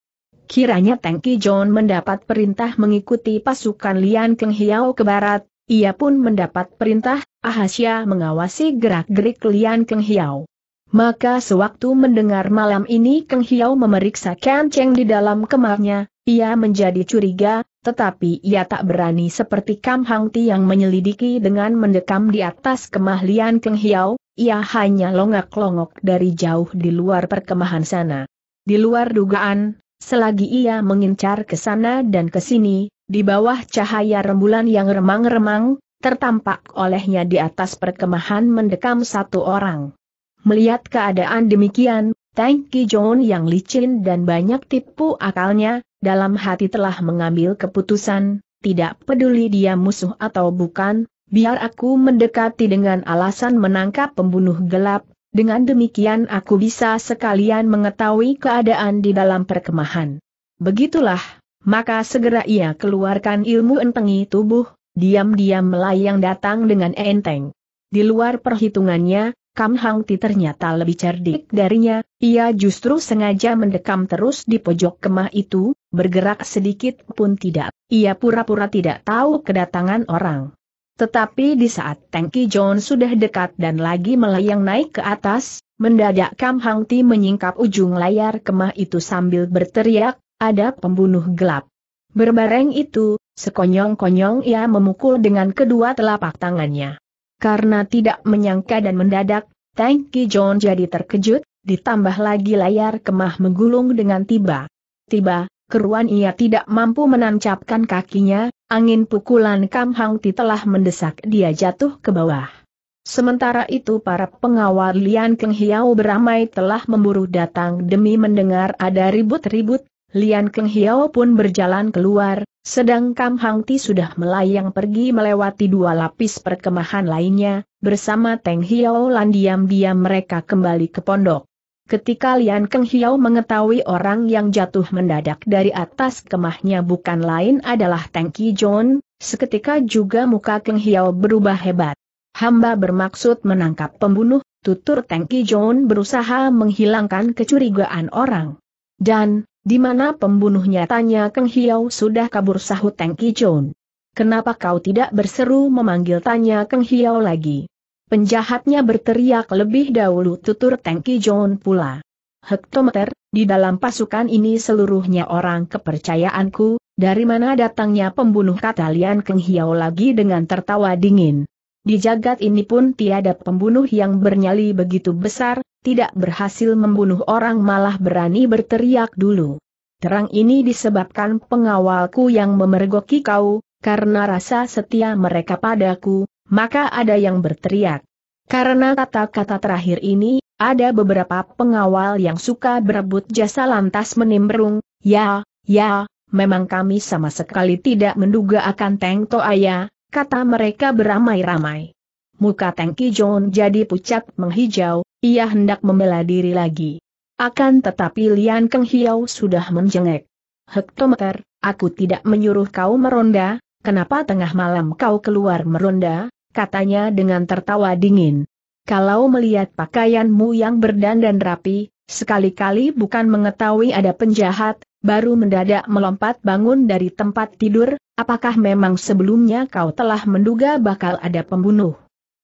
Kiranya Tengki John mendapat perintah mengikuti pasukan Lian Keng Hiao ke barat, ia pun mendapat perintah, Ahasya mengawasi gerak-gerik Lian Keng Hiao. Maka sewaktu mendengar malam ini Keng Hiao memeriksa Ken Cheng di dalam kemahnya, ia menjadi curiga, tetapi ia tak berani seperti Kam Hang Ti yang menyelidiki dengan mendekam di atas kemah Lian Keng Hiao, ia hanya longak-longok dari jauh di luar perkemahan sana. Di luar dugaan, Selagi ia mengincar ke sana dan ke sini, di bawah cahaya rembulan yang remang-remang, tertampak olehnya di atas perkemahan mendekam satu orang. Melihat keadaan demikian, Tang Kijon yang licin dan banyak tipu akalnya, dalam hati telah mengambil keputusan, tidak peduli dia musuh atau bukan, biar aku mendekati dengan alasan menangkap pembunuh gelap, dengan demikian aku bisa sekalian mengetahui keadaan di dalam perkemahan. Begitulah, maka segera ia keluarkan ilmu entengi tubuh, diam-diam melayang datang dengan enteng. Di luar perhitungannya, Kam Hang Ti ternyata lebih cerdik darinya, ia justru sengaja mendekam terus di pojok kemah itu, bergerak sedikit pun tidak. Ia pura-pura tidak tahu kedatangan orang. Tetapi di saat tanki John sudah dekat dan lagi melayang naik ke atas, mendadak Kam Hang Ti menyingkap ujung layar kemah itu sambil berteriak, ada pembunuh gelap. Berbareng itu, sekonyong-konyong ia memukul dengan kedua telapak tangannya. Karena tidak menyangka dan mendadak, tanki John jadi terkejut, ditambah lagi layar kemah menggulung dengan tiba. Tiba, keruan ia tidak mampu menancapkan kakinya, angin pukulan Kam Hang Ti telah mendesak dia jatuh ke bawah. Sementara itu para pengawal Lian Keng Hiau beramai telah memburu datang demi mendengar ada ribut-ribut, Lian Keng Hiau pun berjalan keluar, sedang Kam Hang Ti sudah melayang pergi melewati dua lapis perkemahan lainnya, bersama Teng Hiau, dan diam-diam mereka kembali ke pondok. Ketika Lian Keng Hiao mengetahui orang yang jatuh mendadak dari atas kemahnya bukan lain adalah Teng Ki John, seketika juga muka Keng Hiao berubah hebat. Hamba bermaksud menangkap pembunuh, tutur Teng Ki John berusaha menghilangkan kecurigaan orang. Dan, di mana pembunuhnya tanya Keng Hiao sudah kabur sahut Teng Ki John. Kenapa kau tidak berseru memanggil tanya Keng Hiao lagi? Penjahatnya berteriak lebih dahulu tutur Tengki John pula. Hektometer, di dalam pasukan ini seluruhnya orang kepercayaanku, dari mana datangnya pembunuh kata Lian Keng Hiao lagi dengan tertawa dingin. Di jagat ini pun tiada pembunuh yang bernyali begitu besar, tidak berhasil membunuh orang malah berani berteriak dulu. Terang ini disebabkan pengawalku yang memergoki kau, karena rasa setia mereka padaku, maka ada yang berteriak. Karena kata-kata terakhir ini, ada beberapa pengawal yang suka berebut jasa lantas menimbrung, ya, ya, memang kami sama sekali tidak menduga akan Teng Toaya, kata mereka beramai-ramai. Muka Teng Kijon jadi pucat menghijau, ia hendak membela diri lagi. Akan tetapi Lian Keng Hiau sudah menjengek. Hektometer, aku tidak menyuruh kau meronda, kenapa tengah malam kau keluar meronda? katanya dengan tertawa dingin. Kalau melihat pakaianmu yang berdandan rapi, sekali-kali bukan mengetahui ada penjahat, baru mendadak melompat bangun dari tempat tidur, apakah memang sebelumnya kau telah menduga bakal ada pembunuh?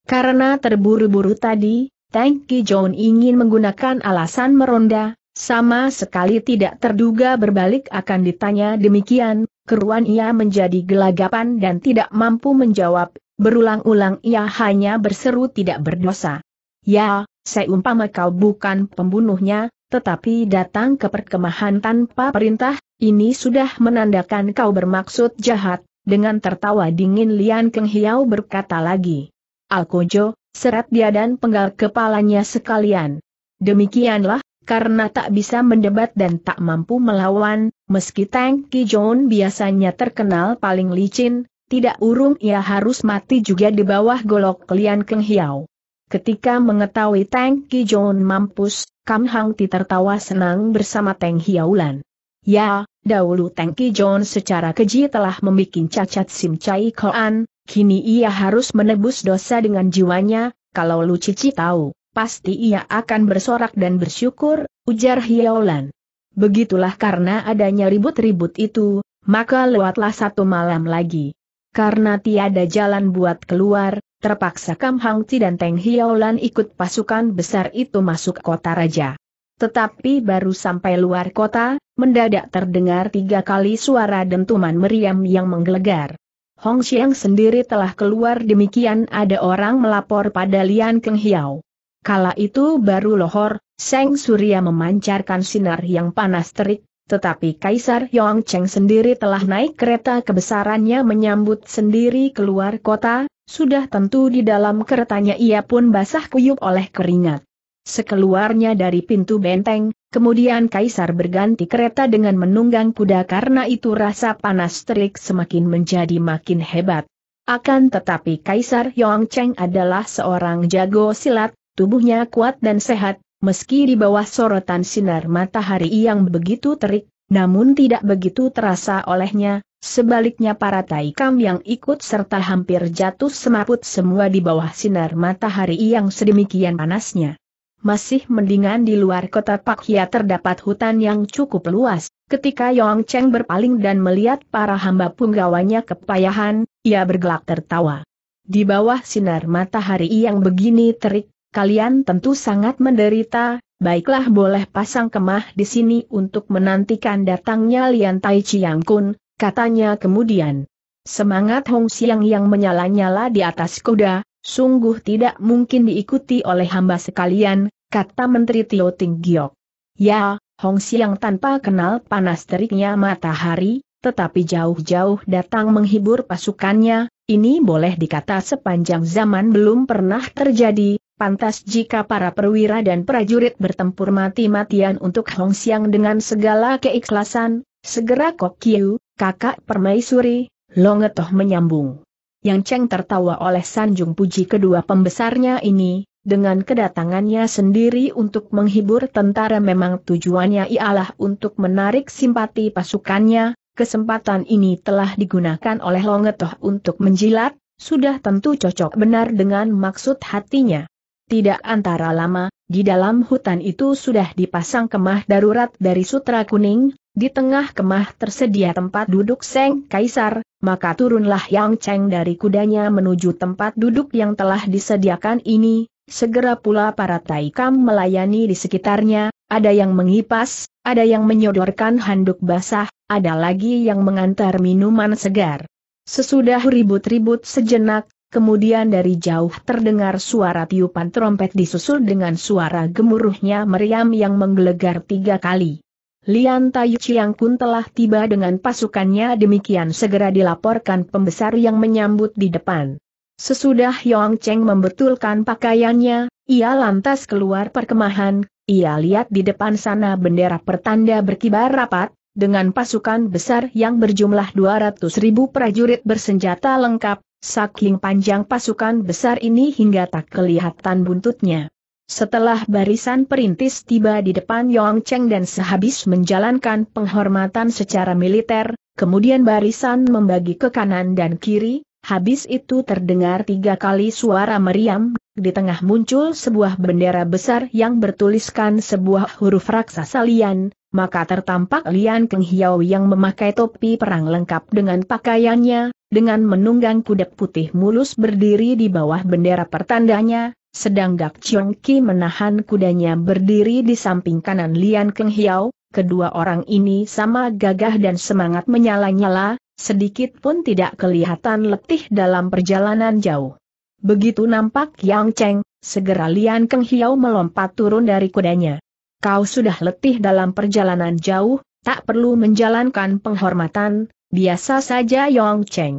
Karena terburu-buru tadi, Tang John ingin menggunakan alasan meronda, sama sekali tidak terduga berbalik akan ditanya demikian, keruan ia menjadi gelagapan dan tidak mampu menjawab, Berulang-ulang ia hanya berseru tidak berdosa. Ya, seumpama kau bukan pembunuhnya, tetapi datang ke perkemahan tanpa perintah, ini sudah menandakan kau bermaksud jahat, dengan tertawa dingin Lian Keng Hiao berkata lagi. Alkojo, serat dia dan penggal kepalanya sekalian. Demikianlah, karena tak bisa mendebat dan tak mampu melawan, meski Tang John biasanya terkenal paling licin, tidak urung ia harus mati juga di bawah golok Lian Keng Hiao. Ketika mengetahui Tang John mampus, Kam Hang Ti tertawa senang bersama Tang Hiaulan. Ya, dahulu Tang John secara keji telah membuat cacat Sim Chai Koan, kini ia harus menebus dosa dengan jiwanya, kalau Lu Cici tahu, pasti ia akan bersorak dan bersyukur, ujar Hiaulan. Begitulah karena adanya ribut-ribut itu, maka lewatlah satu malam lagi. Karena tiada jalan buat keluar, terpaksa Kam Hang Ti dan Teng Hiaolan ikut pasukan besar itu masuk kota raja. Tetapi baru sampai luar kota, mendadak terdengar tiga kali suara dentuman meriam yang menggelegar. Hong Xiang sendiri telah keluar demikian ada orang melapor pada Lian Keng Hiao. Kala itu baru lohor, Seng Surya memancarkan sinar yang panas terik, tetapi Kaisar Yong Cheng sendiri telah naik kereta kebesarannya menyambut sendiri keluar kota, sudah tentu di dalam keretanya ia pun basah kuyup oleh keringat. Sekeluarnya dari pintu benteng, kemudian Kaisar berganti kereta dengan menunggang kuda karena itu rasa panas terik semakin menjadi makin hebat. Akan tetapi Kaisar Yong Cheng adalah seorang jago silat, tubuhnya kuat dan sehat, meski di bawah sorotan sinar matahari yang begitu terik, namun tidak begitu terasa olehnya, sebaliknya para taikam yang ikut serta hampir jatuh semaput semua di bawah sinar matahari yang sedemikian panasnya. Masih mendingan di luar kota Pakhia terdapat hutan yang cukup luas. Ketika Yong Cheng berpaling dan melihat para hamba punggawanya kepayahan, ia bergelak tertawa. Di bawah sinar matahari yang begini terik, kalian tentu sangat menderita, baiklah boleh pasang kemah di sini untuk menantikan datangnya Lian Tai Chiang Kun, katanya kemudian. Semangat Hong Siang yang menyala-nyala di atas kuda, sungguh tidak mungkin diikuti oleh hamba sekalian, kata Menteri Tio Ting Giok. Ya, Hong Siang tanpa kenal panas teriknya matahari, tetapi jauh-jauh datang menghibur pasukannya, ini boleh dikata sepanjang zaman belum pernah terjadi, Pantas jika para perwira dan prajurit bertempur mati-matian untuk Hong Xiang dengan segala keikhlasan, segera Kok Kiu, kakak permaisuri, Longetoh menyambung. Yang Cheng tertawa oleh sanjung puji kedua pembesarnya ini, dengan kedatangannya sendiri untuk menghibur tentara memang tujuannya ialah untuk menarik simpati pasukannya, kesempatan ini telah digunakan oleh Longetoh untuk menjilat, sudah tentu cocok benar dengan maksud hatinya. Tidak antara lama, di dalam hutan itu sudah dipasang kemah darurat dari sutra kuning, di tengah kemah tersedia tempat duduk Seng Kaisar, maka turunlah Yang Cheng dari kudanya menuju tempat duduk yang telah disediakan ini, segera pula para taikam melayani di sekitarnya, ada yang mengipas, ada yang menyodorkan handuk basah, ada lagi yang mengantar minuman segar. Sesudah ribut-ribut sejenak, Kemudian dari jauh terdengar suara tiupan trompet disusul dengan suara gemuruhnya meriam yang menggelegar tiga kali. Lian Tayu Chiang Kun telah tiba dengan pasukannya demikian segera dilaporkan pembesar yang menyambut di depan. Sesudah Yong Cheng membetulkan pakaiannya, ia lantas keluar perkemahan, ia lihat di depan sana bendera pertanda berkibar rapat, dengan pasukan besar yang berjumlah 200 ribu prajurit bersenjata lengkap, Saking panjang pasukan besar ini hingga tak kelihatan buntutnya. Setelah barisan perintis tiba di depan Yong Cheng dan sehabis menjalankan penghormatan secara militer, kemudian barisan membagi ke kanan dan kiri, Habis itu terdengar tiga kali suara meriam, di tengah muncul sebuah bendera besar yang bertuliskan sebuah huruf raksasa Lian, maka tertampak Lian Keng Hiao yang memakai topi perang lengkap dengan pakaiannya, dengan menunggang kuda putih mulus berdiri di bawah bendera pertandanya, sedang Gak Chiong Ki menahan kudanya berdiri di samping kanan Lian Keng Hiao, kedua orang ini sama gagah dan semangat menyala-nyala, Sedikit pun tidak kelihatan letih dalam perjalanan jauh. Begitu nampak Yang Cheng, segera Lian Keng Hiao melompat turun dari kudanya. Kau sudah letih dalam perjalanan jauh, tak perlu menjalankan penghormatan, biasa saja Yang Cheng.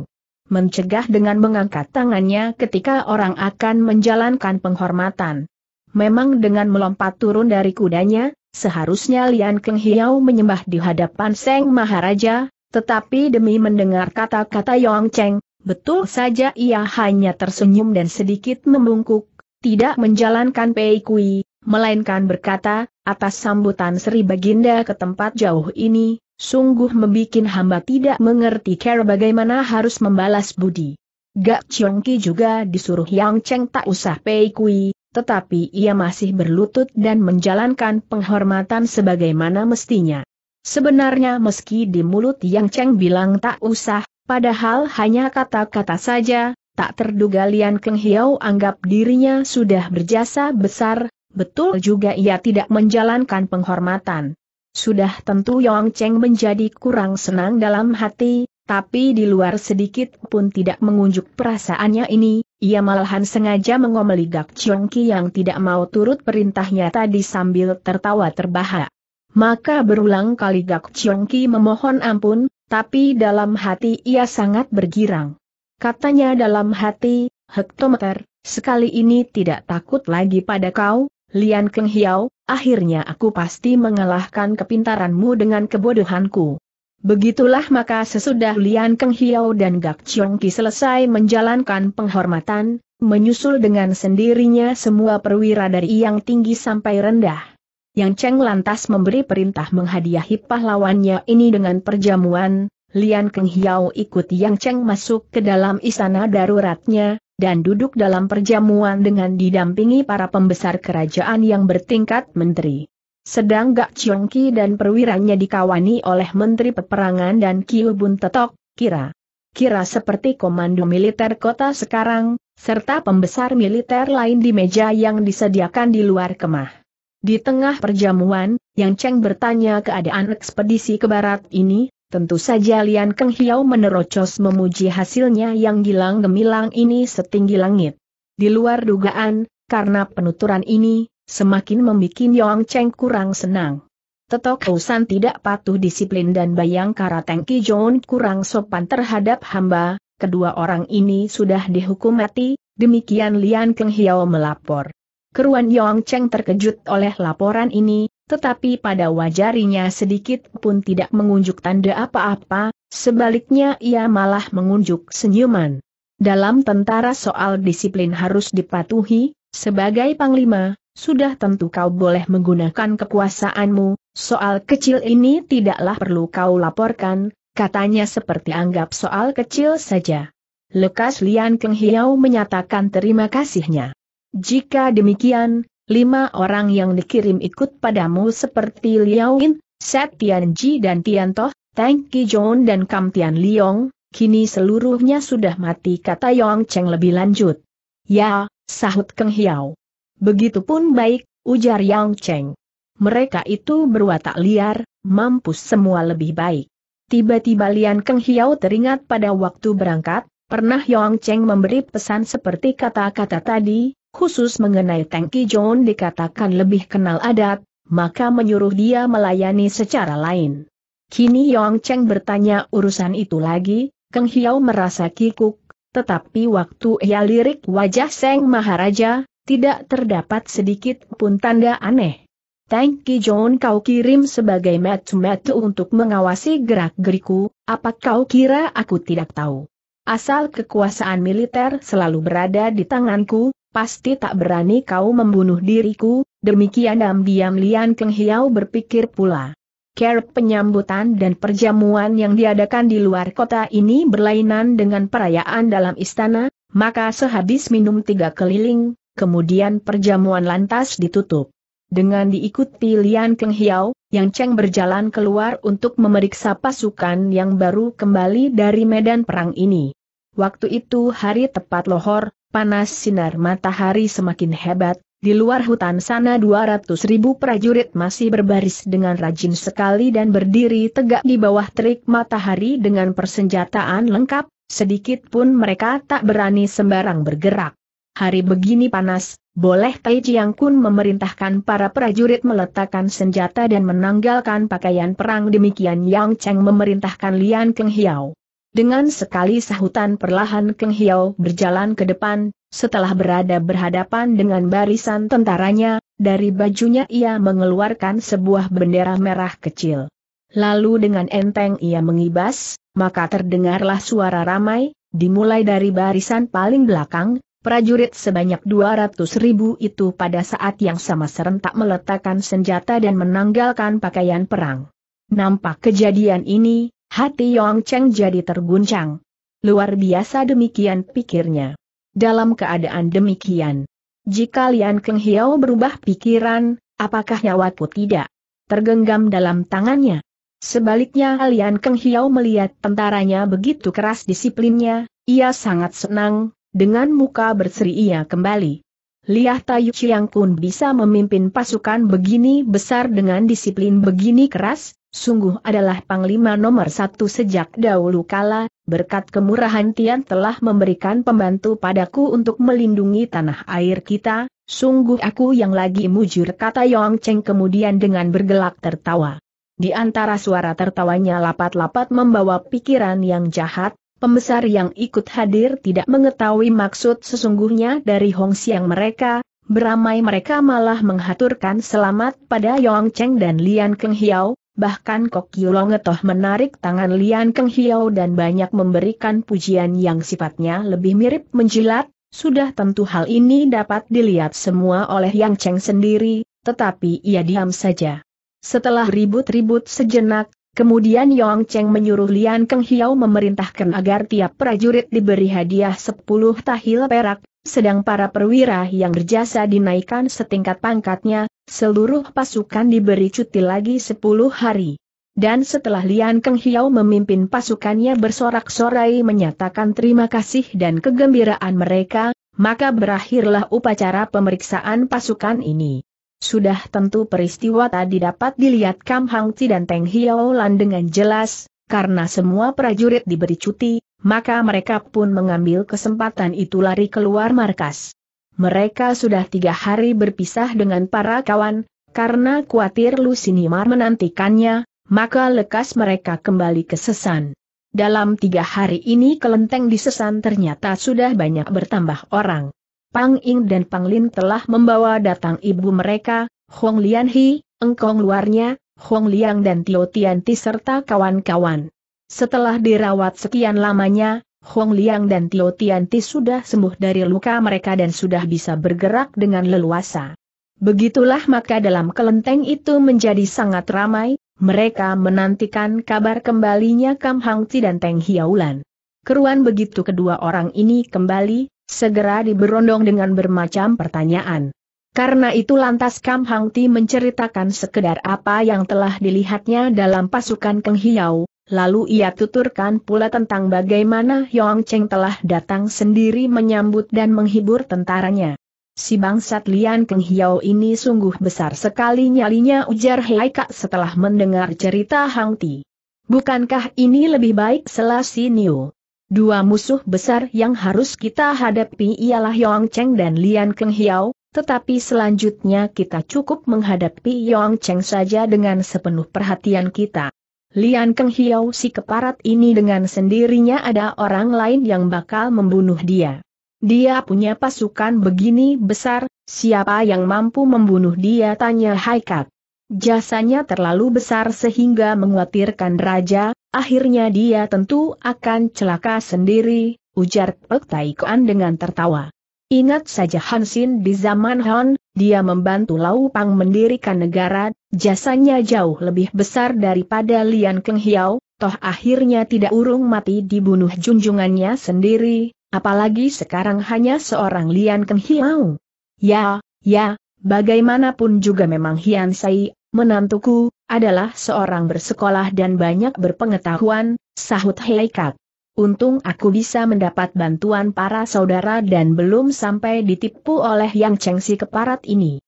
Mencegah dengan mengangkat tangannya ketika orang akan menjalankan penghormatan. Memang dengan melompat turun dari kudanya, seharusnya Lian Keng Hiao menyembah di hadapan Seng Maharaja, tetapi demi mendengar kata-kata Yong Cheng, betul saja ia hanya tersenyum dan sedikit membungkuk, tidak menjalankan Pei Kui, melainkan berkata, atas sambutan Sri Baginda ke tempat jauh ini, sungguh membuat hamba tidak mengerti cara bagaimana harus membalas budi. Gak Ki juga disuruh Yang Cheng tak usah Pei Kui, tetapi ia masih berlutut dan menjalankan penghormatan sebagaimana mestinya. Sebenarnya meski di mulut Yang Cheng bilang tak usah, padahal hanya kata-kata saja, tak terduga Lian Keng Hiao anggap dirinya sudah berjasa besar, betul juga ia tidak menjalankan penghormatan. Sudah tentu Yang Cheng menjadi kurang senang dalam hati, tapi di luar sedikit pun tidak mengunjuk perasaannya ini, ia malahan sengaja mengomeli Gak Chiong Ki yang tidak mau turut perintahnya tadi sambil tertawa terbahak. Maka berulang kali Gak Chiong Ki memohon ampun, tapi dalam hati ia sangat bergirang. Katanya dalam hati, hektometer, sekali ini tidak takut lagi pada kau, Lian Keng Hiao, akhirnya aku pasti mengalahkan kepintaranmu dengan kebodohanku. Begitulah maka sesudah Lian Keng Hiao dan Gak Chiong Ki selesai menjalankan penghormatan, menyusul dengan sendirinya semua perwira dari yang tinggi sampai rendah. Yang Cheng lantas memberi perintah menghadiahi pahlawannya ini dengan perjamuan, Lian Keng Hiao ikut Yang Cheng masuk ke dalam istana daruratnya, dan duduk dalam perjamuan dengan didampingi para pembesar kerajaan yang bertingkat menteri. Sedang Gak Chiong Ki dan perwiranya dikawani oleh Menteri Peperangan dan Kiu Bun Tetok, Kira. Kira seperti komando militer kota sekarang, serta pembesar militer lain di meja yang disediakan di luar kemah. Di tengah perjamuan, Yang Cheng bertanya keadaan ekspedisi ke barat ini, tentu saja Lian Keng Hiao menerocos memuji hasilnya yang gilang gemilang ini setinggi langit. Di luar dugaan, karena penuturan ini, semakin membuat Yang Cheng kurang senang. Tetok hausan tidak patuh disiplin dan bayang Karateng Kijon kurang sopan terhadap hamba, kedua orang ini sudah dihukum mati, demikian Lian Keng Hiao melapor. Keruan Yong Cheng terkejut oleh laporan ini, tetapi pada wajarinya sedikit pun tidak mengunjuk tanda apa-apa, sebaliknya ia malah mengunjuk senyuman. Dalam tentara soal disiplin harus dipatuhi, sebagai panglima, sudah tentu kau boleh menggunakan kekuasaanmu, soal kecil ini tidaklah perlu kau laporkan, katanya seperti anggap soal kecil saja. Lekas Lian Keng Hiao menyatakan terima kasihnya. Jika demikian, lima orang yang dikirim ikut padamu seperti Liao Yin, Set Tianji dan Toh, Tang Jong dan Kam Tian Liong, kini seluruhnya sudah mati kata Yong Cheng lebih lanjut. Ya, sahut Keng Hiao. Begitupun baik, ujar Yong Cheng. Mereka itu berwatak liar, mampus semua lebih baik. Tiba-tiba Lian Keng Hiao teringat pada waktu berangkat, pernah Yong Cheng memberi pesan seperti kata-kata tadi, khusus mengenai Tengki John dikatakan lebih kenal adat, maka menyuruh dia melayani secara lain. Kini Yong Cheng bertanya urusan itu lagi, Keng Hiao merasa kikuk, tetapi waktu ia lirik wajah Seng Maharaja, tidak terdapat sedikit pun tanda aneh. Tangki John kau kirim sebagai metu-metu untuk mengawasi gerak-geriku, apa kau kira aku tidak tahu? Asal kekuasaan militer selalu berada di tanganku, pasti tak berani kau membunuh diriku, demikian diam-diam Lian Keng Hiao berpikir pula. Ker penyambutan dan perjamuan yang diadakan di luar kota ini berlainan dengan perayaan dalam istana, maka sehabis minum tiga keliling, kemudian perjamuan lantas ditutup. Dengan diikuti Lian Keng Hiao, Yang Cheng berjalan keluar untuk memeriksa pasukan yang baru kembali dari medan perang ini. Waktu itu hari tepat lohor, Panas sinar matahari semakin hebat, di luar hutan sana 200 ribu prajurit masih berbaris dengan rajin sekali dan berdiri tegak di bawah terik matahari dengan persenjataan lengkap, sedikit pun mereka tak berani sembarang bergerak. Hari begini panas, boleh Tai Chiang Kun memerintahkan para prajurit meletakkan senjata dan menanggalkan pakaian perang demikian Yang Cheng memerintahkan Lian Keng Hiao. Dengan sekali sahutan perlahan Keng Hiao berjalan ke depan, setelah berada berhadapan dengan barisan tentaranya, dari bajunya ia mengeluarkan sebuah bendera merah kecil. Lalu dengan enteng ia mengibas, maka terdengarlah suara ramai, dimulai dari barisan paling belakang, prajurit sebanyak 200 ribu itu pada saat yang sama serentak meletakkan senjata dan menanggalkan pakaian perang. Nampak kejadian ini, Hati Yong Cheng jadi terguncang. Luar biasa demikian pikirnya. Dalam keadaan demikian, jika Lian Keng Hiao berubah pikiran, apakah nyawaku tidak tergenggam dalam tangannya? Sebaliknya Lian Keng Hiao melihat tentaranya begitu keras disiplinnya, ia sangat senang, dengan muka berseri ia kembali. Liah Tayu Chiang Kun bisa memimpin pasukan begini besar dengan disiplin begini keras, sungguh adalah panglima nomor satu sejak dahulu kala, berkat kemurahan Tian telah memberikan pembantu padaku untuk melindungi tanah air kita, sungguh aku yang lagi mujur kata Yong Cheng kemudian dengan bergelak tertawa. Di antara suara tertawanya lapat-lapat membawa pikiran yang jahat, pembesar yang ikut hadir tidak mengetahui maksud sesungguhnya dari Hong Xiang mereka, beramai mereka malah menghaturkan selamat pada Yong Cheng dan Lian Keng Hiao, Bahkan Kok Yulong ngetoh menarik tangan Lian Keng Hiao dan banyak memberikan pujian yang sifatnya lebih mirip menjilat, sudah tentu hal ini dapat dilihat semua oleh Yang Cheng sendiri, tetapi ia diam saja. Setelah ribut-ribut sejenak, kemudian Yang Cheng menyuruh Lian Keng Hiao memerintahkan agar tiap prajurit diberi hadiah 10 tahil perak, sedang para perwira yang berjasa dinaikkan setingkat pangkatnya, seluruh pasukan diberi cuti lagi 10 hari. Dan setelah Lian Keng Hiao memimpin pasukannya bersorak-sorai menyatakan terima kasih dan kegembiraan mereka, maka berakhirlah upacara pemeriksaan pasukan ini. Sudah tentu peristiwa tadi dapat dilihat Kam Hang Ti dan Teng Hiao Lan dengan jelas, karena semua prajurit diberi cuti, maka mereka pun mengambil kesempatan itu lari keluar markas. Mereka sudah tiga hari berpisah dengan para kawan, karena khawatir Lusinimar menantikannya, maka lekas mereka kembali ke Sesan. Dalam tiga hari ini kelenteng di Sesan ternyata sudah banyak bertambah orang. Pang Ing dan Pang Lin telah membawa datang ibu mereka, Huang Lianhi, Engkong luarnya, Huang Liang dan Tio Tianti serta kawan-kawan. Setelah dirawat sekian lamanya, Hong Liang dan Tio Tianti sudah sembuh dari luka mereka dan sudah bisa bergerak dengan leluasa. Begitulah maka dalam kelenteng itu menjadi sangat ramai, mereka menantikan kabar kembalinya Kam Hang Ti dan Teng Hiaulan. Keruan begitu kedua orang ini kembali, segera diberondong dengan bermacam pertanyaan. Karena itu lantas Kam Hang Ti menceritakan sekedar apa yang telah dilihatnya dalam pasukan Keng Hiau, Lalu ia tuturkan pula tentang bagaimana Yong Cheng telah datang sendiri menyambut dan menghibur tentaranya. Si bangsat Lian Keng Hiao ini sungguh besar sekali nyalinya ujar Hei Kak setelah mendengar cerita Hang Ti. Bukankah ini lebih baik selasi Niu? Dua musuh besar yang harus kita hadapi ialah Yong Cheng dan Lian Keng Hiao, tetapi selanjutnya kita cukup menghadapi Yong Cheng saja dengan sepenuh perhatian kita. Lian Keng Hiau si keparat ini dengan sendirinya ada orang lain yang bakal membunuh dia. Dia punya pasukan begini besar, siapa yang mampu membunuh dia tanya Haikat. Jasanya terlalu besar sehingga menguatirkan raja, akhirnya dia tentu akan celaka sendiri, ujar Pek Taikuan dengan tertawa. Ingat saja Hansin di zaman Han, dia membantu Lau Pang mendirikan negara, Jasanya jauh lebih besar daripada Lian Keng Hiao, toh akhirnya tidak urung mati dibunuh junjungannya sendiri, apalagi sekarang hanya seorang Lian Keng Hiao. Ya, ya, bagaimanapun juga memang Hian Sai, menantuku, adalah seorang bersekolah dan banyak berpengetahuan, sahut Heikat. Untung aku bisa mendapat bantuan para saudara dan belum sampai ditipu oleh Yang cengsi keparat ini.